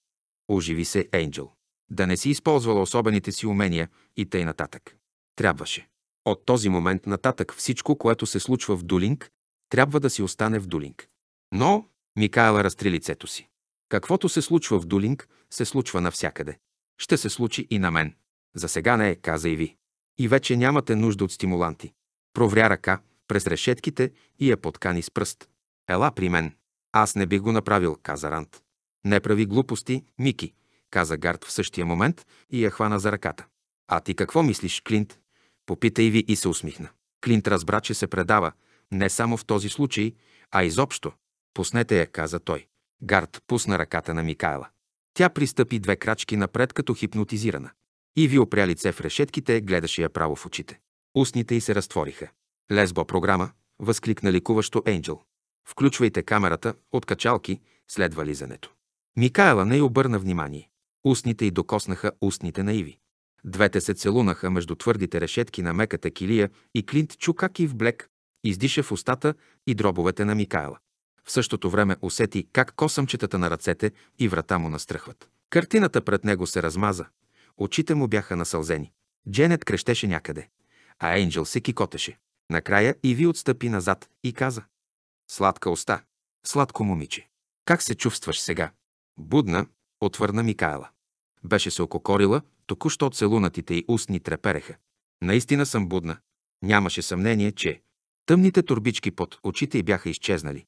Оживи се Ейнджел. Да не си използвала особените си умения и тъй нататък. Трябваше. От този момент нататък всичко, което се случва в Дулинг, трябва да си остане в Дулинг. Но Микаела разтри лицето си. Каквото се случва в Дулинг, се случва навсякъде. Ще се случи и на мен. За сега не е, каза и ви. И вече нямате нужда от стимуланти. Провря ръка през решетките и я поткани с пръст. Ела при мен. Аз не бих го направил, каза Рант. Не прави глупости, Мики, каза Гард в същия момент и я хвана за ръката. А ти какво мислиш, Клинт? Попита и ви и се усмихна. Клинт разбра, че се предава, не само в този случай, а изобщо. Пуснете я, каза той. Гард пусна ръката на Микаела. Тя пристъпи две крачки напред като хипнотизирана. И ви опря лице в решетките, гледаше я право в очите. Устните й се разтвориха. Лесбо програма, възкликна ликуващо Енджел. Включвайте камерата, от качалки, следва лизането. Микаела не й обърна внимание. Устните й докоснаха устните на Иви. Двете се целунаха между твърдите решетки на меката килия и Клинт чу как и в блек издиша в устата и дробовете на Микаела. В същото време усети как косъмчетата на ръцете и врата му настръхват. Картината пред него се размаза. Очите му бяха насълзени. Дженет крещеше някъде, а Енджел се кикотеше. Накрая и ви отстъпи назад и каза. Сладка уста, сладко момиче. Как се чувстваш сега? Будна, отвърна Микаела. Беше се ококорила, току-що целунатите й устни трепереха. Наистина съм будна. Нямаше съмнение, че тъмните турбички под очите й бяха изчезнали,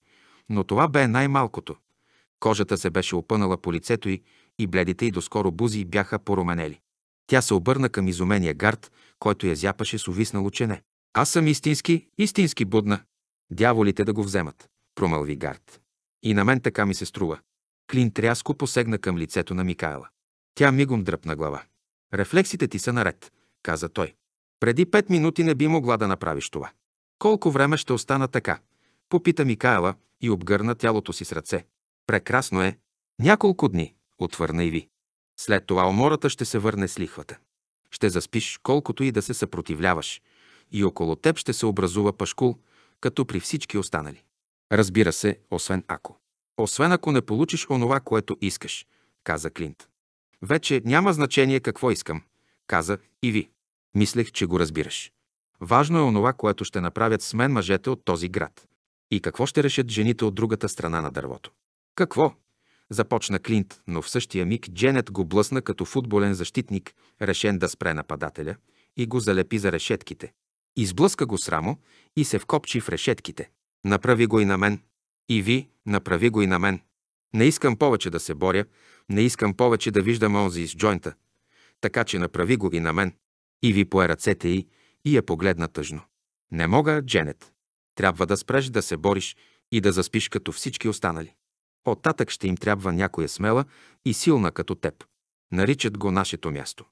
но това бе най-малкото. Кожата се беше опънала по лицето й и бледите й доскоро бузи бяха поруменели. Тя се обърна към изумения гард, който я зяпаше с увиснало чене. Аз съм истински, истински будна. Дяволите да го вземат, промълви гард. И на мен така ми се струва. Клин тряско посегна към лицето на Микаела. Тя мигом дръпна глава. Рефлексите ти са наред, каза той. Преди пет минути не би могла да направиш това. Колко време ще остана така? Попита Микаела, и обгърна тялото си с ръце. Прекрасно е. Няколко дни, отвърна и ви. След това умората ще се върне с лихвата. Ще заспиш колкото и да се съпротивляваш и около теб ще се образува пашкул, като при всички останали. Разбира се, освен ако. Освен ако не получиш онова, което искаш, каза Клинт. Вече няма значение какво искам, каза и ви. Мислех, че го разбираш. Важно е онова, което ще направят с мен мъжете от този град. И какво ще решат жените от другата страна на дървото? Какво? Започна Клинт, но в същия миг Дженет го блъсна като футболен защитник, решен да спре нападателя, и го залепи за решетките. Изблъска го срамо и се вкопчи в решетките. Направи го и на мен. И ви, направи го и на мен. Не искам повече да се боря, не искам повече да виждам онзи из джойнта. Така че направи го и на мен. И ви пое ръцете й и я погледна тъжно. Не мога, Дженет. Трябва да спреш да се бориш и да заспиш като всички останали. Оттатък ще им трябва някоя смела и силна като теб. Наричат го нашето място.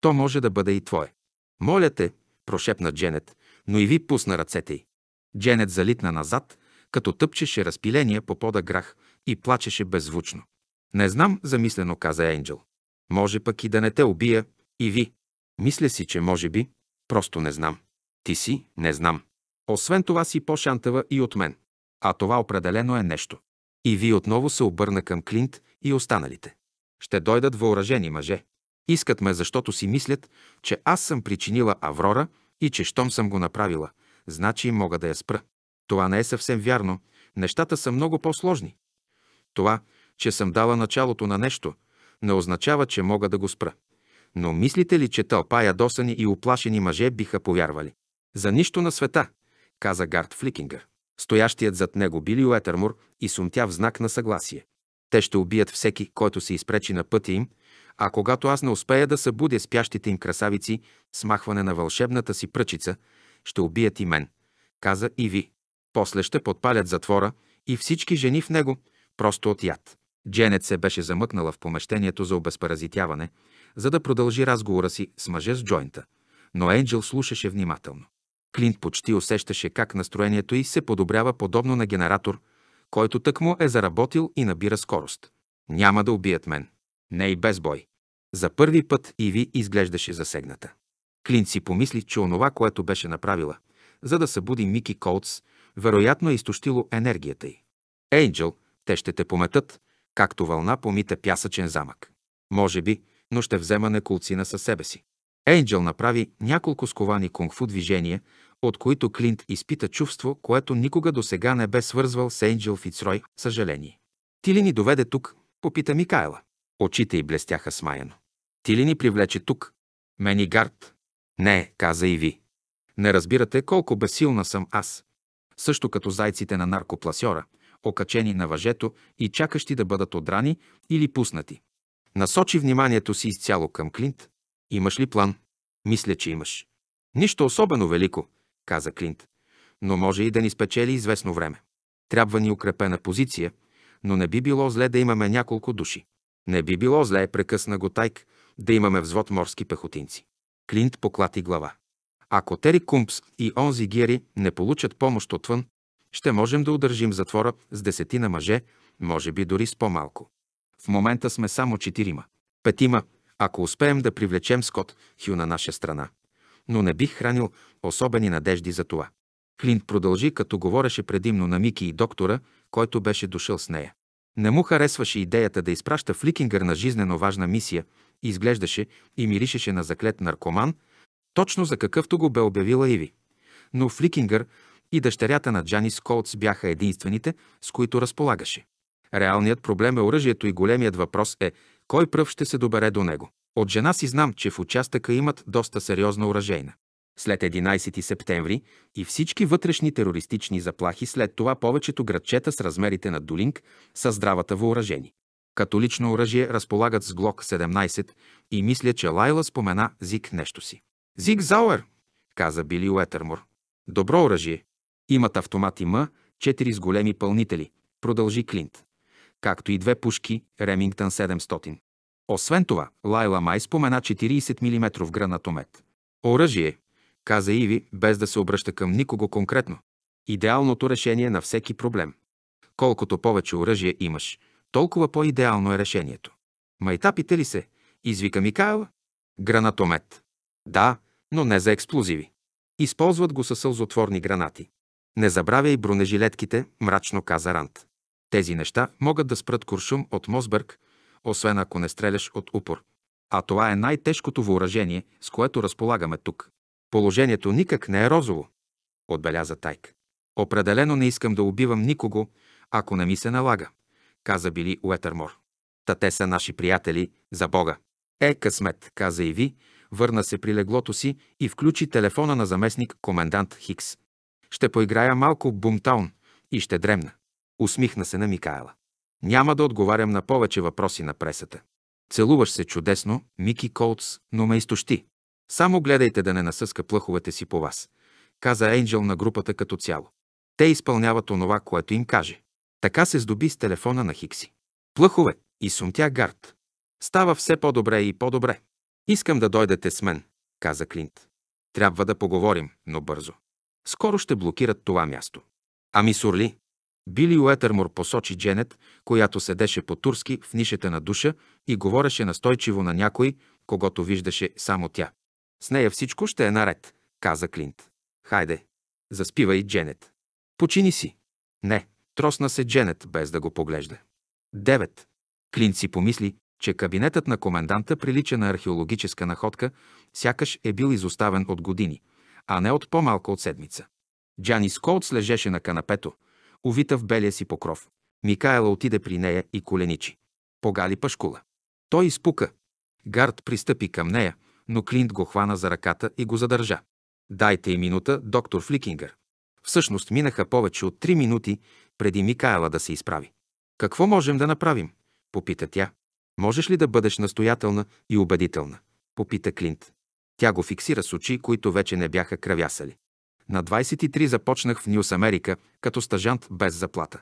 То може да бъде и твое. Моля те, прошепна Дженет, но и ви пусна ръцете й. Дженет залитна назад, като тъпчеше разпиление по пода грах и плачеше беззвучно. Не знам, замислено каза Енджел. Може пък и да не те убия, и ви. Мисля си, че може би, просто не знам. Ти си, не знам. Освен това си по-шантава и от мен. А това определено е нещо. И ви отново се обърна към Клинт и останалите. Ще дойдат въоръжени мъже. Искат ме, защото си мислят, че аз съм причинила Аврора и че щом съм го направила, значи мога да я спра. Това не е съвсем вярно. Нещата са много по-сложни. Това, че съм дала началото на нещо, не означава, че мога да го спра. Но мислите ли, че тълпа ядосани и оплашени мъже биха повярвали? За нищо на света каза Гард Фликингър. Стоящият зад него били Уетърмур и сумтя в знак на съгласие. Те ще убият всеки, който се изпречи на пътя им, а когато аз не успея да събудя спящите им красавици смахване на вълшебната си пръчица, ще убият и мен, каза и ви. После ще подпалят затвора и всички жени в него, просто от яд. Дженет се беше замъкнала в помещението за обезпаразитяване, за да продължи разговора си с мъже с Джойнта, но Енджел слушаше внимателно. Клинт почти усещаше как настроението й се подобрява подобно на генератор, който тъкмо е заработил и набира скорост. Няма да убият мен. Не и без бой. За първи път Иви изглеждаше засегната. Клинт си помисли, че онова, което беше направила, за да събуди Мики Колтс, вероятно е изтощило енергията й. Ейнджел, те ще те пометат, както вълна помита пясъчен замък. Може би, но ще взема неколцина със себе си. Ейнджел направи няколко сковани кунг-фу движения, от които Клинт изпита чувство, което никога до сега не бе свързвал с Ейнджел Фицрой, съжаление. Ти ли ни доведе тук? Попита Микайла. Очите й блестяха смаяно. Ти ли ни привлече тук? Мени гард. Не, каза и ви. Не разбирате колко безсилна съм аз. Също като зайците на наркопласьора, окачени на въжето и чакащи да бъдат одрани или пуснати. Насочи вниманието си изцяло към Клинт, Имаш ли план? Мисля, че имаш. Нищо особено велико, каза Клинт, но може и да ни спечели известно време. Трябва ни укрепена позиция, но не би било зле да имаме няколко души. Не би било зле, прекъсна го Тайк, да имаме взвод морски пехотинци. Клинт поклати глава. Ако Тери Кумпс и онзи Гири не получат помощ отвън, ще можем да удържим затвора с десетина мъже, може би дори с по-малко. В момента сме само четирима. Петима, ако успеем да привлечем Скот Хю на наша страна. Но не бих хранил особени надежди за това. Клинт продължи, като говореше предимно на Мики и доктора, който беше дошъл с нея. Не му харесваше идеята да изпраща Фликингър на жизнено важна мисия, изглеждаше и миришеше на заклет наркоман, точно за какъвто го бе обявила Иви. Но Фликингър и дъщерята на Джанис Сколц бяха единствените, с които разполагаше. Реалният проблем е оръжието и големият въпрос е кой пръв ще се добере до него. От жена си знам, че в участъка имат доста сериозна оръжейна. След 11 септември и всички вътрешни терористични заплахи след това повечето градчета с размерите на Долинг са здравата въоръжени. Като лично оръжие разполагат с Глок 17 и мисля, че Лайла спомена Зик нещо си. Зик Зауер, каза Били Уетърмор. Добро оръжие. Имат автомати М, 4 с големи пълнители, продължи Клинт както и две пушки Ремингтън 700. Освен това, Лайла Май спомена 40 мм гранатомет. Оръжие, каза Иви, без да се обръща към никого конкретно. Идеалното решение на всеки проблем. Колкото повече оръжие имаш, толкова по-идеално е решението. Майтапите ли се? Извика Микаела. Гранатомет. Да, но не за експлозиви. Използват го със сълзотворни гранати. Не забравяй бронежилетките, мрачно каза Рант. Тези неща могат да спрат куршум от Мосбърг, освен ако не стреляш от упор. А това е най-тежкото въоръжение, с което разполагаме тук. Положението никак не е розово, отбеляза Тайк. Определено не искам да убивам никого, ако не ми се налага, каза Били Уетърмор. Та те са наши приятели, за Бога. Е, късмет, каза и ви, върна се при леглото си и включи телефона на заместник комендант Хикс. Ще поиграя малко бумтаун и ще дремна. Усмихна се на Микаела. Няма да отговарям на повече въпроси на пресата. Целуваш се чудесно, Мики Колтс, но ме изтощи. Само гледайте да не насъска плъховете си по вас, каза Енджел на групата като цяло. Те изпълняват онова, което им каже. Така се здоби с телефона на Хикси. Плъхове и сумтя Гард. Става все по-добре и по-добре. Искам да дойдете с мен, каза Клинт. Трябва да поговорим, но бързо. Скоро ще блокират това място. Ами сурли, били Уетърмор посочи Дженет, която седеше по-турски в нишета на душа и говореше настойчиво на някой, когато виждаше само тя. С нея всичко ще е наред, каза Клинт. Хайде, заспивай Дженет. Почини си. Не, тросна се Дженет, без да го поглежда. 9. Клинт си помисли, че кабинетът на коменданта прилича на археологическа находка, сякаш е бил изоставен от години, а не от по-малко от седмица. Джанис Колт слежеше на канапето – увита в белия си покров. Микаела отиде при нея и коленичи. Погали пашкула. Той изпука. Гард пристъпи към нея, но Клинт го хвана за ръката и го задържа. Дайте и минута, доктор Фликингър. Всъщност минаха повече от три минути преди Микаела да се изправи. Какво можем да направим? попита тя. Можеш ли да бъдеш настоятелна и убедителна? попита Клинт. Тя го фиксира с очи, които вече не бяха кръвясали. На 23 започнах в Нюс Америка като стажант без заплата.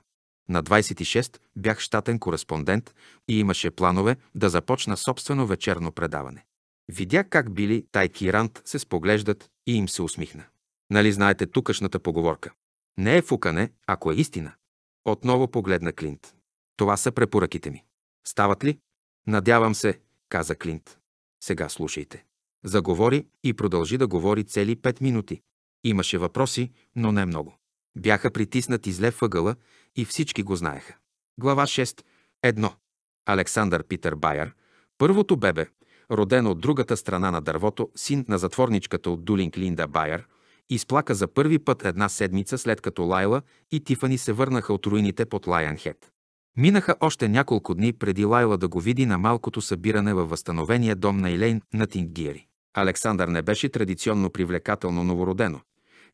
На 26 бях щатен кореспондент и имаше планове да започна собствено вечерно предаване. Видя как били Тайки и Рант се споглеждат и им се усмихна. Нали знаете тукашната поговорка? Не е фукане, ако е истина. Отново погледна Клинт. Това са препоръките ми. Стават ли? Надявам се, каза Клинт. Сега слушайте. Заговори и продължи да говори цели 5 минути, Имаше въпроси, но не много. Бяха притиснати зле въгъла и всички го знаеха. Глава 6. Едно. Александър Питър Байер, първото бебе, родено от другата страна на дървото, син на затворничката от Дулинг Линда Байер, изплака за първи път една седмица след като Лайла и Тифани се върнаха от руините под Лайанхед. Минаха още няколко дни преди Лайла да го види на малкото събиране във възстановения дом на Елейн на Тингири. Александър не беше традиционно привлекателно новородено,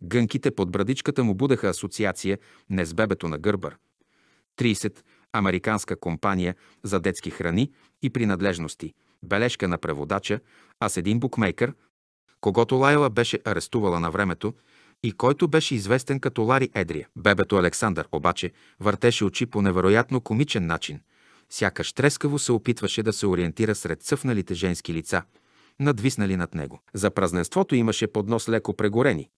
Гънките под брадичката му будеха асоциация не с бебето на Гърбър. 30. Американска компания за детски храни и принадлежности. Бележка на преводача, а с един букмейкър, когато Лайла беше арестувала на времето и който беше известен като Лари Едрия. Бебето Александър обаче въртеше очи по невероятно комичен начин. Сякаш трескаво се опитваше да се ориентира сред цъфналите женски лица – надвиснали над него. За празненството имаше поднос леко прегорени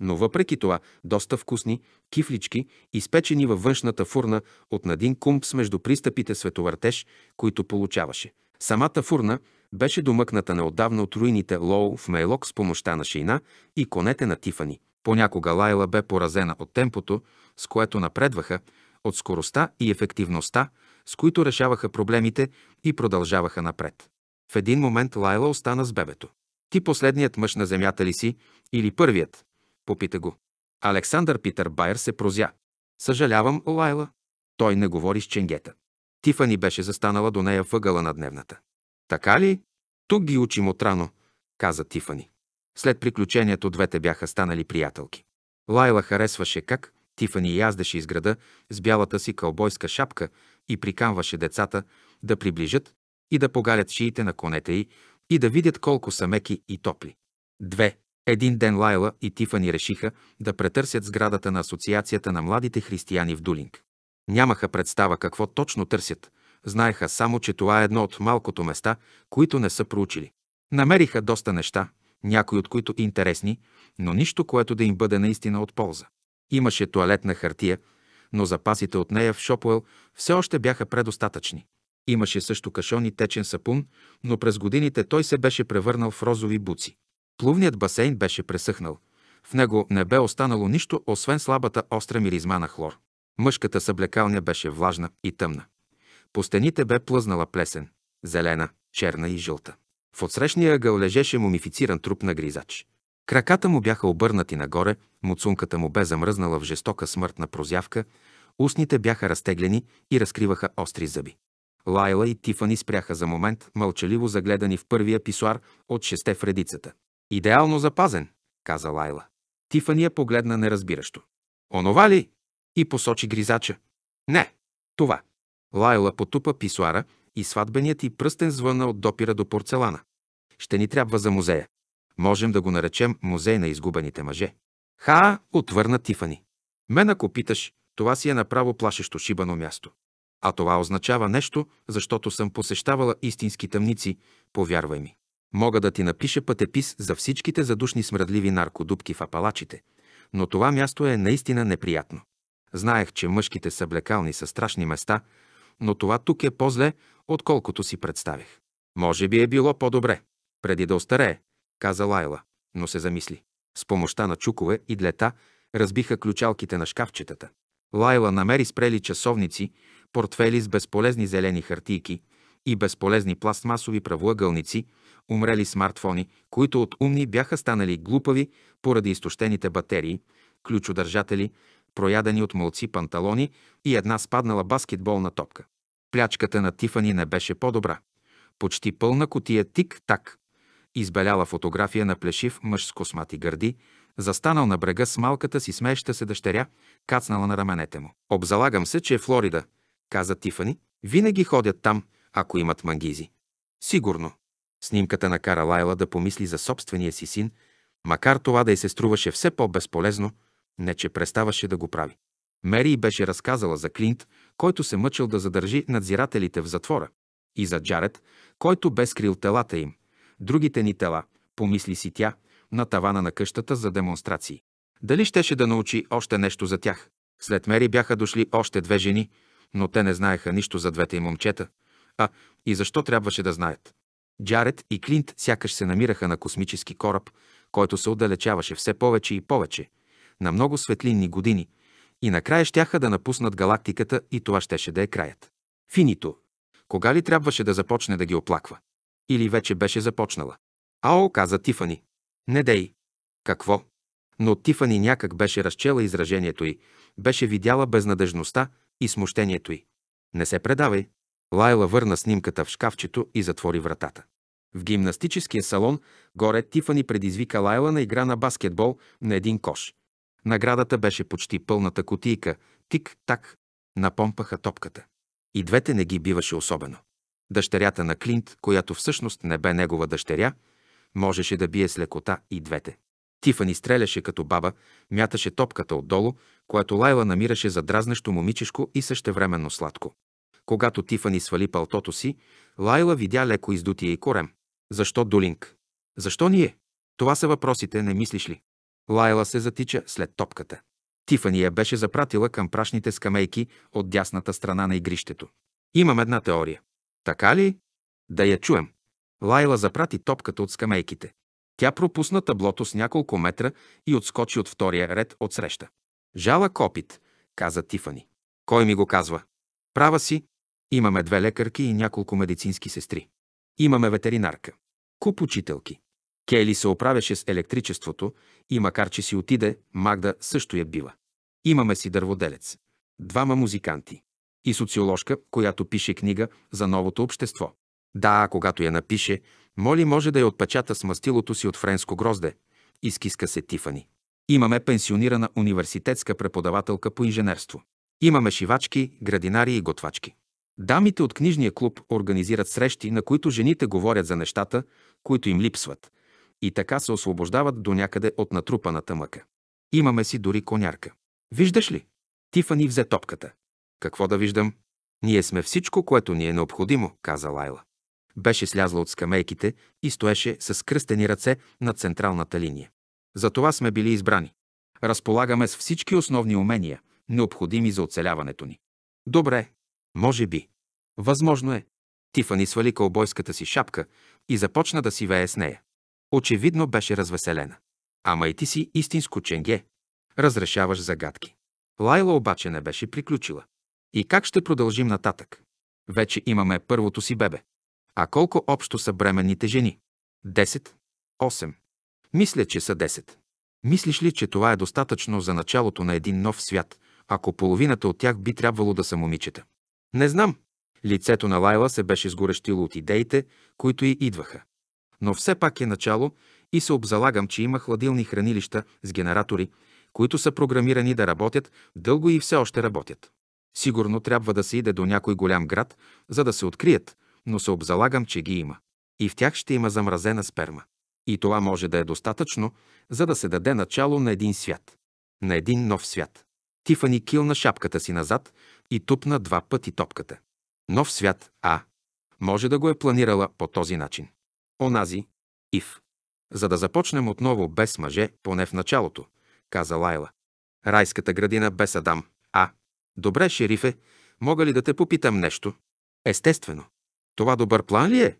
но въпреки това доста вкусни, кифлички, изпечени във външната фурна от Надин Кумп с между пристъпите световъртеж, които получаваше. Самата фурна беше домъкната неотдавна от руините Лоу в Мейлок с помощта на шейна и конете на Тифани. Понякога Лайла бе поразена от темпото, с което напредваха, от скоростта и ефективността, с които решаваха проблемите и продължаваха напред. В един момент Лайла остана с бебето. Ти последният мъж на земята ли си или първият? Попита го. Александър Питър Байер се прозя. Съжалявам, Лайла. Той не говори с ченгета. Тифани беше застанала до нея въгъла на дневната. Така ли? Тук ги учим отрано, каза Тифани. След приключението двете бяха станали приятелки. Лайла харесваше как Тифани яздеше из града с бялата си кълбойска шапка и приканваше децата да приближат и да погалят шиите на конете й и да видят колко са меки и топли. Две. Един ден Лайла и Тифани решиха да претърсят сградата на Асоциацията на младите християни в Дулинг. Нямаха представа какво точно търсят, знаеха само, че това е едно от малкото места, които не са проучили. Намериха доста неща, някои от които интересни, но нищо, което да им бъде наистина от полза. Имаше туалетна хартия, но запасите от нея в Шопуел все още бяха предостатъчни. Имаше също кашон и течен сапун, но през годините той се беше превърнал в розови буци. Плувният басейн беше пресъхнал. В него не бе останало нищо, освен слабата остра миризма на хлор. Мъжката съблекалня беше влажна и тъмна. По стените бе плъзнала плесен – зелена, черна и жълта. В отсрещния ъгъл лежеше мумифициран труп на гризач. Краката му бяха обърнати нагоре, муцунката му бе замръзнала в жестока смъртна прозявка, устните бяха разтеглени и разкриваха остри зъби. Лайла и Тифани спряха за момент, мълчаливо загледани в първия писуар от шесте в редицата. Идеално запазен, каза Лайла. Тифания погледна неразбиращо. Онова ли? И посочи гризача. Не, това. Лайла потупа писуара и сватбеният и пръстен звъна от допира до порцелана. Ще ни трябва за музея. Можем да го наречем музей на изгубените мъже. Ха, отвърна Тифани. Мен ако питаш, това си е направо плашещо шибано място. А това означава нещо, защото съм посещавала истински тъмници, повярвай ми. Мога да ти напиша пътепис за всичките задушни смръдливи наркодубки в апалачите, но това място е наистина неприятно. Знаех, че мъжките са блекални са страшни места, но това тук е по-зле, отколкото си представих. Може би е било по-добре, преди да остарее, каза Лайла, но се замисли. С помощта на чукове и длета разбиха ключалките на шкафчетата. Лайла намери спрели часовници, портфели с безполезни зелени хартийки и безполезни пластмасови правоъгълници, умрели смартфони, които от умни бяха станали глупави поради изтощените батерии, ключодържатели, проядени от мълци панталони и една спаднала баскетболна топка. Плячката на Тифани не беше по-добра. Почти пълна котия тик-так. Избеляла фотография на плешив мъж с космати гърди, застанал на брега с малката си смееща се дъщеря, кацнала на раменете му. Обзалагам се, че е Флорида, каза Тифани. Винаги ходят там, ако имат мангизи. Сигурно. Снимката накара Лайла да помисли за собствения си син, макар това да й се струваше все по-безполезно, не че преставаше да го прави. Мери беше разказала за Клинт, който се мъчил да задържи надзирателите в затвора, и за Джаред, който бе скрил телата им, другите ни тела, помисли си тя, на тавана на къщата за демонстрации. Дали щеше да научи още нещо за тях? След Мери бяха дошли още две жени, но те не знаеха нищо за двете им момчета. А, и защо трябваше да знаят? Джаред и Клинт сякаш се намираха на космически кораб, който се отдалечаваше все повече и повече, на много светлинни години, и накрая щяха да напуснат галактиката и това щеше да е краят. Финито. Кога ли трябваше да започне да ги оплаква? Или вече беше започнала? Ао, каза Тифани. Не дей. Какво? Но Тифани някак беше разчела изражението й, беше видяла безнадежността и смущението й. Не се предавай, Лайла върна снимката в шкафчето и затвори вратата. В гимнастическия салон горе Тифани предизвика Лайла на игра на баскетбол на един кош. Наградата беше почти пълната кутийка, Тик-так. Напомпаха топката. И двете не ги биваше особено. Дъщерята на Клинт, която всъщност не бе негова дъщеря, можеше да бие с лекота и двете. Тифани стреляше като баба, мяташе топката отдолу, което Лайла намираше за дразнещо момичешко и същевременно сладко. Когато Тифани свали палтото си, Лайла видя леко издутие и корем. Защо Дулинг? Защо ние? Това са въпросите, не мислиш ли? Лайла се затича след топката. Тифани я беше запратила към прашните скамейки от дясната страна на игрището. Имам една теория. Така ли? Да я чуем. Лайла запрати топката от скамейките. Тя пропусна таблото с няколко метра и отскочи от втория ред от среща. Жалък опит, каза Тифани. Кой ми го казва? Права си, Имаме две лекарки и няколко медицински сестри. Имаме ветеринарка. Куп учителки. Кейли се оправяше с електричеството и макар, че си отиде, Магда също я бива. Имаме си дърводелец. Двама музиканти. И социоложка, която пише книга за новото общество. Да, когато я напише, Моли може да я отпечата с мастилото си от френско грозде. Изкиска се Тифани. Имаме пенсионирана университетска преподавателка по инженерство. Имаме шивачки, градинари и готвачки. Дамите от книжния клуб организират срещи, на които жените говорят за нещата, които им липсват, и така се освобождават до някъде от натрупаната мъка. Имаме си дори конярка. Виждаш ли? Тифани взе топката. Какво да виждам? Ние сме всичко, което ни е необходимо, каза Лайла. Беше слязла от скамейките и стоеше с кръстени ръце на централната линия. За това сме били избрани. Разполагаме с всички основни умения, необходими за оцеляването ни. Добре, може би. Възможно е. Тифани свали кълбойската си шапка и започна да си вее с нея. Очевидно беше развеселена. Ама и ти си истинско ченге. Разрешаваш загадки. Лайла обаче не беше приключила. И как ще продължим нататък? Вече имаме първото си бебе. А колко общо са бременните жени? 10? 8? Мисля, че са 10. Мислиш ли, че това е достатъчно за началото на един нов свят, ако половината от тях би трябвало да са момичета? Не знам. Лицето на Лайла се беше сгорещило от идеите, които й идваха. Но все пак е начало и се обзалагам, че има хладилни хранилища с генератори, които са програмирани да работят дълго и все още работят. Сигурно трябва да се иде до някой голям град, за да се открият, но се обзалагам, че ги има. И в тях ще има замразена сперма. И това може да е достатъчно, за да се даде начало на един свят. На един нов свят. Тифани килна шапката си назад, и тупна два пъти топката. Нов свят, а, може да го е планирала по този начин. Онази, Ив. За да започнем отново без мъже, поне в началото, каза Лайла. Райската градина без Адам, а. Добре, шерифе, мога ли да те попитам нещо? Естествено. Това добър план ли е?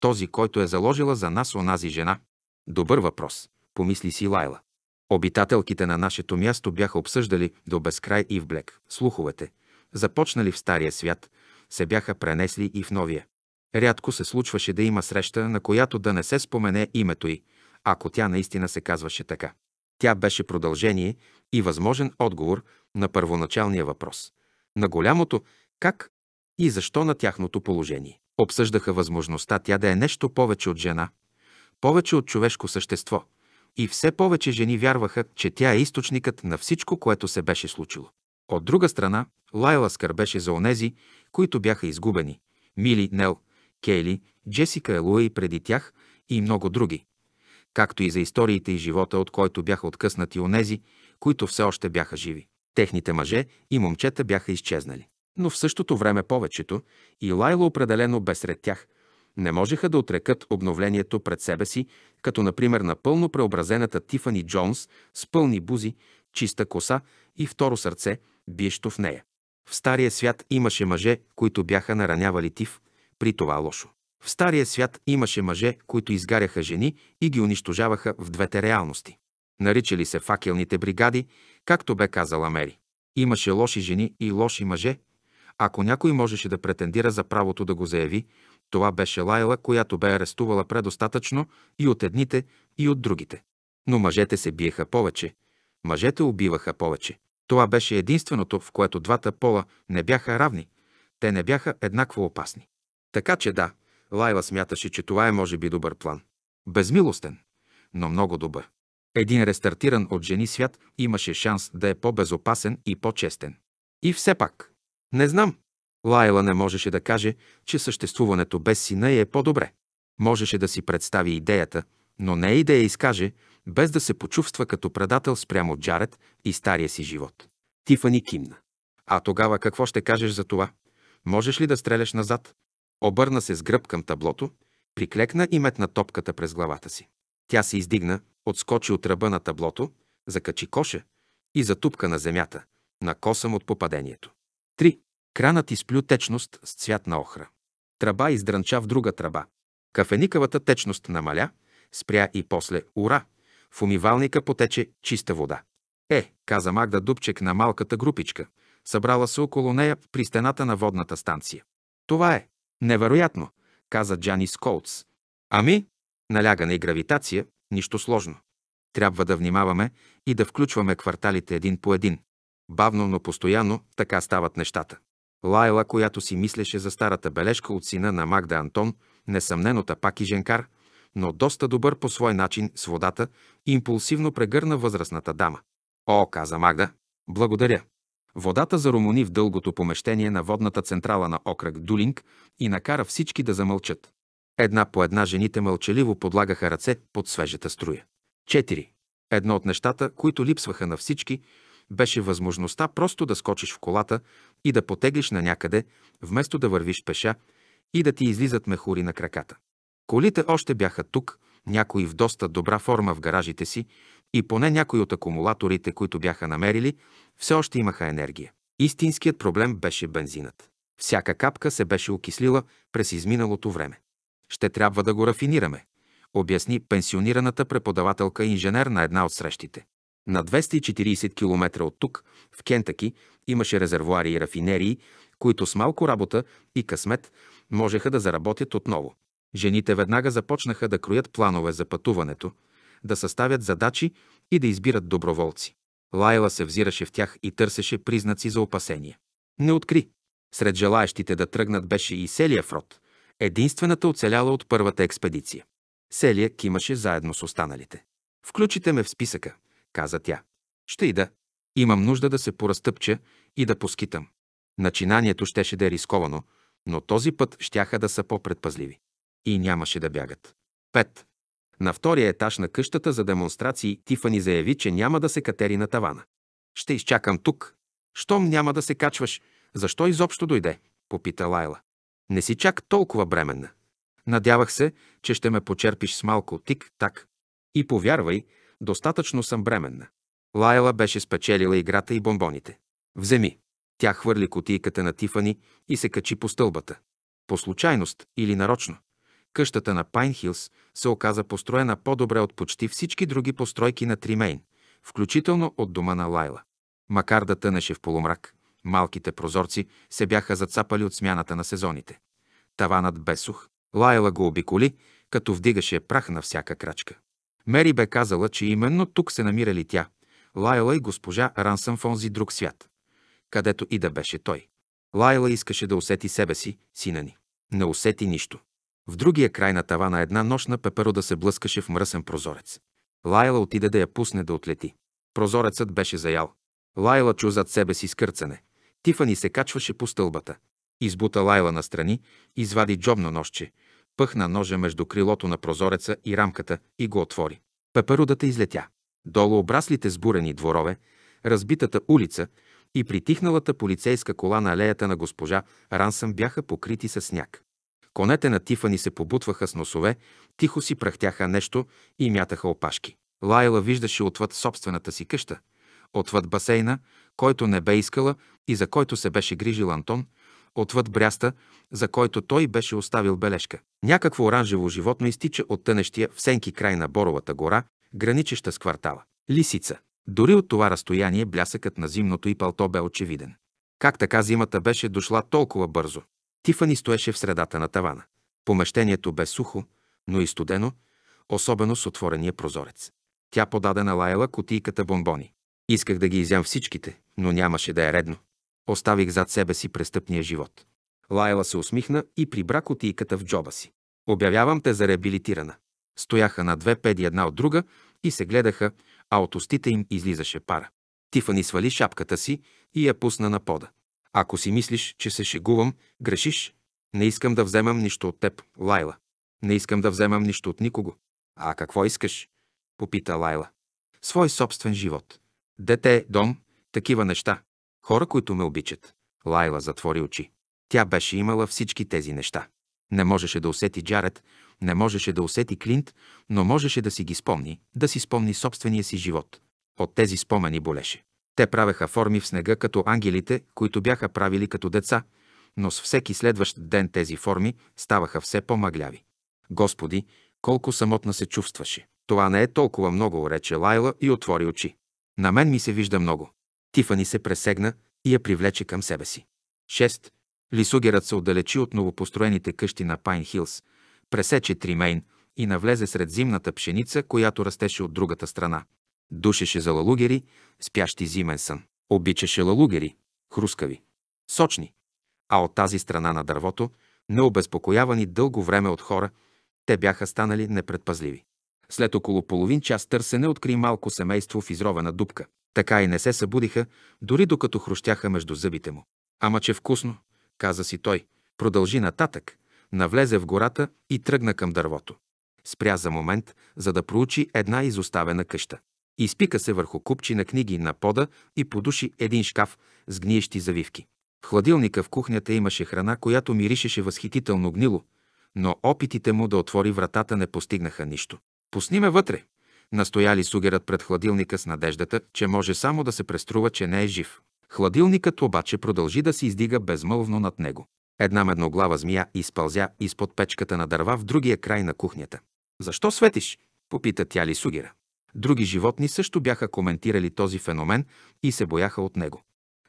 Този, който е заложила за нас онази жена. Добър въпрос, помисли си Лайла. Обитателките на нашето място бяха обсъждали до безкрай и вблек слуховете, започнали в Стария свят, се бяха пренесли и в Новия. Рядко се случваше да има среща, на която да не се спомене името й, ако тя наистина се казваше така. Тя беше продължение и възможен отговор на първоначалния въпрос. На голямото как и защо на тяхното положение. Обсъждаха възможността тя да е нещо повече от жена, повече от човешко същество. И все повече жени вярваха, че тя е източникът на всичко, което се беше случило. От друга страна, Лайла скърбеше за онези, които бяха изгубени – Мили, Нел, Кейли, Джесика Елуа и преди тях и много други, както и за историите и живота, от който бяха откъснати онези, които все още бяха живи. Техните мъже и момчета бяха изчезнали. Но в същото време повечето, и Лайла определено бе сред тях, не можеха да отрекат обновлението пред себе си, като например напълно преобразената Тифани Джонс с пълни бузи, чиста коса и второ сърце – биещо в нея. В Стария свят имаше мъже, които бяха наранявали тиф, при това лошо. В Стария свят имаше мъже, които изгаряха жени и ги унищожаваха в двете реалности. Наричали се факелните бригади, както бе казала Мери. Имаше лоши жени и лоши мъже. Ако някой можеше да претендира за правото да го заяви, това беше Лайла, която бе арестувала предостатъчно и от едните, и от другите. Но мъжете се биеха повече, мъжете убиваха повече, това беше единственото, в което двата пола не бяха равни, те не бяха еднакво опасни. Така че да, Лайла смяташе, че това е може би добър план. Безмилостен, но много добър. Един рестартиран от жени свят имаше шанс да е по-безопасен и по-честен. И все пак. Не знам. Лайла не можеше да каже, че съществуването без сина е по-добре. Можеше да си представи идеята, но не и да я изкаже, без да се почувства като предател спрямо Джаред и стария си живот. Тифани кимна. А тогава какво ще кажеш за това? Можеш ли да стреляш назад? Обърна се с гръб към таблото, приклекна и метна топката през главата си. Тя се издигна, отскочи от ръба на таблото, закачи коша и затупка на земята, на косъм от попадението. 3. Кранът изплю течност с цвят на охра. Тръба издранча в друга тръба. Кафеникавата течност намаля – спря и после «Ура!» В умивалника потече чиста вода. Е, каза Магда Дубчек на малката групичка, събрала се около нея при стената на водната станция. Това е. Невероятно, каза Джани Сколц. Ами, налягане и гравитация, нищо сложно. Трябва да внимаваме и да включваме кварталите един по един. Бавно, но постоянно така стават нещата. Лайла, която си мислеше за старата бележка от сина на Магда Антон, несъмненота пак и Женкар – но доста добър по свой начин с водата, импулсивно прегърна възрастната дама. О, каза Магда, благодаря. Водата зарумони в дългото помещение на водната централа на окръг Дулинг и накара всички да замълчат. Една по една жените мълчаливо подлагаха ръце под свежата струя. 4. Едно от нещата, които липсваха на всички, беше възможността просто да скочиш в колата и да потеглиш на някъде, вместо да вървиш пеша и да ти излизат мехури на краката. Колите още бяха тук, някои в доста добра форма в гаражите си и поне някои от акумулаторите, които бяха намерили, все още имаха енергия. Истинският проблем беше бензинът. Всяка капка се беше окислила през изминалото време. Ще трябва да го рафинираме, обясни пенсионираната преподавателка инженер на една от срещите. На 240 км от тук, в Кентаки, имаше резервуари и рафинерии, които с малко работа и късмет можеха да заработят отново. Жените веднага започнаха да кроят планове за пътуването, да съставят задачи и да избират доброволци. Лайла се взираше в тях и търсеше признаци за опасение. Не откри. Сред желаящите да тръгнат беше и Селия Фрод, единствената оцеляла от първата експедиция. Селия кимаше заедно с останалите. «Включите ме в списъка», каза тя. «Ще и да. Имам нужда да се поразтъпча и да поскитам». Начинанието щеше да е рисковано, но този път щяха да са по-предпазливи и нямаше да бягат. 5. На втория етаж на къщата за демонстрации Тифани заяви, че няма да се катери на тавана. Ще изчакам тук. Щом няма да се качваш, защо изобщо дойде? Попита Лайла. Не си чак толкова бременна. Надявах се, че ще ме почерпиш с малко тик-так. И повярвай, достатъчно съм бременна. Лайла беше спечелила играта и бомбоните. Вземи. Тя хвърли котийката на Тифани и се качи по стълбата. По случайност или нарочно. Къщата на Пайнхилс се оказа построена по-добре от почти всички други постройки на Тримейн, включително от дома на Лайла. Макар да тънеше в полумрак, малките прозорци се бяха зацапали от смяната на сезоните. Таванът бе сух. Лайла го обиколи, като вдигаше прах на всяка крачка. Мери бе казала, че именно тук се намирали тя, Лайла и госпожа Рансън в онзи друг свят, където и да беше той. Лайла искаше да усети себе си, сина ни. Не усети нищо. В другия край на тавана една нощна пеперода се блъскаше в мръсен прозорец. Лайла отиде да я пусне да отлети. Прозорецът беше заял. Лайла чу зад себе си скърцане. Тифани се качваше по стълбата. Избута Лайла настрани, извади джобно нощче, пъхна ножа между крилото на прозореца и рамката и го отвори. Пеперудата излетя. Долу обраслите с бурени дворове, разбитата улица и притихналата полицейска кола на алеята на госпожа Рансъм бяха покрити с сняг. Конете на Тифани се побутваха с носове, тихо си прахтяха нещо и мятаха опашки. Лайла виждаше отвъд собствената си къща, отвъд басейна, който не бе искала и за който се беше грижил Антон, отвъд бряста, за който той беше оставил бележка. Някакво оранжево животно изтича от тънещия в сенки край на Боровата гора, граничеща с квартала. Лисица. Дори от това разстояние блясъкът на зимното и палто бе очевиден. Как така зимата беше дошла толкова бързо? Тифани стоеше в средата на тавана. Помещението бе сухо, но и студено, особено с отворения прозорец. Тя подаде на Лайла кутийката бомбони. Исках да ги изям всичките, но нямаше да е редно. Оставих зад себе си престъпния живот. Лайла се усмихна и прибра кутийката в джоба си. Обявявам те за реабилитирана. Стояха на две педи една от друга и се гледаха, а от устите им излизаше пара. Тифани свали шапката си и я пусна на пода. Ако си мислиш, че се шегувам, грешиш. Не искам да вземам нищо от теб, Лайла. Не искам да вземам нищо от никого. А какво искаш? Попита Лайла. Свой собствен живот. Дете, дом, такива неща. Хора, които ме обичат. Лайла затвори очи. Тя беше имала всички тези неща. Не можеше да усети Джаред, не можеше да усети Клинт, но можеше да си ги спомни, да си спомни собствения си живот. От тези спомени болеше. Те правеха форми в снега като ангелите, които бяха правили като деца, но с всеки следващ ден тези форми ставаха все по-мъгляви. Господи, колко самотна се чувстваше. Това не е толкова много, рече Лайла и отвори очи. На мен ми се вижда много. Тифани се пресегна и я привлече към себе си. 6. Лисугерът се отдалечи от новопостроените къщи на Пайн Хилс, пресече Тримейн и навлезе сред зимната пшеница, която растеше от другата страна. Душеше за лалугери, спящи зимен сън. Обичаше лалугери, хрускави, сочни. А от тази страна на дървото, необезпокоявани дълго време от хора, те бяха станали непредпазливи. След около половин час търсене откри малко семейство в изровена дупка. Така и не се събудиха, дори докато хрущяха между зъбите му. Ама че вкусно, каза си той. Продължи нататък, навлезе в гората и тръгна към дървото. Спря за момент, за да проучи една изоставена къща. Изпика се върху купчи на книги на пода и подуши един шкаф с гниещи завивки. В хладилника в кухнята имаше храна, която миришеше възхитително гнило, но опитите му да отвори вратата не постигнаха нищо. Пусни ме вътре, настояли сугерът пред хладилника с надеждата, че може само да се преструва, че не е жив. Хладилникът обаче продължи да се издига безмълвно над него. Една медноглава змия изпълзя изпод печката на дърва в другия край на кухнята. Защо светиш? попита тя ли сугера. Други животни също бяха коментирали този феномен и се бояха от него.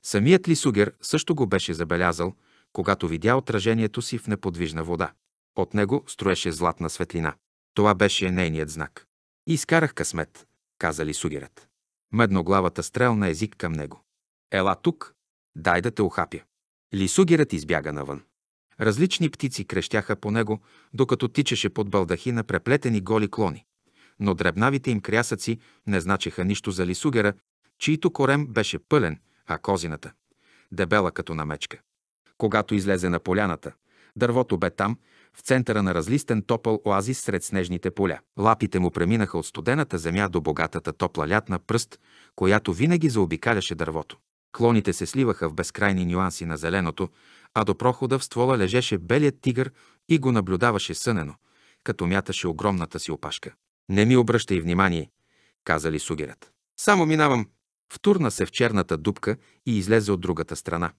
Самият Лисугер също го беше забелязал, когато видя отражението си в неподвижна вода. От него строеше златна светлина. Това беше нейният знак. Изкарах късмет, каза Лисугерът. Медноглавата стрел на език към него. Ела тук, дай да те ухапя. Лисугерът избяга навън. Различни птици крещяха по него, докато тичаше под балдахи на преплетени голи клони но дребнавите им крясъци не значеха нищо за лисугера, чийто корем беше пълен, а козината – дебела като намечка. Когато излезе на поляната, дървото бе там, в центъра на разлистен топъл оазис сред снежните поля. Лапите му преминаха от студената земя до богатата топла лятна пръст, която винаги заобикаляше дървото. Клоните се сливаха в безкрайни нюанси на зеленото, а до прохода в ствола лежеше белият тигър и го наблюдаваше сънено, като мяташе огромната си опашка. Не ми обръщай внимание, каза сугерът. Само минавам. Втурна се в черната дупка и излезе от другата страна.